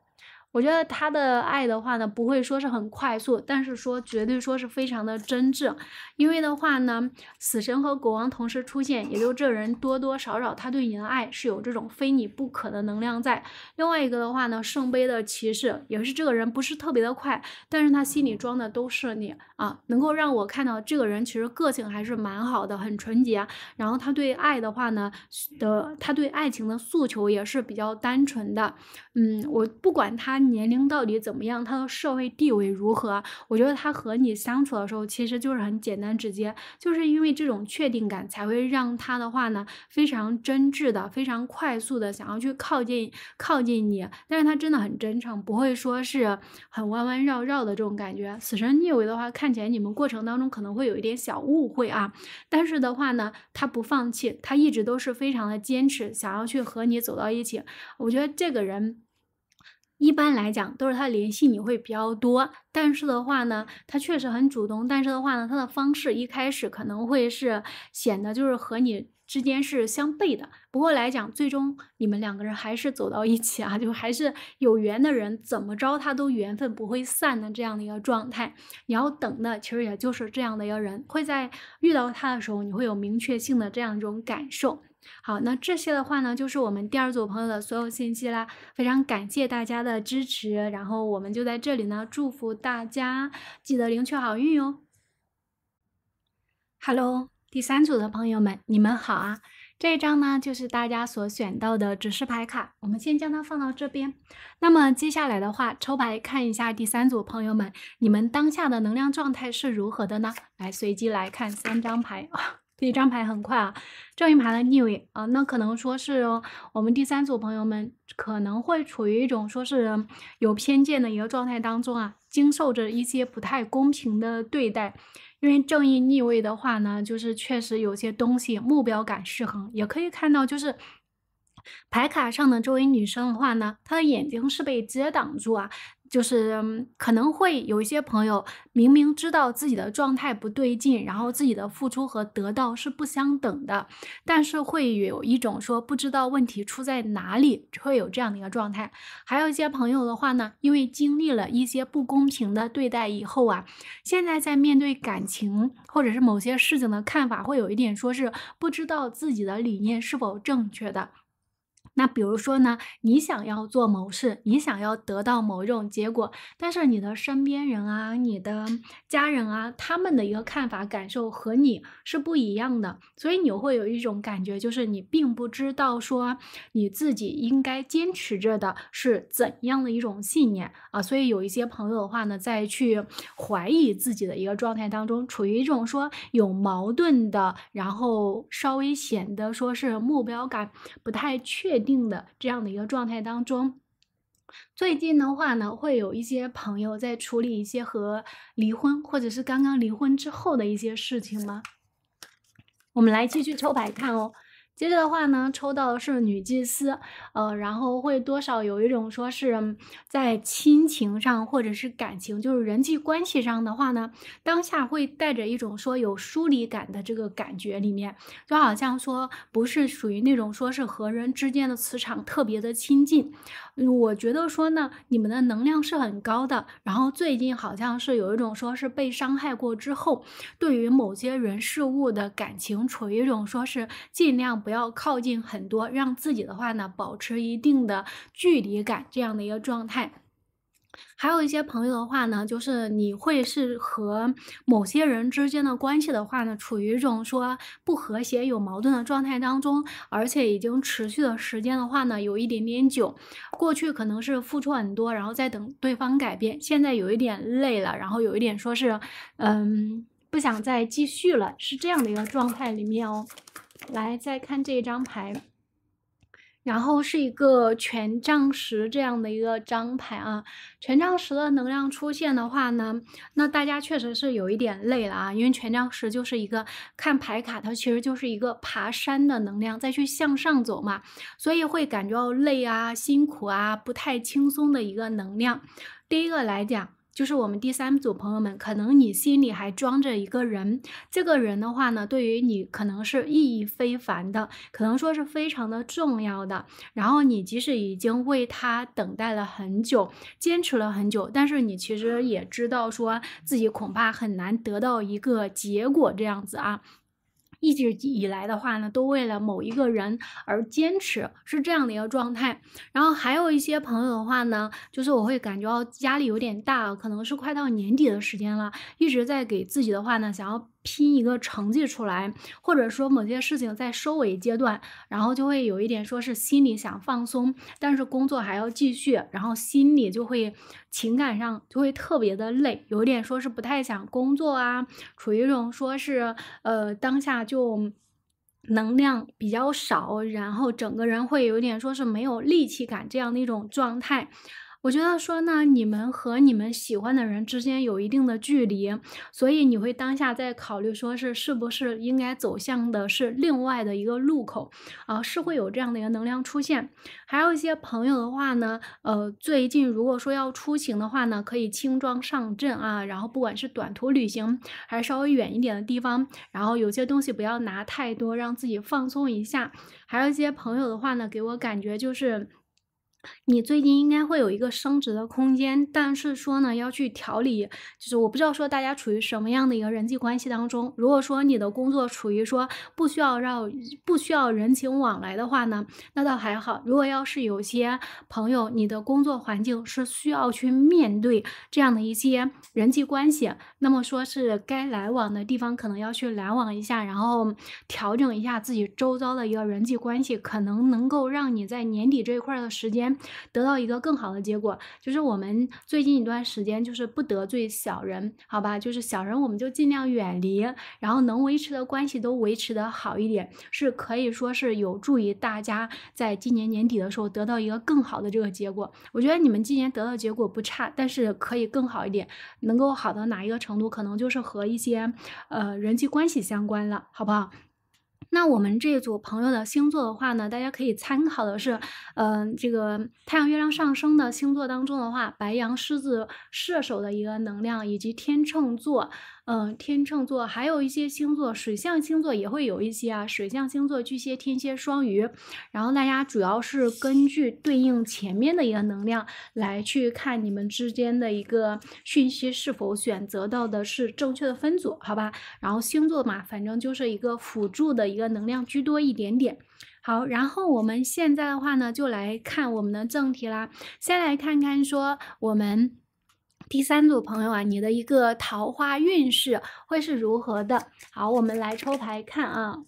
我觉得他的爱的话呢，不会说是很快速，但是说绝对说是非常的真挚。因为的话呢，死神和国王同时出现，也就这人多多少少他对你的爱是有这种非你不可的能量在。另外一个的话呢，圣杯的骑士也是这个人不是特别的快，但是他心里装的都是你啊，能够让我看到这个人其实个性还是蛮好的，很纯洁。然后他对爱的话呢的他对爱情的诉求也是比较单纯的。嗯，我不管他。年龄到底怎么样？他的社会地位如何？我觉得他和你相处的时候，其实就是很简单直接，就是因为这种确定感，才会让他的话呢非常真挚的、非常快速的想要去靠近、靠近你。但是他真的很真诚，不会说是很弯弯绕绕的这种感觉。死神逆位的话，看起来你们过程当中可能会有一点小误会啊，但是的话呢，他不放弃，他一直都是非常的坚持，想要去和你走到一起。我觉得这个人。一般来讲都是他联系你会比较多，但是的话呢，他确实很主动，但是的话呢，他的方式一开始可能会是显得就是和你之间是相悖的。不过来讲，最终你们两个人还是走到一起啊，就还是有缘的人，怎么着他都缘分不会散的这样的一个状态。你要等的其实也就是这样的一个人，会在遇到他的时候，你会有明确性的这样一种感受。好，那这些的话呢，就是我们第二组朋友的所有信息啦。非常感谢大家的支持，然后我们就在这里呢，祝福大家，记得领取好运哟。Hello，第三组的朋友们，你们好啊！这一张呢，就是大家所选到的指示牌卡，我们先将它放到这边。那么接下来的话，抽牌看一下，第三组朋友们，你们当下的能量状态是如何的呢？来，随机来看三张牌啊。第一张牌很快啊，正义牌的逆位啊，那可能说是我们第三组朋友们可能会处于一种说是有偏见的一个状态当中啊，经受着一些不太公平的对待。因为正义逆位的话呢，就是确实有些东西目标感失衡，也可以看到就是牌卡上的这位女生的话呢，她的眼睛是被遮挡住啊。就是可能会有一些朋友明明知道自己的状态不对劲，然后自己的付出和得到是不相等的，但是会有一种说不知道问题出在哪里，会有这样的一个状态。还有一些朋友的话呢，因为经历了一些不公平的对待以后啊，现在在面对感情或者是某些事情的看法，会有一点说是不知道自己的理念是否正确的。那比如说呢，你想要做某事，你想要得到某种结果，但是你的身边人啊，你的家人啊，他们的一个看法、感受和你是不一样的，所以你会有一种感觉，就是你并不知道说你自己应该坚持着的是怎样的一种信念啊。所以有一些朋友的话呢，在去怀疑自己的一个状态当中，处于一种说有矛盾的，然后稍微显得说是目标感不太确。定的这样的一个状态当中，最近的话呢，会有一些朋友在处理一些和离婚或者是刚刚离婚之后的一些事情吗？我们来继续抽牌看哦。接着的话呢，抽到的是女祭司，呃，然后会多少有一种说是在亲情上或者是感情，就是人际关系上的话呢，当下会带着一种说有疏离感的这个感觉里面，就好像说不是属于那种说是和人之间的磁场特别的亲近。我觉得说呢，你们的能量是很高的，然后最近好像是有一种说是被伤害过之后，对于某些人事物的感情处于一种说是尽量。不要靠近很多，让自己的话呢保持一定的距离感，这样的一个状态。还有一些朋友的话呢，就是你会是和某些人之间的关系的话呢，处于一种说不和谐、有矛盾的状态当中，而且已经持续的时间的话呢，有一点点久。过去可能是付出很多，然后再等对方改变，现在有一点累了，然后有一点说是嗯不想再继续了，是这样的一个状态里面哦。来，再看这一张牌，然后是一个权杖十这样的一个张牌啊。权杖十的能量出现的话呢，那大家确实是有一点累了啊，因为权杖十就是一个看牌卡，它其实就是一个爬山的能量，再去向上走嘛，所以会感觉到累啊、辛苦啊、不太轻松的一个能量。第一个来讲。就是我们第三组朋友们，可能你心里还装着一个人，这个人的话呢，对于你可能是意义非凡的，可能说是非常的重要的。然后你即使已经为他等待了很久，坚持了很久，但是你其实也知道，说自己恐怕很难得到一个结果这样子啊。一直以来的话呢，都为了某一个人而坚持，是这样的一个状态。然后还有一些朋友的话呢，就是我会感觉到压力有点大，可能是快到年底的时间了，一直在给自己的话呢想要。拼一个成绩出来，或者说某些事情在收尾阶段，然后就会有一点说是心里想放松，但是工作还要继续，然后心里就会情感上就会特别的累，有点说是不太想工作啊，处于一种说是呃当下就能量比较少，然后整个人会有点说是没有力气感这样的一种状态。我觉得说，呢，你们和你们喜欢的人之间有一定的距离，所以你会当下在考虑，说是是不是应该走向的是另外的一个路口，啊，是会有这样的一个能量出现。还有一些朋友的话呢，呃，最近如果说要出行的话呢，可以轻装上阵啊，然后不管是短途旅行还是稍微远一点的地方，然后有些东西不要拿太多，让自己放松一下。还有一些朋友的话呢，给我感觉就是。你最近应该会有一个升值的空间，但是说呢要去调理，就是我不知道说大家处于什么样的一个人际关系当中。如果说你的工作处于说不需要让不需要人情往来的话呢，那倒还好。如果要是有些朋友，你的工作环境是需要去面对这样的一些人际关系，那么说是该来往的地方可能要去来往一下，然后调整一下自己周遭的一个人际关系，可能能够让你在年底这一块的时间。得到一个更好的结果，就是我们最近一段时间就是不得罪小人，好吧？就是小人我们就尽量远离，然后能维持的关系都维持的好一点，是可以说是有助于大家在今年年底的时候得到一个更好的这个结果。我觉得你们今年得到结果不差，但是可以更好一点，能够好到哪一个程度，可能就是和一些呃人际关系相关了，好不好？那我们这组朋友的星座的话呢，大家可以参考的是，嗯，这个太阳月亮上升的星座当中的话，白羊、狮子、射手的一个能量，以及天秤座。嗯，天秤座还有一些星座，水象星座也会有一些啊，水象星座巨蟹、天蝎、双鱼，然后大家主要是根据对应前面的一个能量来去看你们之间的一个讯息是否选择到的是正确的分组，好吧？然后星座嘛，反正就是一个辅助的一个能量居多一点点。好，然后我们现在的话呢，就来看我们的正题啦，先来看看说我们。第三组朋友啊，你的一个桃花运势会是如何的？好，我们来抽牌看啊。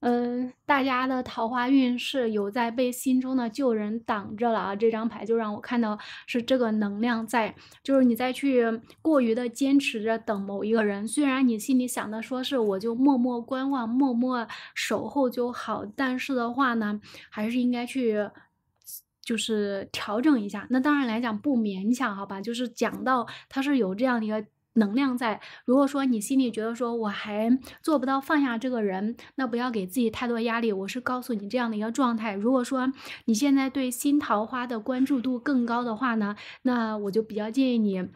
嗯，大家的桃花运势有在被心中的旧人挡着了啊。这张牌就让我看到是这个能量在，就是你在去过于的坚持着等某一个人。虽然你心里想的说是我就默默观望、默默守候就好，但是的话呢，还是应该去。就是调整一下，那当然来讲不勉强，好吧？就是讲到他是有这样的一个能量在。如果说你心里觉得说我还做不到放下这个人，那不要给自己太多压力。我是告诉你这样的一个状态。如果说你现在对新桃花的关注度更高的话呢，那我就比较建议你。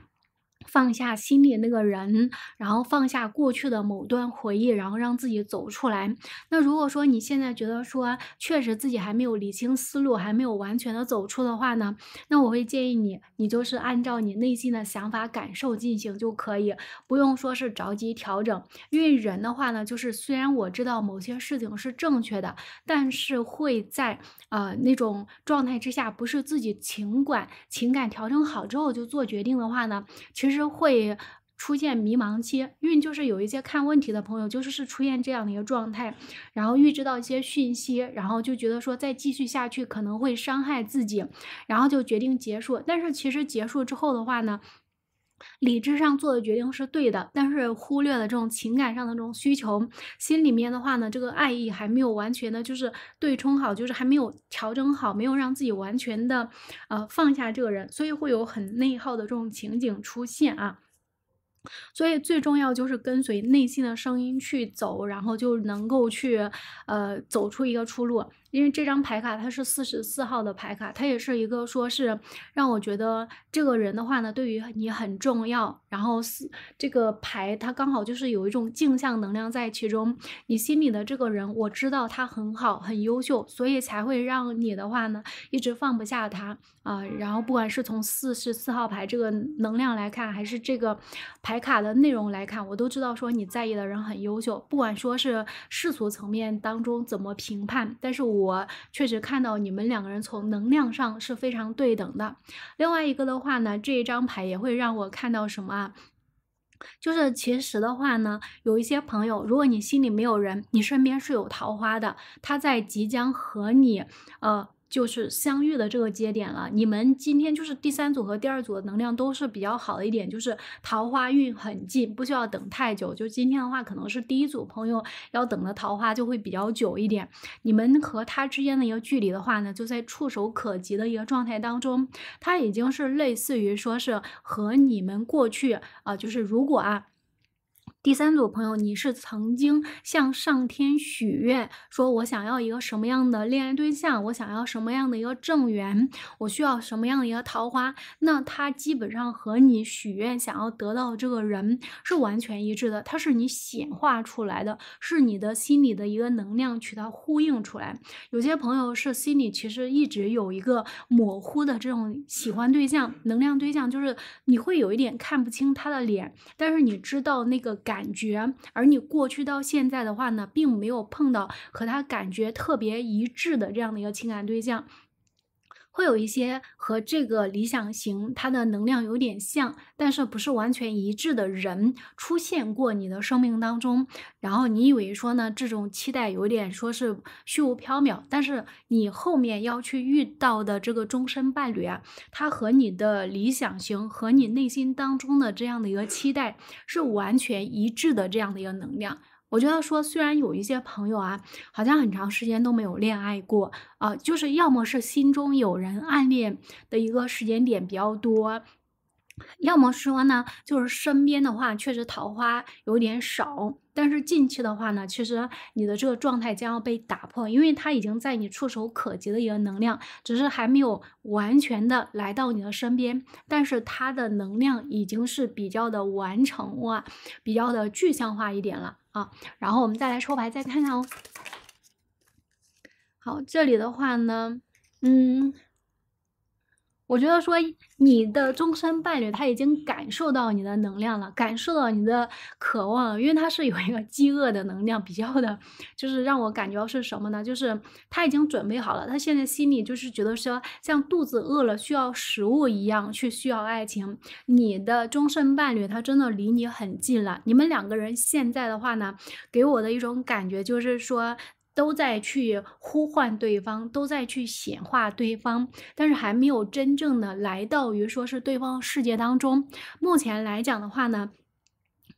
放下心里那个人，然后放下过去的某段回忆，然后让自己走出来。那如果说你现在觉得说确实自己还没有理清思路，还没有完全的走出的话呢，那我会建议你，你就是按照你内心的想法感受进行就可以，不用说是着急调整。因为人的话呢，就是虽然我知道某些事情是正确的，但是会在呃那种状态之下，不是自己情感情感调整好之后就做决定的话呢，其实。是会出现迷茫期，因为就是有一些看问题的朋友，就是是出现这样的一个状态，然后预知到一些讯息，然后就觉得说再继续下去可能会伤害自己，然后就决定结束。但是其实结束之后的话呢？理智上做的决定是对的，但是忽略了这种情感上的这种需求，心里面的话呢，这个爱意还没有完全的，就是对冲好，就是还没有调整好，没有让自己完全的，呃，放下这个人，所以会有很内耗的这种情景出现啊。所以最重要就是跟随内心的声音去走，然后就能够去，呃，走出一个出路。因为这张牌卡它是四十四号的牌卡，它也是一个说是让我觉得这个人的话呢，对于你很重要。然后四这个牌它刚好就是有一种镜像能量在其中，你心里的这个人，我知道他很好很优秀，所以才会让你的话呢一直放不下他啊。然后不管是从四十四号牌这个能量来看，还是这个牌卡的内容来看，我都知道说你在意的人很优秀，不管说是世俗层面当中怎么评判，但是我。我确实看到你们两个人从能量上是非常对等的。另外一个的话呢，这一张牌也会让我看到什么啊？就是其实的话呢，有一些朋友，如果你心里没有人，你身边是有桃花的，他在即将和你，呃。就是相遇的这个节点了。你们今天就是第三组和第二组的能量都是比较好的一点，就是桃花运很近，不需要等太久。就今天的话，可能是第一组朋友要等的桃花就会比较久一点。你们和他之间的一个距离的话呢，就在触手可及的一个状态当中，他已经是类似于说是和你们过去啊，就是如果啊。第三组朋友，你是曾经向上天许愿，说我想要一个什么样的恋爱对象，我想要什么样的一个正缘，我需要什么样的一个桃花。那他基本上和你许愿想要得到这个人是完全一致的，它是你显化出来的，是你的心里的一个能量渠道呼应出来。有些朋友是心里其实一直有一个模糊的这种喜欢对象，能量对象，就是你会有一点看不清他的脸，但是你知道那个感。感觉，而你过去到现在的话呢，并没有碰到和他感觉特别一致的这样的一个情感对象。会有一些和这个理想型它的能量有点像，但是不是完全一致的人出现过你的生命当中，然后你以为说呢这种期待有点说是虚无缥缈，但是你后面要去遇到的这个终身伴侣啊，他和你的理想型和你内心当中的这样的一个期待是完全一致的这样的一个能量。我觉得说，虽然有一些朋友啊，好像很长时间都没有恋爱过啊，就是要么是心中有人暗恋的一个时间点比较多。要么说呢，就是身边的话，确实桃花有点少。但是近期的话呢，其实你的这个状态将要被打破，因为它已经在你触手可及的一个能量，只是还没有完全的来到你的身边。但是它的能量已经是比较的完成哇，比较的具象化一点了啊。然后我们再来抽牌，再看看哦。好，这里的话呢，嗯。我觉得说，你的终身伴侣他已经感受到你的能量了，感受到你的渴望，了，因为他是有一个饥饿的能量，比较的，就是让我感觉到是什么呢？就是他已经准备好了，他现在心里就是觉得说，像肚子饿了需要食物一样，去需要爱情。你的终身伴侣他真的离你很近了，你们两个人现在的话呢，给我的一种感觉就是说。都在去呼唤对方，都在去显化对方，但是还没有真正的来到于说是对方世界当中。目前来讲的话呢，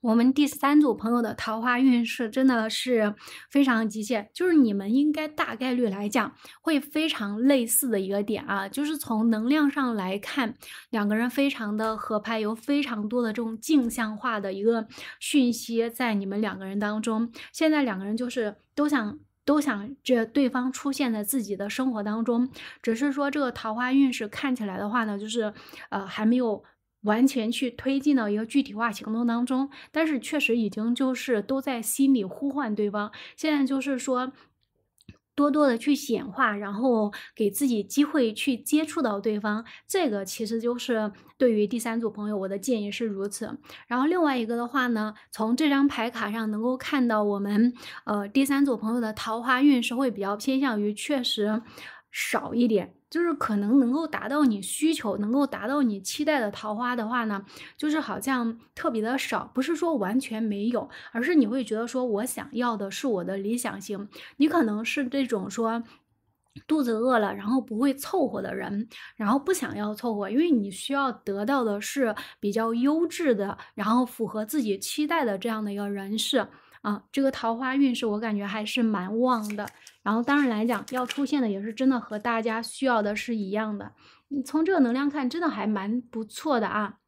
我们第三组朋友的桃花运势真的是非常急切，就是你们应该大概率来讲会非常类似的一个点啊，就是从能量上来看，两个人非常的合拍，有非常多的这种镜像化的一个讯息在你们两个人当中。现在两个人就是都想。都想着对方出现在自己的生活当中，只是说这个桃花运势看起来的话呢，就是呃还没有完全去推进到一个具体化行动当中，但是确实已经就是都在心里呼唤对方。现在就是说。多多的去显化，然后给自己机会去接触到对方，这个其实就是对于第三组朋友，我的建议是如此。然后另外一个的话呢，从这张牌卡上能够看到，我们呃第三组朋友的桃花运是会比较偏向于确实少一点。就是可能能够达到你需求、能够达到你期待的桃花的话呢，就是好像特别的少，不是说完全没有，而是你会觉得说我想要的是我的理想型，你可能是这种说肚子饿了，然后不会凑合的人，然后不想要凑合，因为你需要得到的是比较优质的，然后符合自己期待的这样的一个人士。啊，这个桃花运势我感觉还是蛮旺的。然后，当然来讲，要出现的也是真的和大家需要的是一样的。你从这个能量看，真的还蛮不错的啊。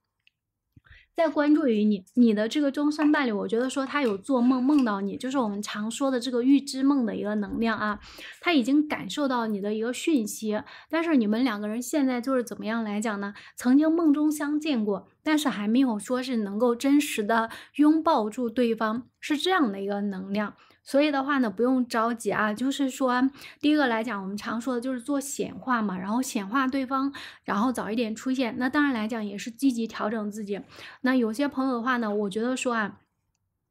在关注于你，你的这个终身伴侣，我觉得说他有做梦梦到你，就是我们常说的这个预知梦的一个能量啊，他已经感受到你的一个讯息，但是你们两个人现在就是怎么样来讲呢？曾经梦中相见过，但是还没有说是能够真实的拥抱住对方，是这样的一个能量。所以的话呢，不用着急啊，就是说，第一个来讲，我们常说的就是做显化嘛，然后显化对方，然后早一点出现。那当然来讲，也是积极调整自己。那有些朋友的话呢，我觉得说啊。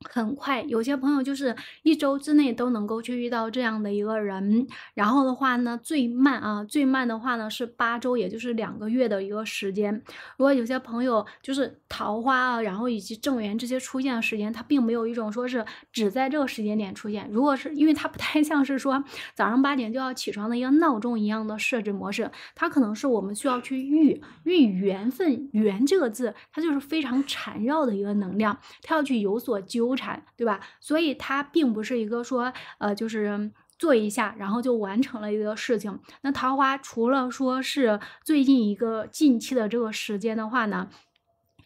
很快，有些朋友就是一周之内都能够去遇到这样的一个人。然后的话呢，最慢啊，最慢的话呢是八周，也就是两个月的一个时间。如果有些朋友就是桃花啊，然后以及正缘这些出现的时间，它并没有一种说是只在这个时间点出现。如果是因为它不太像是说早上八点就要起床的一个闹钟一样的设置模式，它可能是我们需要去遇，遇缘分“缘”这个字，它就是非常缠绕的一个能量，它要去有所纠。投产对吧？所以它并不是一个说，呃，就是做一下，然后就完成了一个事情。那桃花除了说是最近一个近期的这个时间的话呢？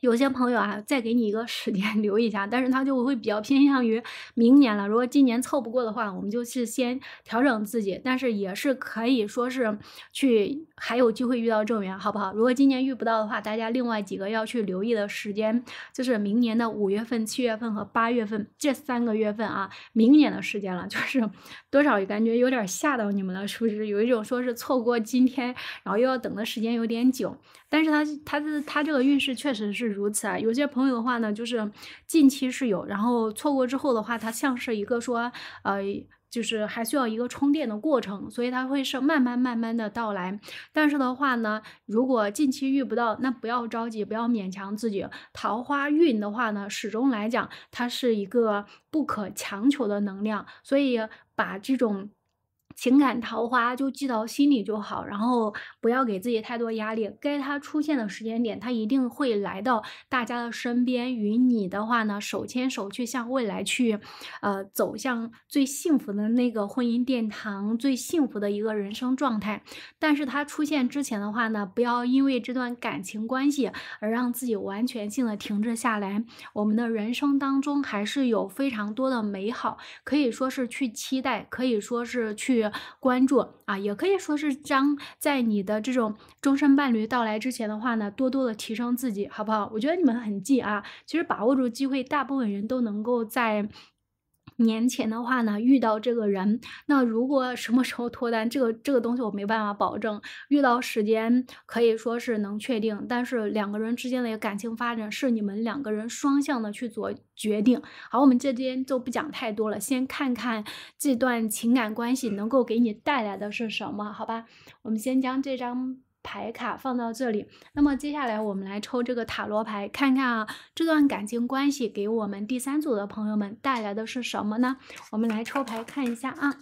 有些朋友啊，再给你一个时间 留一下，但是他就会比较偏向于明年了。如果今年凑不过的话，我们就是先调整自己，但是也是可以说是去还有机会遇到正缘，好不好？如果今年遇不到的话，大家另外几个要去留意的时间就是明年的五月份、七月份和八月份这三个月份啊，明年的时间了，就是 多少感觉有点吓到你们了，是不是？有一种说是错过今天，然后又要等的时间有点久。但是他他是他这个运势确实是如此啊。有些朋友的话呢，就是近期是有，然后错过之后的话，他像是一个说，呃，就是还需要一个充电的过程，所以他会是慢慢慢慢的到来。但是的话呢，如果近期遇不到，那不要着急，不要勉强自己。桃花运的话呢，始终来讲，它是一个不可强求的能量，所以把这种。情感桃花就记到心里就好，然后不要给自己太多压力。该它出现的时间点，它一定会来到大家的身边，与你的话呢手牵手去向未来去，呃走向最幸福的那个婚姻殿堂，最幸福的一个人生状态。但是他出现之前的话呢，不要因为这段感情关系而让自己完全性的停滞下来。我们的人生当中还是有非常多的美好，可以说是去期待，可以说是去。关注啊，也可以说是将在你的这种终身伴侣到来之前的话呢，多多的提升自己，好不好？我觉得你们很近啊，其实把握住机会，大部分人都能够在。年前的话呢，遇到这个人，那如果什么时候脱单，这个这个东西我没办法保证。遇到时间可以说是能确定，但是两个人之间的一个感情发展是你们两个人双向的去做决定。好，我们这边就不讲太多了，先看看这段情感关系能够给你带来的是什么，好吧？我们先将这张。牌卡放到这里，那么接下来我们来抽这个塔罗牌，看看啊，这段感情关系给我们第三组的朋友们带来的是什么呢？我们来抽牌看一下啊。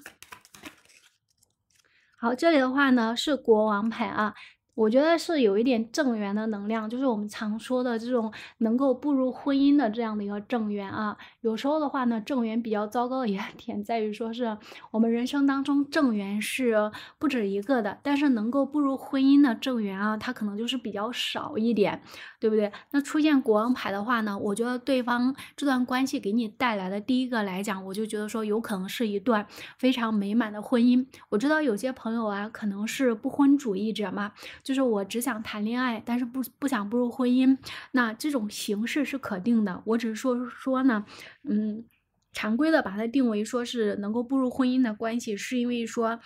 好，这里的话呢是国王牌啊。我觉得是有一点正缘的能量，就是我们常说的这种能够步入婚姻的这样的一个正缘啊。有时候的话呢，正缘比较糟糕的一 点在于说是我们人生当中正缘是不止一个的，但是能够步入婚姻的正缘啊，它可能就是比较少一点，对不对？那出现国王牌的话呢，我觉得对方这段关系给你带来的第一个来讲，我就觉得说有可能是一段非常美满的婚姻。我知道有些朋友啊，可能是不婚主义者嘛。就是我只想谈恋爱，但是不不想步入婚姻。那这种形式是可定的。我只是说说呢，嗯，常规的把它定为说是能够步入婚姻的关系，是因为说。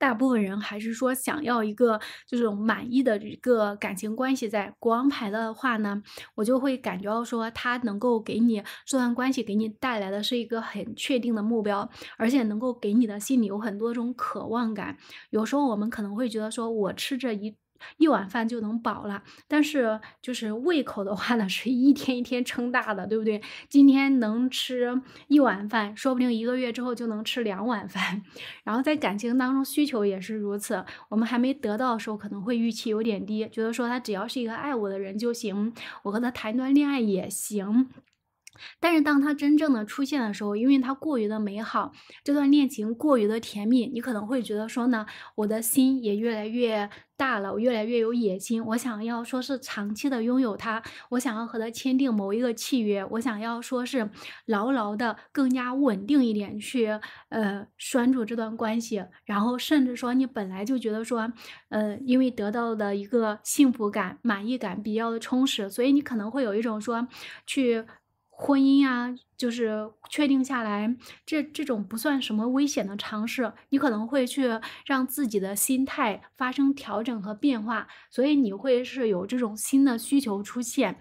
大部分人还是说想要一个这种满意的一个感情关系，在国王牌的话呢，我就会感觉到说他能够给你这段关系给你带来的是一个很确定的目标，而且能够给你的心里有很多种渴望感。有时候我们可能会觉得说，我吃着一。一碗饭就能饱了，但是就是胃口的话呢，是一天一天撑大的，对不对？今天能吃一碗饭，说不定一个月之后就能吃两碗饭。然后在感情当中，需求也是如此。我们还没得到的时候，可能会预期有点低，觉得说他只要是一个爱我的人就行，我和他谈一段恋爱也行。但是当他真正的出现的时候，因为他过于的美好，这段恋情过于的甜蜜，你可能会觉得说呢，我的心也越来越大了，我越来越有野心，我想要说是长期的拥有他，我想要和他签订某一个契约，我想要说是牢牢的更加稳定一点去呃拴住这段关系，然后甚至说你本来就觉得说，呃，因为得到的一个幸福感、满意感比较的充实，所以你可能会有一种说去。婚姻啊，就是确定下来，这这种不算什么危险的尝试，你可能会去让自己的心态发生调整和变化，所以你会是有这种新的需求出现。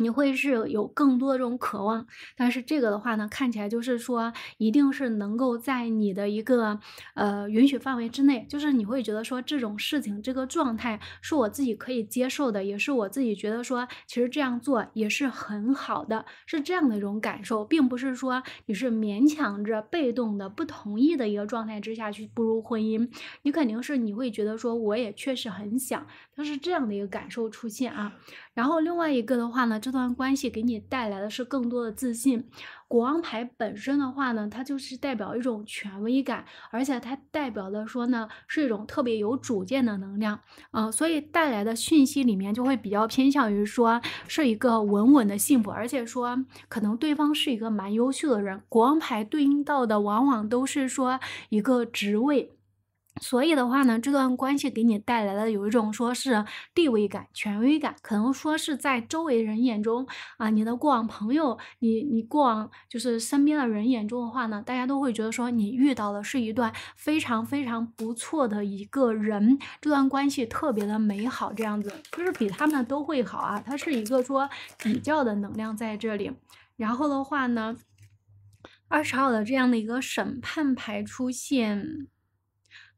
你会是有更多的这种渴望，但是这个的话呢，看起来就是说，一定是能够在你的一个呃允许范围之内，就是你会觉得说这种事情这个状态是我自己可以接受的，也是我自己觉得说，其实这样做也是很好的，是这样的一种感受，并不是说你是勉强着被动的不同意的一个状态之下去步入婚姻，你肯定是你会觉得说，我也确实很想。就是这样的一个感受出现啊，然后另外一个的话呢，这段关系给你带来的是更多的自信。国王牌本身的话呢，它就是代表一种权威感，而且它代表的说呢，是一种特别有主见的能量啊，所以带来的讯息里面就会比较偏向于说是一个稳稳的幸福，而且说可能对方是一个蛮优秀的人。国王牌对应到的往往都是说一个职位。所以的话呢，这段关系给你带来的有一种说是地位感、权威感，可能说是在周围人眼中啊，你的过往朋友，你你过往就是身边的人眼中的话呢，大家都会觉得说你遇到的是一段非常非常不错的一个人，这段关系特别的美好，这样子就是比他们都会好啊。它是一个说比较的能量在这里。然后的话呢，二十号的这样的一个审判牌出现。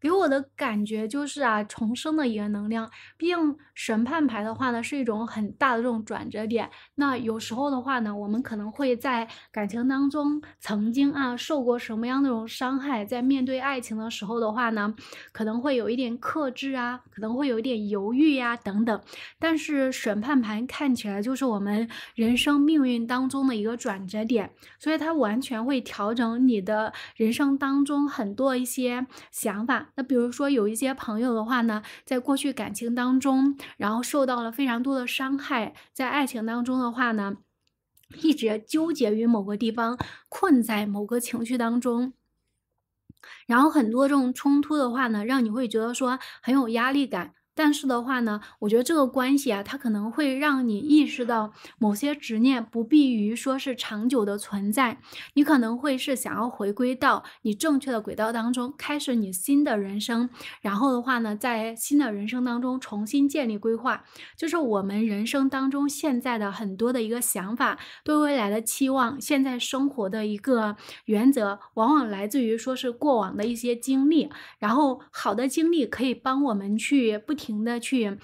给我的感觉就是啊，重生的一个能量。毕竟审判牌的话呢，是一种很大的这种转折点。那有时候的话呢，我们可能会在感情当中曾经啊受过什么样的种伤害，在面对爱情的时候的话呢，可能会有一点克制啊，可能会有一点犹豫呀等等。但是审判牌看起来就是我们人生命运当中的一个转折点，所以它完全会调整你的人生当中很多一些想法。那比如说，有一些朋友的话呢，在过去感情当中，然后受到了非常多的伤害，在爱情当中的话呢，一直纠结于某个地方，困在某个情绪当中，然后很多这种冲突的话呢，让你会觉得说很有压力感。但是的话呢，我觉得这个关系啊，它可能会让你意识到某些执念不必于说是长久的存在。你可能会是想要回归到你正确的轨道当中，开始你新的人生。然后的话呢，在新的人生当中重新建立规划，就是我们人生当中现在的很多的一个想法，对未来的期望，现在生活的一个原则，往往来自于说是过往的一些经历。然后好的经历可以帮我们去不。停的去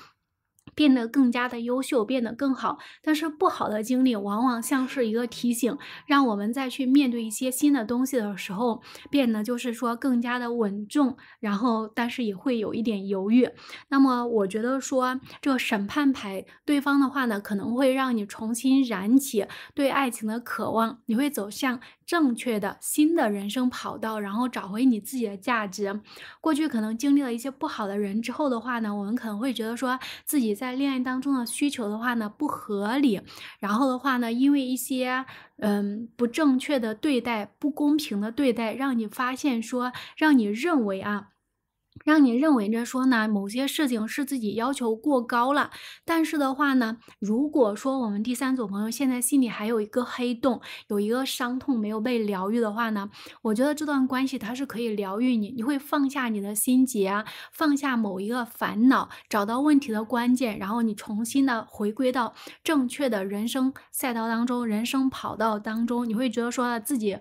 变得更加的优秀，变得更好。但是不好的经历往往像是一个提醒，让我们再去面对一些新的东西的时候，变得就是说更加的稳重，然后但是也会有一点犹豫。那么我觉得说这审判牌对方的话呢，可能会让你重新燃起对爱情的渴望，你会走向。正确的新的人生跑道，然后找回你自己的价值。过去可能经历了一些不好的人之后的话呢，我们可能会觉得说自己在恋爱当中的需求的话呢不合理。然后的话呢，因为一些嗯不正确的对待、不公平的对待，让你发现说，让你认为啊。让你认为着说呢，某些事情是自己要求过高了。但是的话呢，如果说我们第三组朋友现在心里还有一个黑洞，有一个伤痛没有被疗愈的话呢，我觉得这段关系它是可以疗愈你，你会放下你的心结，啊，放下某一个烦恼，找到问题的关键，然后你重新的回归到正确的人生赛道当中、人生跑道当中，你会觉得说自己。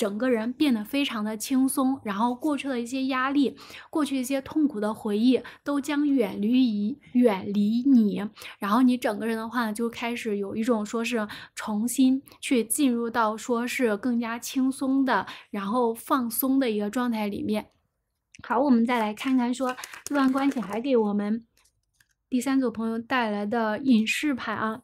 整个人变得非常的轻松，然后过去的一些压力，过去一些痛苦的回忆都将远离你，远离你。然后你整个人的话就开始有一种说是重新去进入到说是更加轻松的，然后放松的一个状态里面。好，我们再来看看说段关系还给我们第三组朋友带来的隐士牌啊。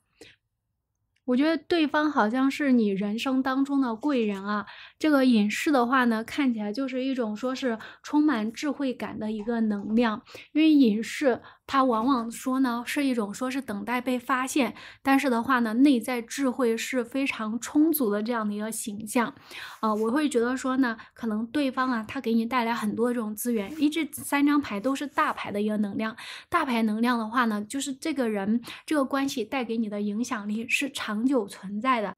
我觉得对方好像是你人生当中的贵人啊，这个隐士的话呢，看起来就是一种说是充满智慧感的一个能量，因为隐士。它往往说呢，是一种说是等待被发现，但是的话呢，内在智慧是非常充足的这样的一个形象，呃，我会觉得说呢，可能对方啊，他给你带来很多这种资源，一至三张牌都是大牌的一个能量，大牌能量的话呢，就是这个人这个关系带给你的影响力是长久存在的。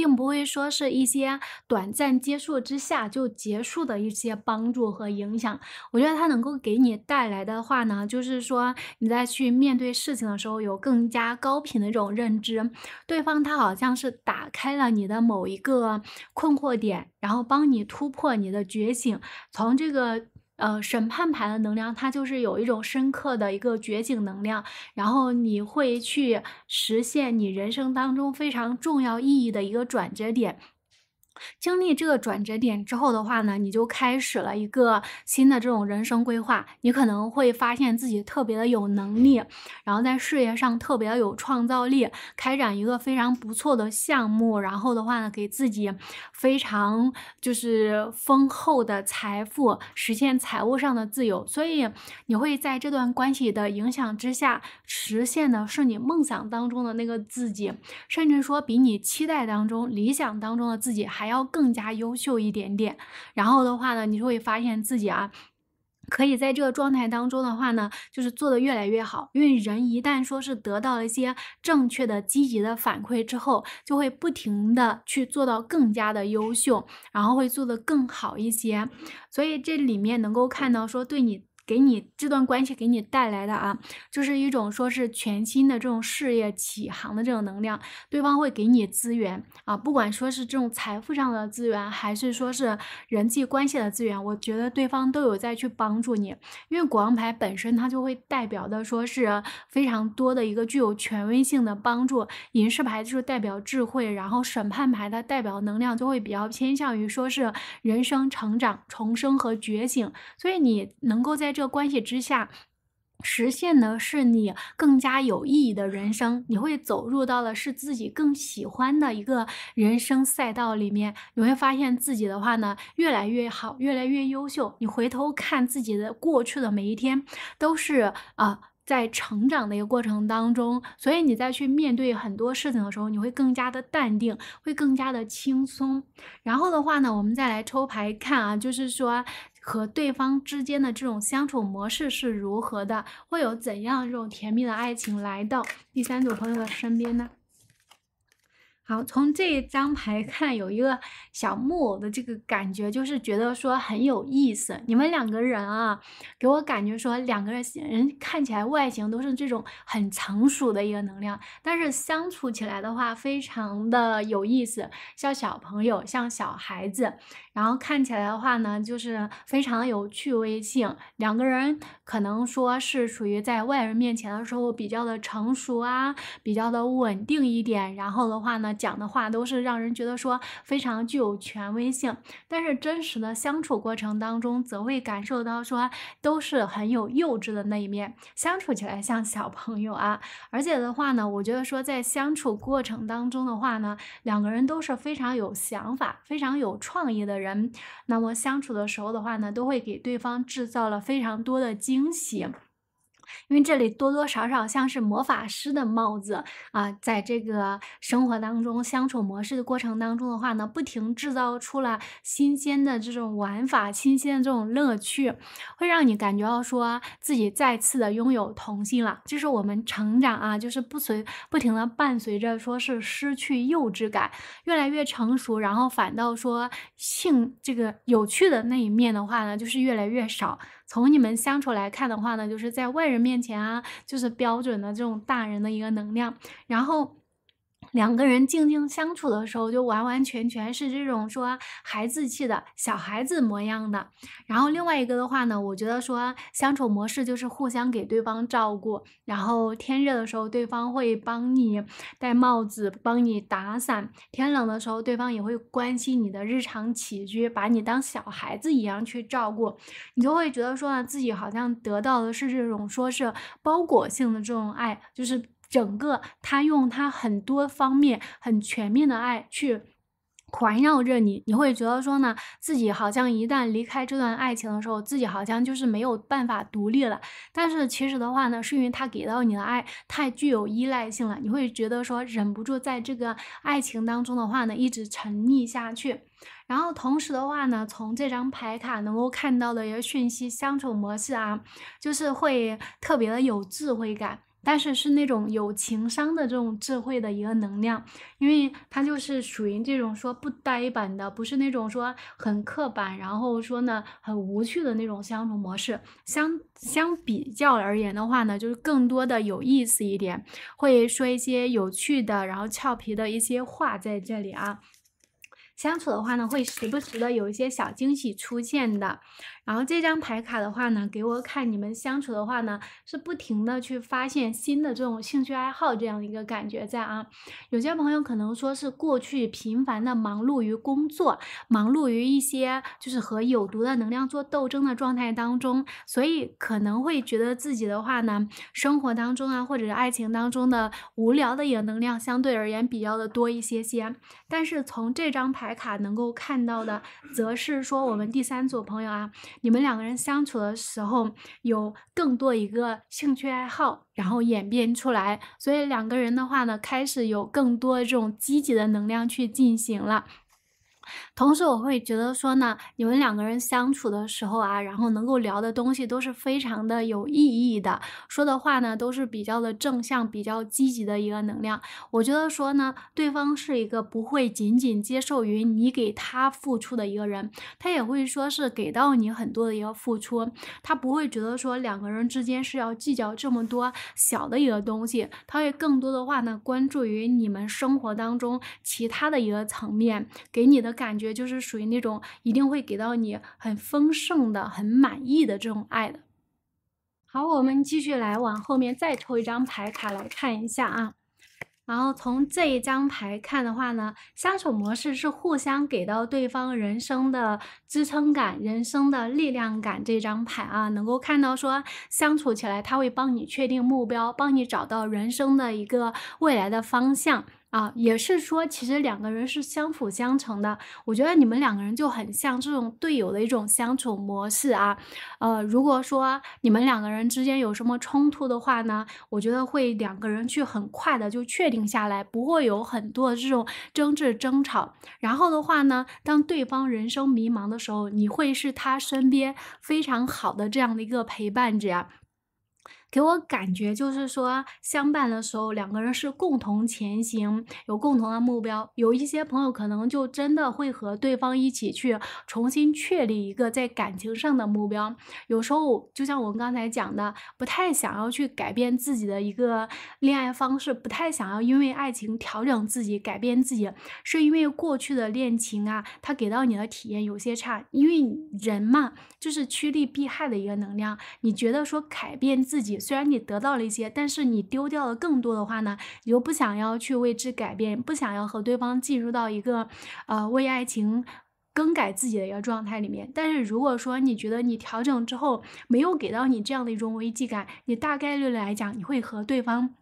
并不会说是一些短暂接触之下就结束的一些帮助和影响。我觉得它能够给你带来的话呢，就是说你在去面对事情的时候，有更加高频的这种认知。对方他好像是打开了你的某一个困惑点，然后帮你突破你的觉醒，从这个。呃，审判牌的能量，它就是有一种深刻的一个觉醒能量，然后你会去实现你人生当中非常重要意义的一个转折点。经历这个转折点之后的话呢，你就开始了一个新的这种人生规划。你可能会发现自己特别的有能力，然后在事业上特别的有创造力，开展一个非常不错的项目。然后的话呢，给自己非常就是丰厚的财富，实现财务上的自由。所以你会在这段关系的影响之下，实现的是你梦想当中的那个自己，甚至说比你期待当中、理想当中的自己还。要更加优秀一点点，然后的话呢，你就会发现自己啊，可以在这个状态当中的话呢，就是做的越来越好。因为人一旦说是得到了一些正确的、积极的反馈之后，就会不停的去做到更加的优秀，然后会做的更好一些。所以这里面能够看到说对你。给你这段关系给你带来的啊，就是一种说是全新的这种事业起航的这种能量，对方会给你资源啊，不管说是这种财富上的资源，还是说是人际关系的资源，我觉得对方都有在去帮助你，因为国王牌本身它就会代表的说是非常多的一个具有权威性的帮助，隐士牌就是代表智慧，然后审判牌它代表能量就会比较偏向于说是人生成长、重生和觉醒，所以你能够在。这。个关系之下，实现的是你更加有意义的人生。你会走入到了是自己更喜欢的一个人生赛道里面。你会发现自己的话呢越来越好，越来越优秀。你回头看自己的过去的每一天，都是啊在成长的一个过程当中。所以你再去面对很多事情的时候，你会更加的淡定，会更加的轻松。然后的话呢，我们再来抽牌看啊，就是说。和对方之间的这种相处模式是如何的？会有怎样这种甜蜜的爱情来到第三组朋友的身边呢？好，从这一张牌看，有一个小木偶的这个感觉，就是觉得说很有意思。你们两个人啊，给我感觉说两个人人看起来外形都是这种很成熟的一个能量，但是相处起来的话，非常的有意思，像小朋友，像小孩子。然后看起来的话呢，就是非常有趣味性。两个人可能说是属于在外人面前的时候比较的成熟啊，比较的稳定一点。然后的话呢，讲的话都是让人觉得说非常具有权威性。但是真实的相处过程当中，则会感受到说都是很有幼稚的那一面，相处起来像小朋友啊。而且的话呢，我觉得说在相处过程当中的话呢，两个人都是非常有想法、非常有创意的。人，那么相处的时候的话呢，都会给对方制造了非常多的惊喜。因为这里多多少少像是魔法师的帽子啊，在这个生活当中相处模式的过程当中的话呢，不停制造出了新鲜的这种玩法，新鲜的这种乐趣，会让你感觉到说自己再次的拥有童心了。就是我们成长啊，就是不随不停的伴随着说是失去幼稚感，越来越成熟，然后反倒说性这个有趣的那一面的话呢，就是越来越少。从你们相处来看的话呢，就是在外人面前啊，就是标准的这种大人的一个能量，然后。两个人静静相处的时候，就完完全全是这种说孩子气的小孩子模样的。然后另外一个的话呢，我觉得说相处模式就是互相给对方照顾，然后天热的时候对方会帮你戴帽子，帮你打伞；天冷的时候对方也会关心你的日常起居，把你当小孩子一样去照顾。你就会觉得说呢，自己好像得到的是这种说是包裹性的这种爱，就是。整个他用他很多方面很全面的爱去环绕着你，你会觉得说呢，自己好像一旦离开这段爱情的时候，自己好像就是没有办法独立了。但是其实的话呢，是因为他给到你的爱太具有依赖性了，你会觉得说忍不住在这个爱情当中的话呢，一直沉溺下去。然后同时的话呢，从这张牌卡能够看到的一个讯息相处模式啊，就是会特别的有智慧感。但是是那种有情商的这种智慧的一个能量，因为他就是属于这种说不呆板的，不是那种说很刻板，然后说呢很无趣的那种相处模式。相相比较而言的话呢，就是更多的有意思一点，会说一些有趣的，然后俏皮的一些话在这里啊。相处的话呢，会时不时的有一些小惊喜出现的。然后这张牌卡的话呢，给我看你们相处的话呢，是不停的去发现新的这种兴趣爱好，这样的一个感觉在啊。有些朋友可能说是过去频繁的忙碌于工作，忙碌于一些就是和有毒的能量做斗争的状态当中，所以可能会觉得自己的话呢，生活当中啊，或者是爱情当中的无聊的一个能量相对而言比较的多一些些。但是从这张牌卡能够看到的，则是说我们第三组朋友啊，你们两个人相处的时候有更多一个兴趣爱好，然后演变出来，所以两个人的话呢，开始有更多这种积极的能量去进行了。同时，我会觉得说呢，你们两个人相处的时候啊，然后能够聊的东西都是非常的有意义的，说的话呢都是比较的正向、比较积极的一个能量。我觉得说呢，对方是一个不会仅仅接受于你给他付出的一个人，他也会说是给到你很多的一个付出。他不会觉得说两个人之间是要计较这么多小的一个东西，他会更多的话呢关注于你们生活当中其他的一个层面，给你的感觉。就是属于那种一定会给到你很丰盛的、很满意的这种爱的。好，我们继续来往后面再抽一张牌卡来看一下啊。然后从这一张牌看的话呢，相处模式是互相给到对方人生的支撑感、人生的力量感。这张牌啊，能够看到说相处起来，他会帮你确定目标，帮你找到人生的一个未来的方向。啊，也是说，其实两个人是相辅相成的。我觉得你们两个人就很像这种队友的一种相处模式啊。呃，如果说你们两个人之间有什么冲突的话呢，我觉得会两个人去很快的就确定下来，不会有很多这种争执争吵。然后的话呢，当对方人生迷茫的时候，你会是他身边非常好的这样的一个陪伴者。给我感觉就是说，相伴的时候，两个人是共同前行，有共同的目标。有一些朋友可能就真的会和对方一起去重新确立一个在感情上的目标。有时候，就像我刚才讲的，不太想要去改变自己的一个恋爱方式，不太想要因为爱情调整自己、改变自己，是因为过去的恋情啊，他给到你的体验有些差。因为人嘛，就是趋利避害的一个能量，你觉得说改变自己。虽然你得到了一些，但是你丢掉了更多的话呢？你就不想要去为之改变，不想要和对方进入到一个，呃，为爱情更改自己的一个状态里面。但是如果说你觉得你调整之后没有给到你这样的一种危机感，你大概率来讲，你会和对方。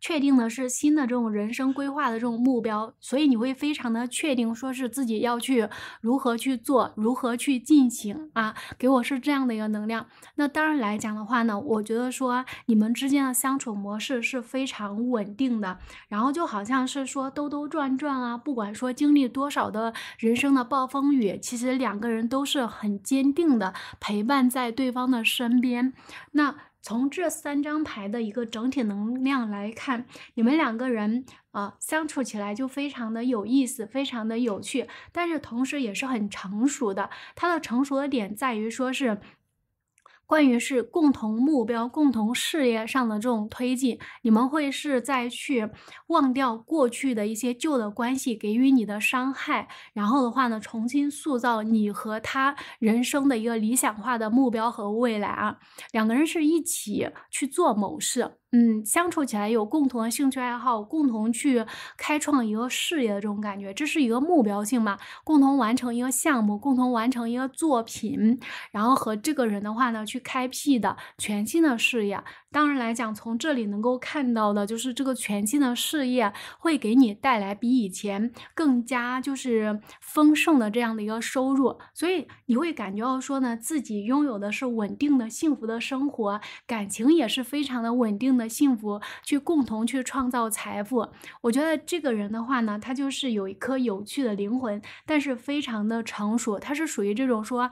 确定的是新的这种人生规划的这种目标，所以你会非常的确定，说是自己要去如何去做，如何去进行啊，给我是这样的一个能量。那当然来讲的话呢，我觉得说你们之间的相处模式是非常稳定的，然后就好像是说兜兜转转啊，不管说经历多少的人生的暴风雨，其实两个人都是很坚定的陪伴在对方的身边。那。从这三张牌的一个整体能量来看，你们两个人啊相处起来就非常的有意思，非常的有趣，但是同时也是很成熟的。他的成熟的点在于说是。关于是共同目标、共同事业上的这种推进，你们会是在去忘掉过去的一些旧的关系给予你的伤害，然后的话呢，重新塑造你和他人生的一个理想化的目标和未来啊，两个人是一起去做某事。嗯，相处起来有共同的兴趣爱好，共同去开创一个事业的这种感觉，这是一个目标性嘛？共同完成一个项目，共同完成一个作品，然后和这个人的话呢，去开辟的全新的事业。当然来讲，从这里能够看到的就是这个全新的事业会给你带来比以前更加就是丰盛的这样的一个收入，所以你会感觉到说呢，自己拥有的是稳定的幸福的生活，感情也是非常的稳定的。的幸福，去共同去创造财富。我觉得这个人的话呢，他就是有一颗有趣的灵魂，但是非常的成熟。他是属于这种说。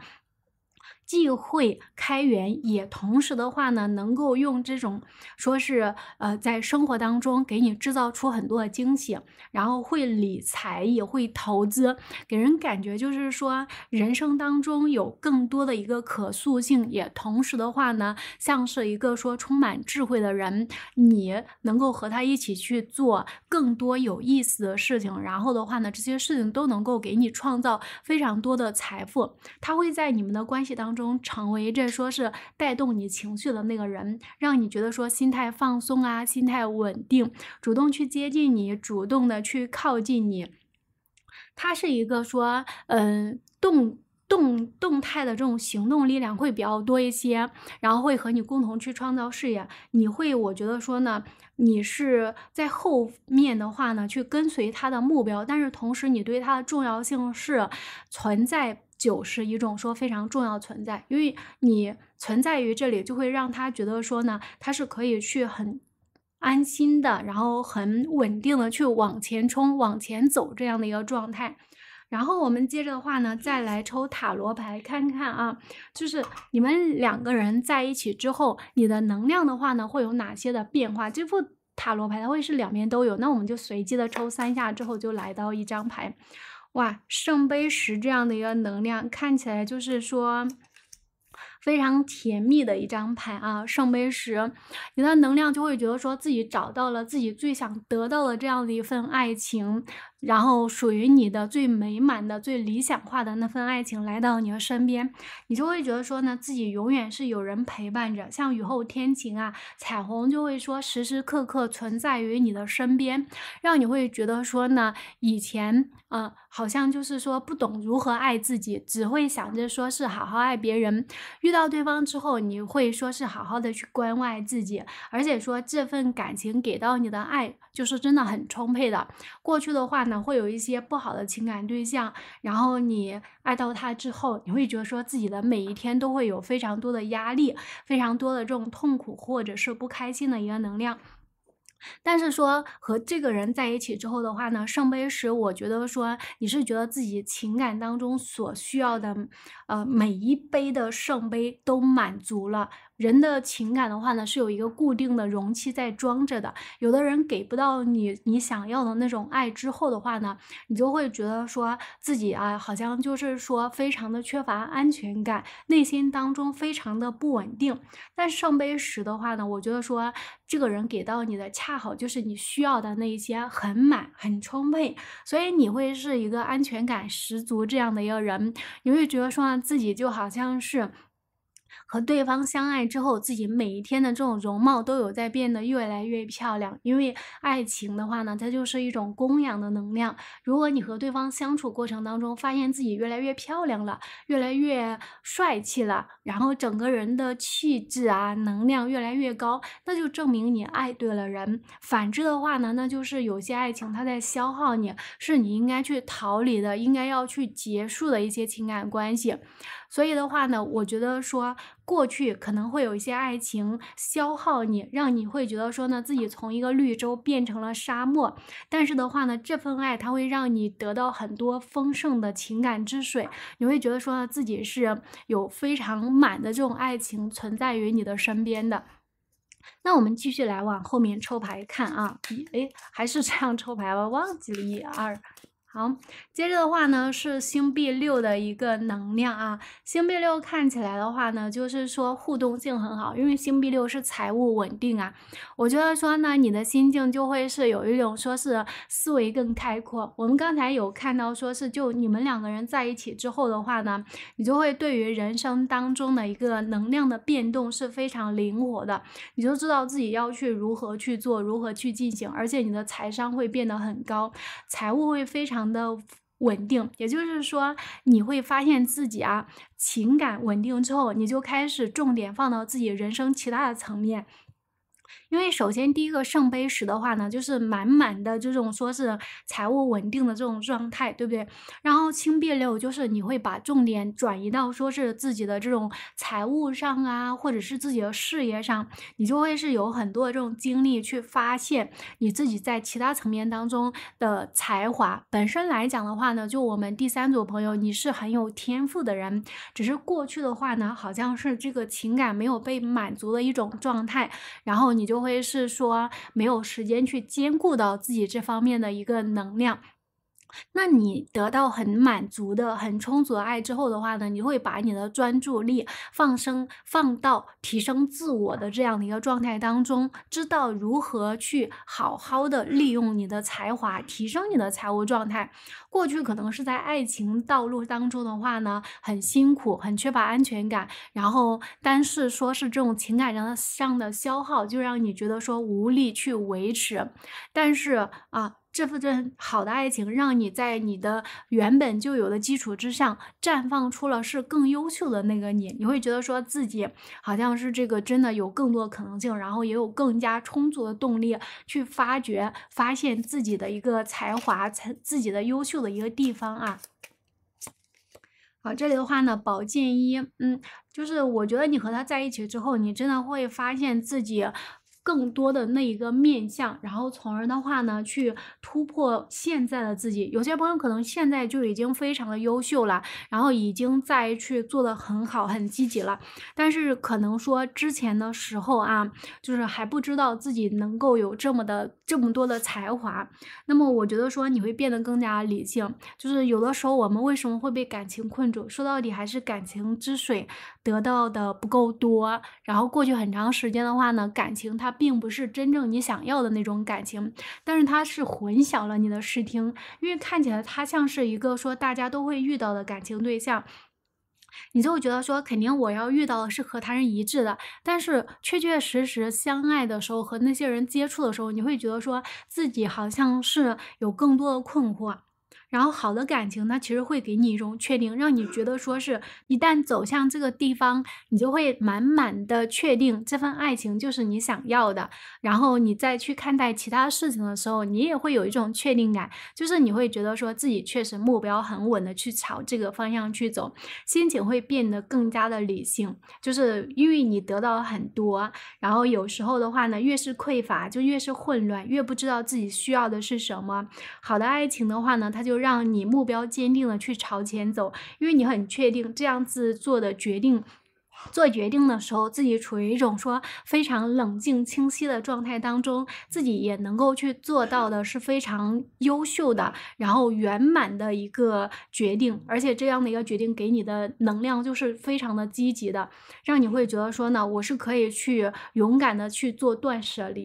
既会开源，也同时的话呢，能够用这种说是呃，在生活当中给你制造出很多的惊喜，然后会理财，也会投资，给人感觉就是说人生当中有更多的一个可塑性，也同时的话呢，像是一个说充满智慧的人，你能够和他一起去做更多有意思的事情，然后的话呢，这些事情都能够给你创造非常多的财富，他会在你们的关系当中。中成为这说是带动你情绪的那个人，让你觉得说心态放松啊，心态稳定，主动去接近你，主动的去靠近你。他是一个说，嗯，动动动态的这种行动力量会比较多一些，然后会和你共同去创造事业。你会，我觉得说呢，你是在后面的话呢，去跟随他的目标，但是同时你对他的重要性是存在。酒是一种说非常重要存在，因为你存在于这里，就会让他觉得说呢，他是可以去很安心的，然后很稳定的去往前冲、往前走这样的一个状态。然后我们接着的话呢，再来抽塔罗牌看看啊，就是你们两个人在一起之后，你的能量的话呢，会有哪些的变化？这副塔罗牌它会是两面都有，那我们就随机的抽三下之后，就来到一张牌。哇，圣杯十这样的一个能量看起来就是说非常甜蜜的一张牌啊！圣杯十，你的能量就会觉得说自己找到了自己最想得到的这样的一份爱情。然后属于你的最美满的、最理想化的那份爱情来到你的身边，你就会觉得说呢，自己永远是有人陪伴着，像雨后天晴啊，彩虹就会说时时刻刻存在于你的身边，让你会觉得说呢，以前嗯，好像就是说不懂如何爱自己，只会想着说是好好爱别人。遇到对方之后，你会说是好好的去关爱自己，而且说这份感情给到你的爱就是真的很充沛的。过去的话。会有一些不好的情感对象，然后你爱到他之后，你会觉得说自己的每一天都会有非常多的压力，非常多的这种痛苦或者是不开心的一个能量。但是说和这个人在一起之后的话呢，圣杯十，我觉得说你是觉得自己情感当中所需要的，呃，每一杯的圣杯都满足了。人的情感的话呢，是有一个固定的容器在装着的。有的人给不到你你想要的那种爱之后的话呢，你就会觉得说自己啊，好像就是说非常的缺乏安全感，内心当中非常的不稳定。但是圣杯十的话呢，我觉得说这个人给到你的恰好就是你需要的那一些，很满、很充沛，所以你会是一个安全感十足这样的一个人，你会觉得说自己就好像是。和对方相爱之后，自己每一天的这种容貌都有在变得越来越漂亮。因为爱情的话呢，它就是一种供养的能量。如果你和对方相处过程当中，发现自己越来越漂亮了，越来越帅气了，然后整个人的气质啊、能量越来越高，那就证明你爱对了人。反之的话呢，那就是有些爱情它在消耗你，是你应该去逃离的、应该要去结束的一些情感关系。所以的话呢，我觉得说过去可能会有一些爱情消耗你，让你会觉得说呢自己从一个绿洲变成了沙漠。但是的话呢，这份爱它会让你得到很多丰盛的情感之水，你会觉得说呢自己是有非常满的这种爱情存在于你的身边的。那我们继续来往后面抽牌看啊，一哎，还是这样抽牌，吧，忘记了，一、二。好，接着的话呢是星币六的一个能量啊，星币六看起来的话呢，就是说互动性很好，因为星币六是财务稳定啊。我觉得说呢，你的心境就会是有一种说是思维更开阔。我们刚才有看到说是就你们两个人在一起之后的话呢，你就会对于人生当中的一个能量的变动是非常灵活的，你就知道自己要去如何去做，如何去进行，而且你的财商会变得很高，财务会非常。的稳定，也就是说，你会发现自己啊，情感稳定之后，你就开始重点放到自己人生其他的层面。因为首先第一个圣杯十的话呢，就是满满的这种说是财务稳定的这种状态，对不对？然后青币六就是你会把重点转移到说是自己的这种财务上啊，或者是自己的事业上，你就会是有很多的这种精力去发现你自己在其他层面当中的才华。本身来讲的话呢，就我们第三组朋友，你是很有天赋的人，只是过去的话呢，好像是这个情感没有被满足的一种状态，然后你就。会是说没有时间去兼顾到自己这方面的一个能量。那你得到很满足的、很充足的爱之后的话呢，你会把你的专注力放生放到提升自我的这样的一个状态当中，知道如何去好好的利用你的才华，提升你的财务状态。过去可能是在爱情道路当中的话呢，很辛苦，很缺乏安全感，然后但是说是这种情感上的上的消耗，就让你觉得说无力去维持。但是啊。这份好的爱情，让你在你的原本就有的基础之上，绽放出了是更优秀的那个你。你会觉得说自己好像是这个真的有更多可能性，然后也有更加充足的动力去发掘、发现自己的一个才华、自己的优秀的一个地方啊。好，这里的话呢，宝剑一，嗯，就是我觉得你和他在一起之后，你真的会发现自己。更多的那一个面相，然后从而的话呢，去突破现在的自己。有些朋友可能现在就已经非常的优秀了，然后已经在去做的很好、很积极了，但是可能说之前的时候啊，就是还不知道自己能够有这么的。这么多的才华，那么我觉得说你会变得更加理性。就是有的时候我们为什么会被感情困住？说到底还是感情之水得到的不够多，然后过去很长时间的话呢，感情它并不是真正你想要的那种感情，但是它是混淆了你的视听，因为看起来它像是一个说大家都会遇到的感情对象。你就会觉得说，肯定我要遇到的是和他人一致的，但是确确实实相爱的时候和那些人接触的时候，你会觉得说自己好像是有更多的困惑。然后好的感情，它其实会给你一种确定，让你觉得说是一旦走向这个地方，你就会满满的确定这份爱情就是你想要的。然后你再去看待其他事情的时候，你也会有一种确定感，就是你会觉得说自己确实目标很稳的去朝这个方向去走，心情会变得更加的理性。就是因为你得到了很多，然后有时候的话呢，越是匮乏就越是混乱，越不知道自己需要的是什么。好的爱情的话呢，它就让你目标坚定的去朝前走，因为你很确定这样子做的决定。做决定的时候，自己处于一种说非常冷静、清晰的状态当中，自己也能够去做到的是非常优秀的，然后圆满的一个决定。而且这样的一个决定给你的能量就是非常的积极的，让你会觉得说呢，我是可以去勇敢的去做断舍离。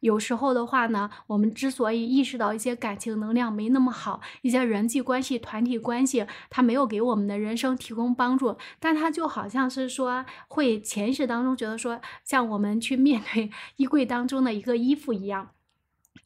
有时候的话呢，我们之所以意识到一些感情能量没那么好，一些人际关系、团体关系，它没有给我们的人生提供帮助，但它就好像是说。会潜意识当中觉得说，像我们去面对衣柜当中的一个衣服一样。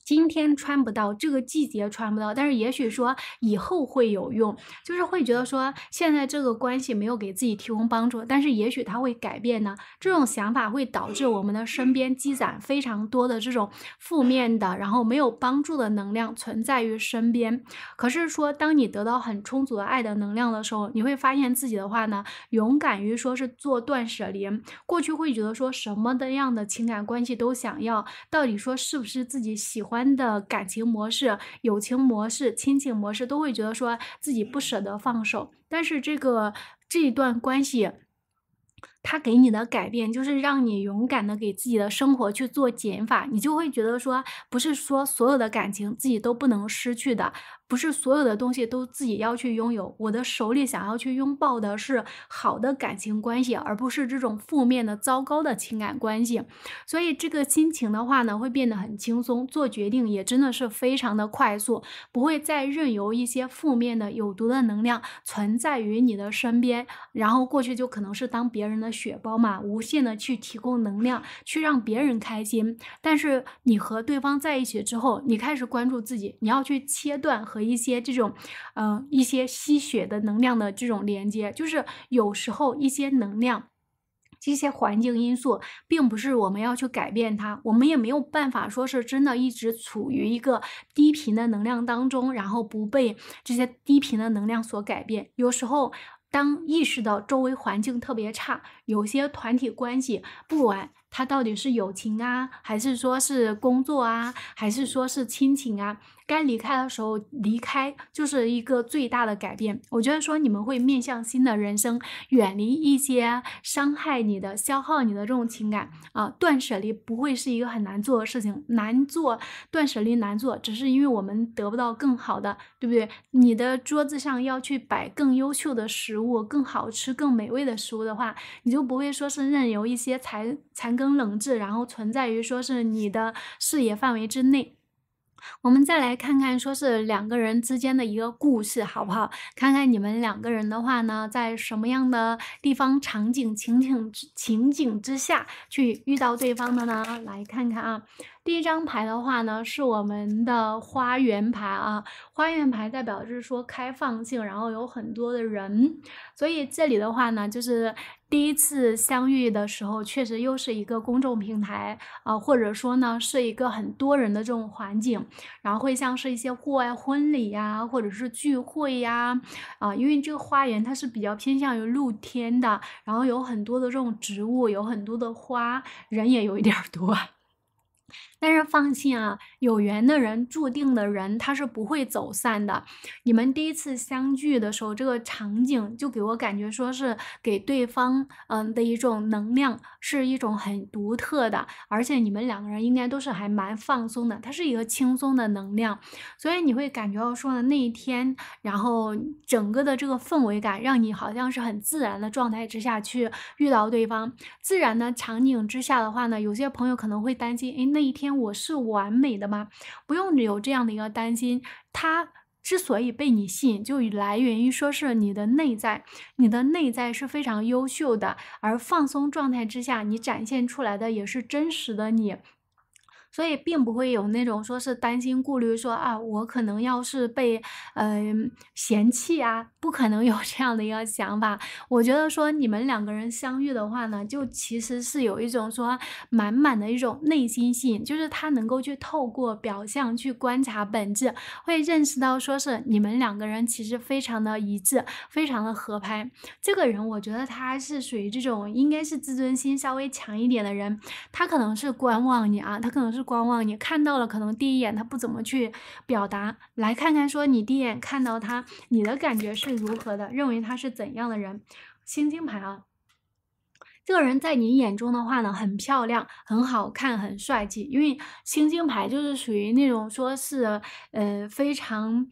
今天穿不到，这个季节穿不到，但是也许说以后会有用，就是会觉得说现在这个关系没有给自己提供帮助，但是也许他会改变呢。这种想法会导致我们的身边积攒非常多的这种负面的，然后没有帮助的能量存在于身边。可是说，当你得到很充足的爱的能量的时候，你会发现自己的话呢，勇敢于说是做断舍离。过去会觉得说什么的样的情感关系都想要，到底说是不是自己喜欢？般的感情模式、友情模式、亲情模式，都会觉得说自己不舍得放手。但是这个这一段关系，他给你的改变，就是让你勇敢的给自己的生活去做减法，你就会觉得说，不是说所有的感情自己都不能失去的。不是所有的东西都自己要去拥有，我的手里想要去拥抱的是好的感情关系，而不是这种负面的糟糕的情感关系。所以这个心情的话呢，会变得很轻松，做决定也真的是非常的快速，不会再任由一些负面的有毒的能量存在于你的身边。然后过去就可能是当别人的血包嘛，无限的去提供能量，去让别人开心。但是你和对方在一起之后，你开始关注自己，你要去切断。和一些这种，嗯，一些吸血的能量的这种连接，就是有时候一些能量、这些环境因素，并不是我们要去改变它，我们也没有办法说是真的一直处于一个低频的能量当中，然后不被这些低频的能量所改变。有时候，当意识到周围环境特别差。有些团体关系不玩，他到底是友情啊，还是说是工作啊，还是说是亲情啊？该离开的时候离开，就是一个最大的改变。我觉得说你们会面向新的人生，远离一些伤害你的、消耗你的这种情感啊，断舍离不会是一个很难做的事情。难做断舍离难做，只是因为我们得不到更好的，对不对？你的桌子上要去摆更优秀的食物，更好吃、更美味的食物的话，你就。就不会说是任由一些残残羹冷炙，然后存在于说是你的视野范围之内。我们再来看看说是两个人之间的一个故事，好不好？看看你们两个人的话呢，在什么样的地方、场景、情景、情景之下去遇到对方的呢？来看看啊。第一张牌的话呢，是我们的花园牌啊。花园牌代表就是说开放性，然后有很多的人。所以这里的话呢，就是第一次相遇的时候，确实又是一个公众平台啊，或者说呢是一个很多人的这种环境。然后会像是一些户外婚礼呀，或者是聚会呀啊，因为这个花园它是比较偏向于露天的，然后有很多的这种植物，有很多的花，人也有一点多。但是放心啊，有缘的人，注定的人，他是不会走散的。你们第一次相聚的时候，这个场景就给我感觉说是给对方，嗯的一种能量，是一种很独特的。而且你们两个人应该都是还蛮放松的，它是一个轻松的能量，所以你会感觉到说呢，那一天，然后整个的这个氛围感，让你好像是很自然的状态之下去遇到对方，自然的场景之下的话呢，有些朋友可能会担心，哎，那一天。我是完美的吗？不用有这样的一个担心。他之所以被你吸引，就来源于说是你的内在，你的内在是非常优秀的，而放松状态之下，你展现出来的也是真实的你。所以，并不会有那种说是担心、顾虑，说啊，我可能要是被，嗯，嫌弃啊，不可能有这样的一个想法。我觉得说你们两个人相遇的话呢，就其实是有一种说满满的一种内心性，就是他能够去透过表象去观察本质，会认识到说是你们两个人其实非常的一致，非常的合拍。这个人，我觉得他是属于这种应该是自尊心稍微强一点的人，他可能是观望你啊，他可能是。观望，你看到了，可能第一眼他不怎么去表达。来看看，说你第一眼看到他，你的感觉是如何的？认为他是怎样的人？星星牌啊，这个人在你眼中的话呢，很漂亮，很好看，很帅气。因为星星牌就是属于那种说，是呃非常。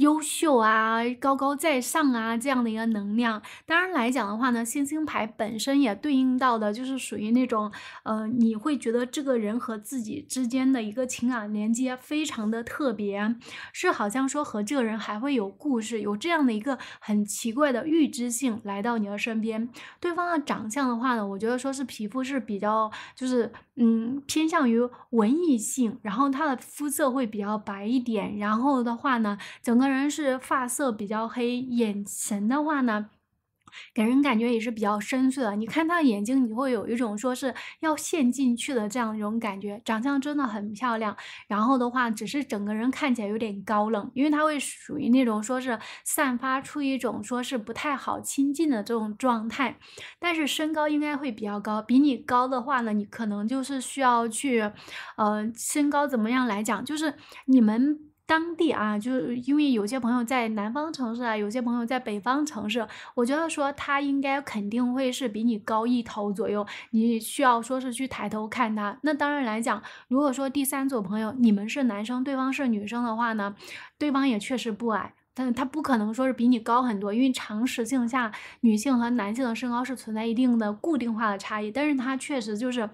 优秀啊，高高在上啊，这样的一个能量。当然来讲的话呢，星星牌本身也对应到的就是属于那种，呃，你会觉得这个人和自己之间的一个情感连接非常的特别，是好像说和这个人还会有故事，有这样的一个很奇怪的预知性来到你的身边。对方的长相的话呢，我觉得说是皮肤是比较，就是嗯偏向于文艺性，然后他的肤色会比较白一点，然后的话呢，整个。个人是发色比较黑，眼神的话呢，给人感觉也是比较深邃的。你看他眼睛，你会有一种说是要陷进去的这样一种感觉。长相真的很漂亮，然后的话，只是整个人看起来有点高冷，因为他会属于那种说是散发出一种说是不太好亲近的这种状态。但是身高应该会比较高，比你高的话呢，你可能就是需要去，呃，身高怎么样来讲，就是你们。当地啊，就是因为有些朋友在南方城市啊，有些朋友在北方城市，我觉得说他应该肯定会是比你高一头左右，你需要说是去抬头看他。那当然来讲，如果说第三组朋友你们是男生，对方是女生的话呢，对方也确实不矮，但他不可能说是比你高很多，因为常识性下，女性和男性的身高是存在一定的固定化的差异，但是他确实就是。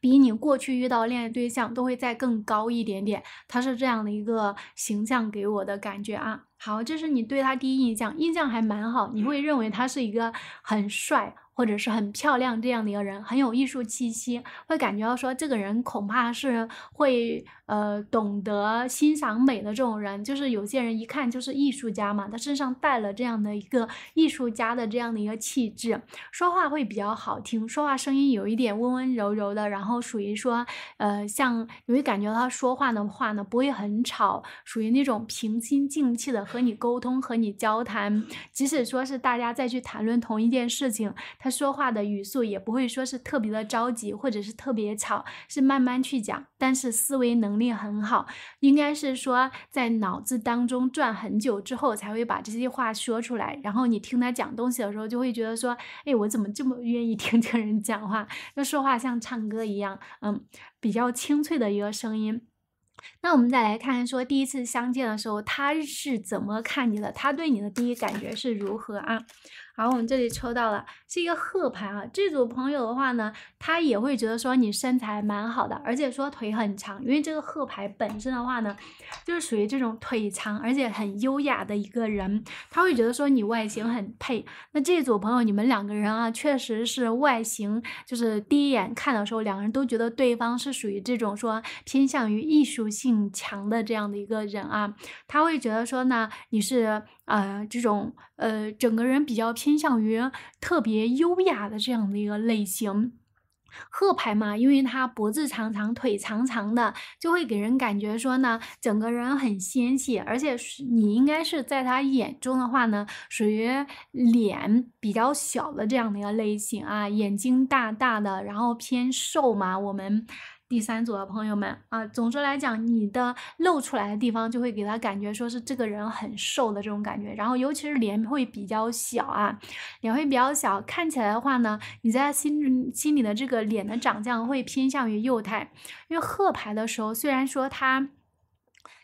比你过去遇到恋爱对象都会再更高一点点，他是这样的一个形象给我的感觉啊。好，这是你对他第一印象，印象还蛮好，你会认为他是一个很帅或者是很漂亮这样的一个人，很有艺术气息，会感觉到说这个人恐怕是会。呃，懂得欣赏美的这种人，就是有些人一看就是艺术家嘛，他身上带了这样的一个艺术家的这样的一个气质，说话会比较好听，说话声音有一点温温柔柔的，然后属于说，呃，像你会感觉到他说话的话呢，不会很吵，属于那种平心静气的和你沟通和你交谈，即使说是大家再去谈论同一件事情，他说话的语速也不会说是特别的着急或者是特别吵，是慢慢去讲，但是思维能。力很好，应该是说在脑子当中转很久之后才会把这些话说出来。然后你听他讲东西的时候，就会觉得说，哎，我怎么这么愿意听这个人讲话？那说话像唱歌一样，嗯，比较清脆的一个声音。那我们再来看说，第一次相见的时候，他是怎么看你的？他对你的第一感觉是如何啊？好，我们这里抽到了是一个鹤牌啊。这组朋友的话呢，他也会觉得说你身材蛮好的，而且说腿很长，因为这个鹤牌本身的话呢，就是属于这种腿长而且很优雅的一个人，他会觉得说你外形很配。那这组朋友，你们两个人啊，确实是外形，就是第一眼看的时候，两个人都觉得对方是属于这种说偏向于艺术性强的这样的一个人啊，他会觉得说呢，你是。啊，这种呃，整个人比较偏向于特别优雅的这样的一个类型，鹤牌嘛，因为他脖子长长，腿长长的，就会给人感觉说呢，整个人很纤细，而且你应该是在他眼中的话呢，属于脸比较小的这样的一个类型啊，眼睛大大的，然后偏瘦嘛，我们。第三组的朋友们啊，总之来讲，你的露出来的地方就会给他感觉说是这个人很瘦的这种感觉，然后尤其是脸会比较小啊，脸会比较小，看起来的话呢，你在他心心里的这个脸的长相会偏向于幼态，因为贺牌的时候虽然说他。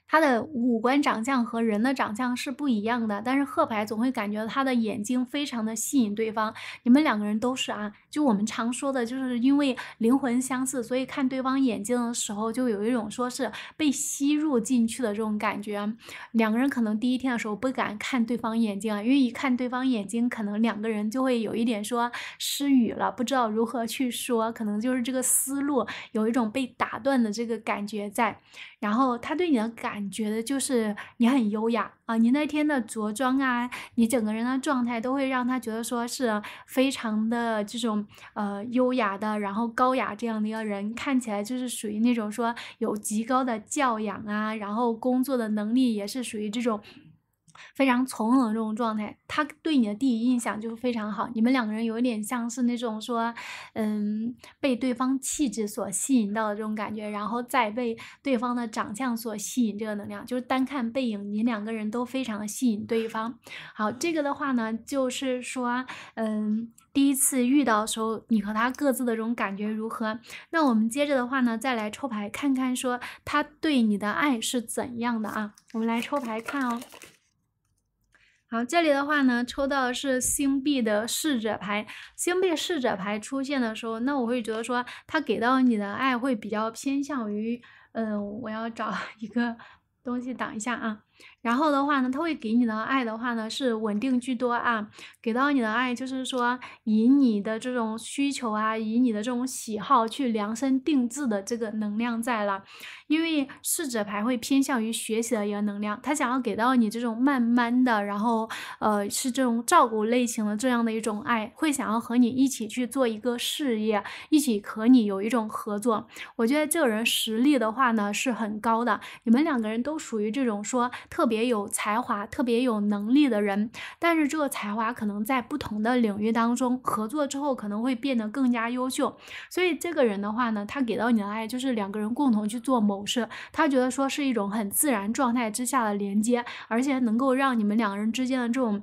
他的五官长相和人的长相是不一样的，但是贺牌总会感觉他的眼睛非常的吸引对方。你们两个人都是啊，就我们常说的，就是因为灵魂相似，所以看对方眼睛的时候，就有一种说是被吸入进去的这种感觉。两个人可能第一天的时候不敢看对方眼睛啊，因为一看对方眼睛，可能两个人就会有一点说失语了，不知道如何去说，可能就是这个思路有一种被打断的这个感觉在。然后他对你的感觉的就是你很优雅啊，你那天的着装啊，你整个人的状态都会让他觉得说是非常的这种呃优雅的，然后高雅这样的一个人，看起来就是属于那种说有极高的教养啊，然后工作的能力也是属于这种。非常从容的这种状态，他对你的第一印象就非常好。你们两个人有点像是那种说，嗯，被对方气质所吸引到的这种感觉，然后再被对方的长相所吸引。这个能量就是单看背影，你两个人都非常吸引对方。好，这个的话呢，就是说，嗯，第一次遇到的时候，你和他各自的这种感觉如何？那我们接着的话呢，再来抽牌看看说他对你的爱是怎样的啊？我们来抽牌看哦。然后这里的话呢，抽到的是星币的侍者牌。星币侍者牌出现的时候，那我会觉得说，他给到你的爱会比较偏向于，嗯，我要找一个东西挡一下啊。然后的话呢，他会给你的爱的话呢是稳定居多啊，给到你的爱就是说以你的这种需求啊，以你的这种喜好去量身定制的这个能量在了。因为狮者牌会偏向于学习的一个能量，他想要给到你这种慢慢的，然后呃是这种照顾类型的这样的一种爱，会想要和你一起去做一个事业，一起和你有一种合作。我觉得这个人实力的话呢是很高的，你们两个人都属于这种说。特别有才华、特别有能力的人，但是这个才华可能在不同的领域当中合作之后，可能会变得更加优秀。所以这个人的话呢，他给到你的爱就是两个人共同去做某事，他觉得说是一种很自然状态之下的连接，而且能够让你们两个人之间的这种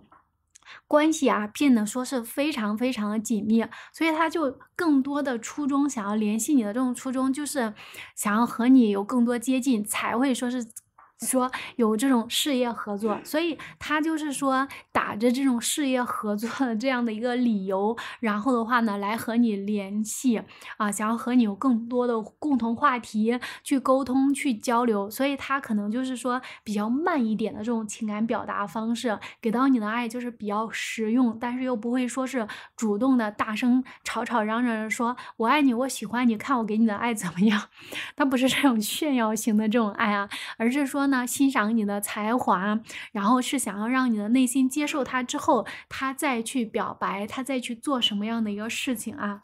关系啊变得说是非常非常的紧密。所以他就更多的初衷想要联系你的这种初衷，就是想要和你有更多接近，才会说是。说有这种事业合作，所以他就是说打着这种事业合作的这样的一个理由，然后的话呢，来和你联系啊，想要和你有更多的共同话题去沟通去交流，所以他可能就是说比较慢一点的这种情感表达方式，给到你的爱就是比较实用，但是又不会说是主动的大声吵吵嚷嚷说“我爱你，我喜欢你”，看我给你的爱怎么样，他不是这种炫耀型的这种爱啊，而是说。那欣赏你的才华，然后是想要让你的内心接受他之后，他再去表白，他再去做什么样的一个事情啊？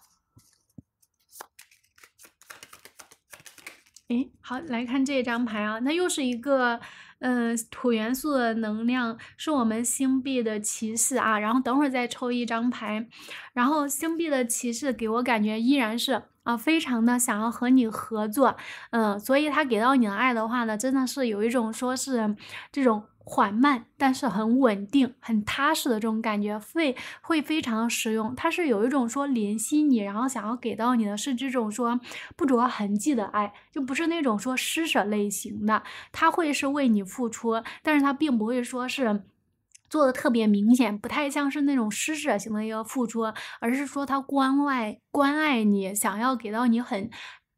哎，好，来看这张牌啊，那又是一个，嗯，土元素的能量，是我们星币的骑士啊。然后等会儿再抽一张牌，然后星币的骑士给我感觉依然是。啊，非常的想要和你合作，嗯，所以他给到你的爱的话呢，真的是有一种说是这种缓慢，但是很稳定、很踏实的这种感觉，会会非常实用。他是有一种说怜惜你，然后想要给到你的是这种说不着痕迹的爱，就不是那种说施舍类型的，他会是为你付出，但是他并不会说是。做的特别明显，不太像是那种施舍型的一个付出，而是说他关外关爱你，想要给到你很。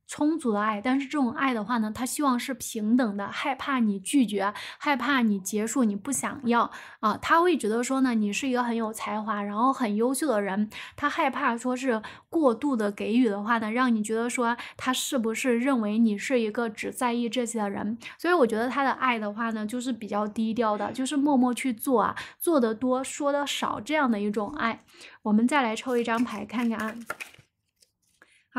充足的爱，但是这种爱的话呢，他希望是平等的，害怕你拒绝，害怕你结束，你不想要啊，他会觉得说呢，你是一个很有才华，然后很优秀的人，他害怕说是过度的给予的话呢，让你觉得说他是不是认为你是一个只在意这些的人，所以我觉得他的爱的话呢，就是比较低调的，就是默默去做啊，做的多，说的少这样的一种爱。我们再来抽一张牌看看啊。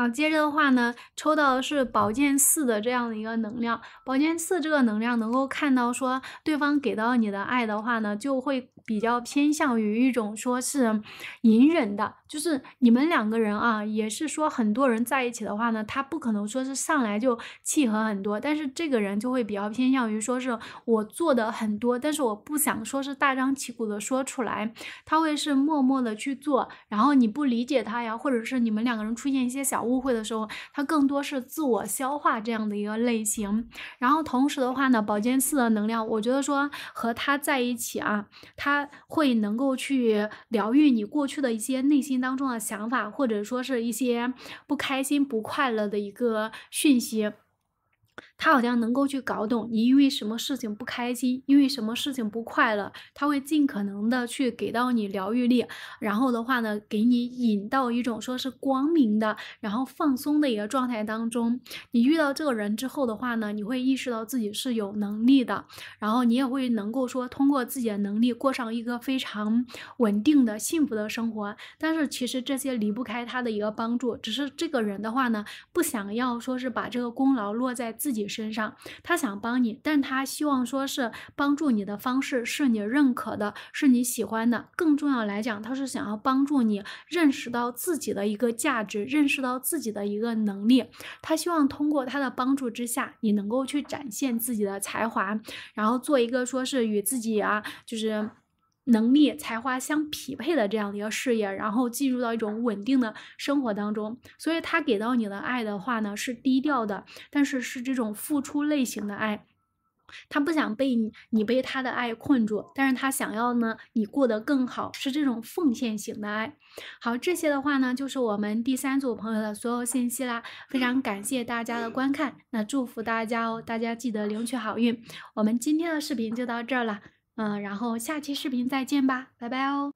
接着的话呢，抽到的是宝剑四的这样的一个能量。宝剑四这个能量能够看到，说对方给到你的爱的话呢，就会。比较偏向于一种说是隐忍的，就是你们两个人啊，也是说很多人在一起的话呢，他不可能说是上来就契合很多，但是这个人就会比较偏向于说是我做的很多，但是我不想说是大张旗鼓的说出来，他会是默默的去做，然后你不理解他呀，或者是你们两个人出现一些小误会的时候，他更多是自我消化这样的一个类型。然后同时的话呢，宝剑四的能量，我觉得说和他在一起啊，他。会能够去疗愈你过去的一些内心当中的想法，或者说是一些不开心、不快乐的一个讯息。他好像能够去搞懂你因为什么事情不开心，因为什么事情不快乐，他会尽可能的去给到你疗愈力，然后的话呢，给你引到一种说是光明的，然后放松的一个状态当中。你遇到这个人之后的话呢，你会意识到自己是有能力的，然后你也会能够说通过自己的能力过上一个非常稳定的幸福的生活。但是其实这些离不开他的一个帮助，只是这个人的话呢，不想要说是把这个功劳落在自己。身上，他想帮你，但他希望说是帮助你的方式是你认可的，是你喜欢的。更重要来讲，他是想要帮助你认识到自己的一个价值，认识到自己的一个能力。他希望通过他的帮助之下，你能够去展现自己的才华，然后做一个说是与自己啊，就是。能力才华相匹配的这样的一个事业，然后进入到一种稳定的生活当中。所以他给到你的爱的话呢，是低调的，但是是这种付出类型的爱。他不想被你你被他的爱困住，但是他想要呢，你过得更好，是这种奉献型的爱。好，这些的话呢，就是我们第三组朋友的所有信息啦。非常感谢大家的观看，那祝福大家哦，大家记得领取好运。我们今天的视频就到这儿了。嗯，然后下期视频再见吧，拜拜哦。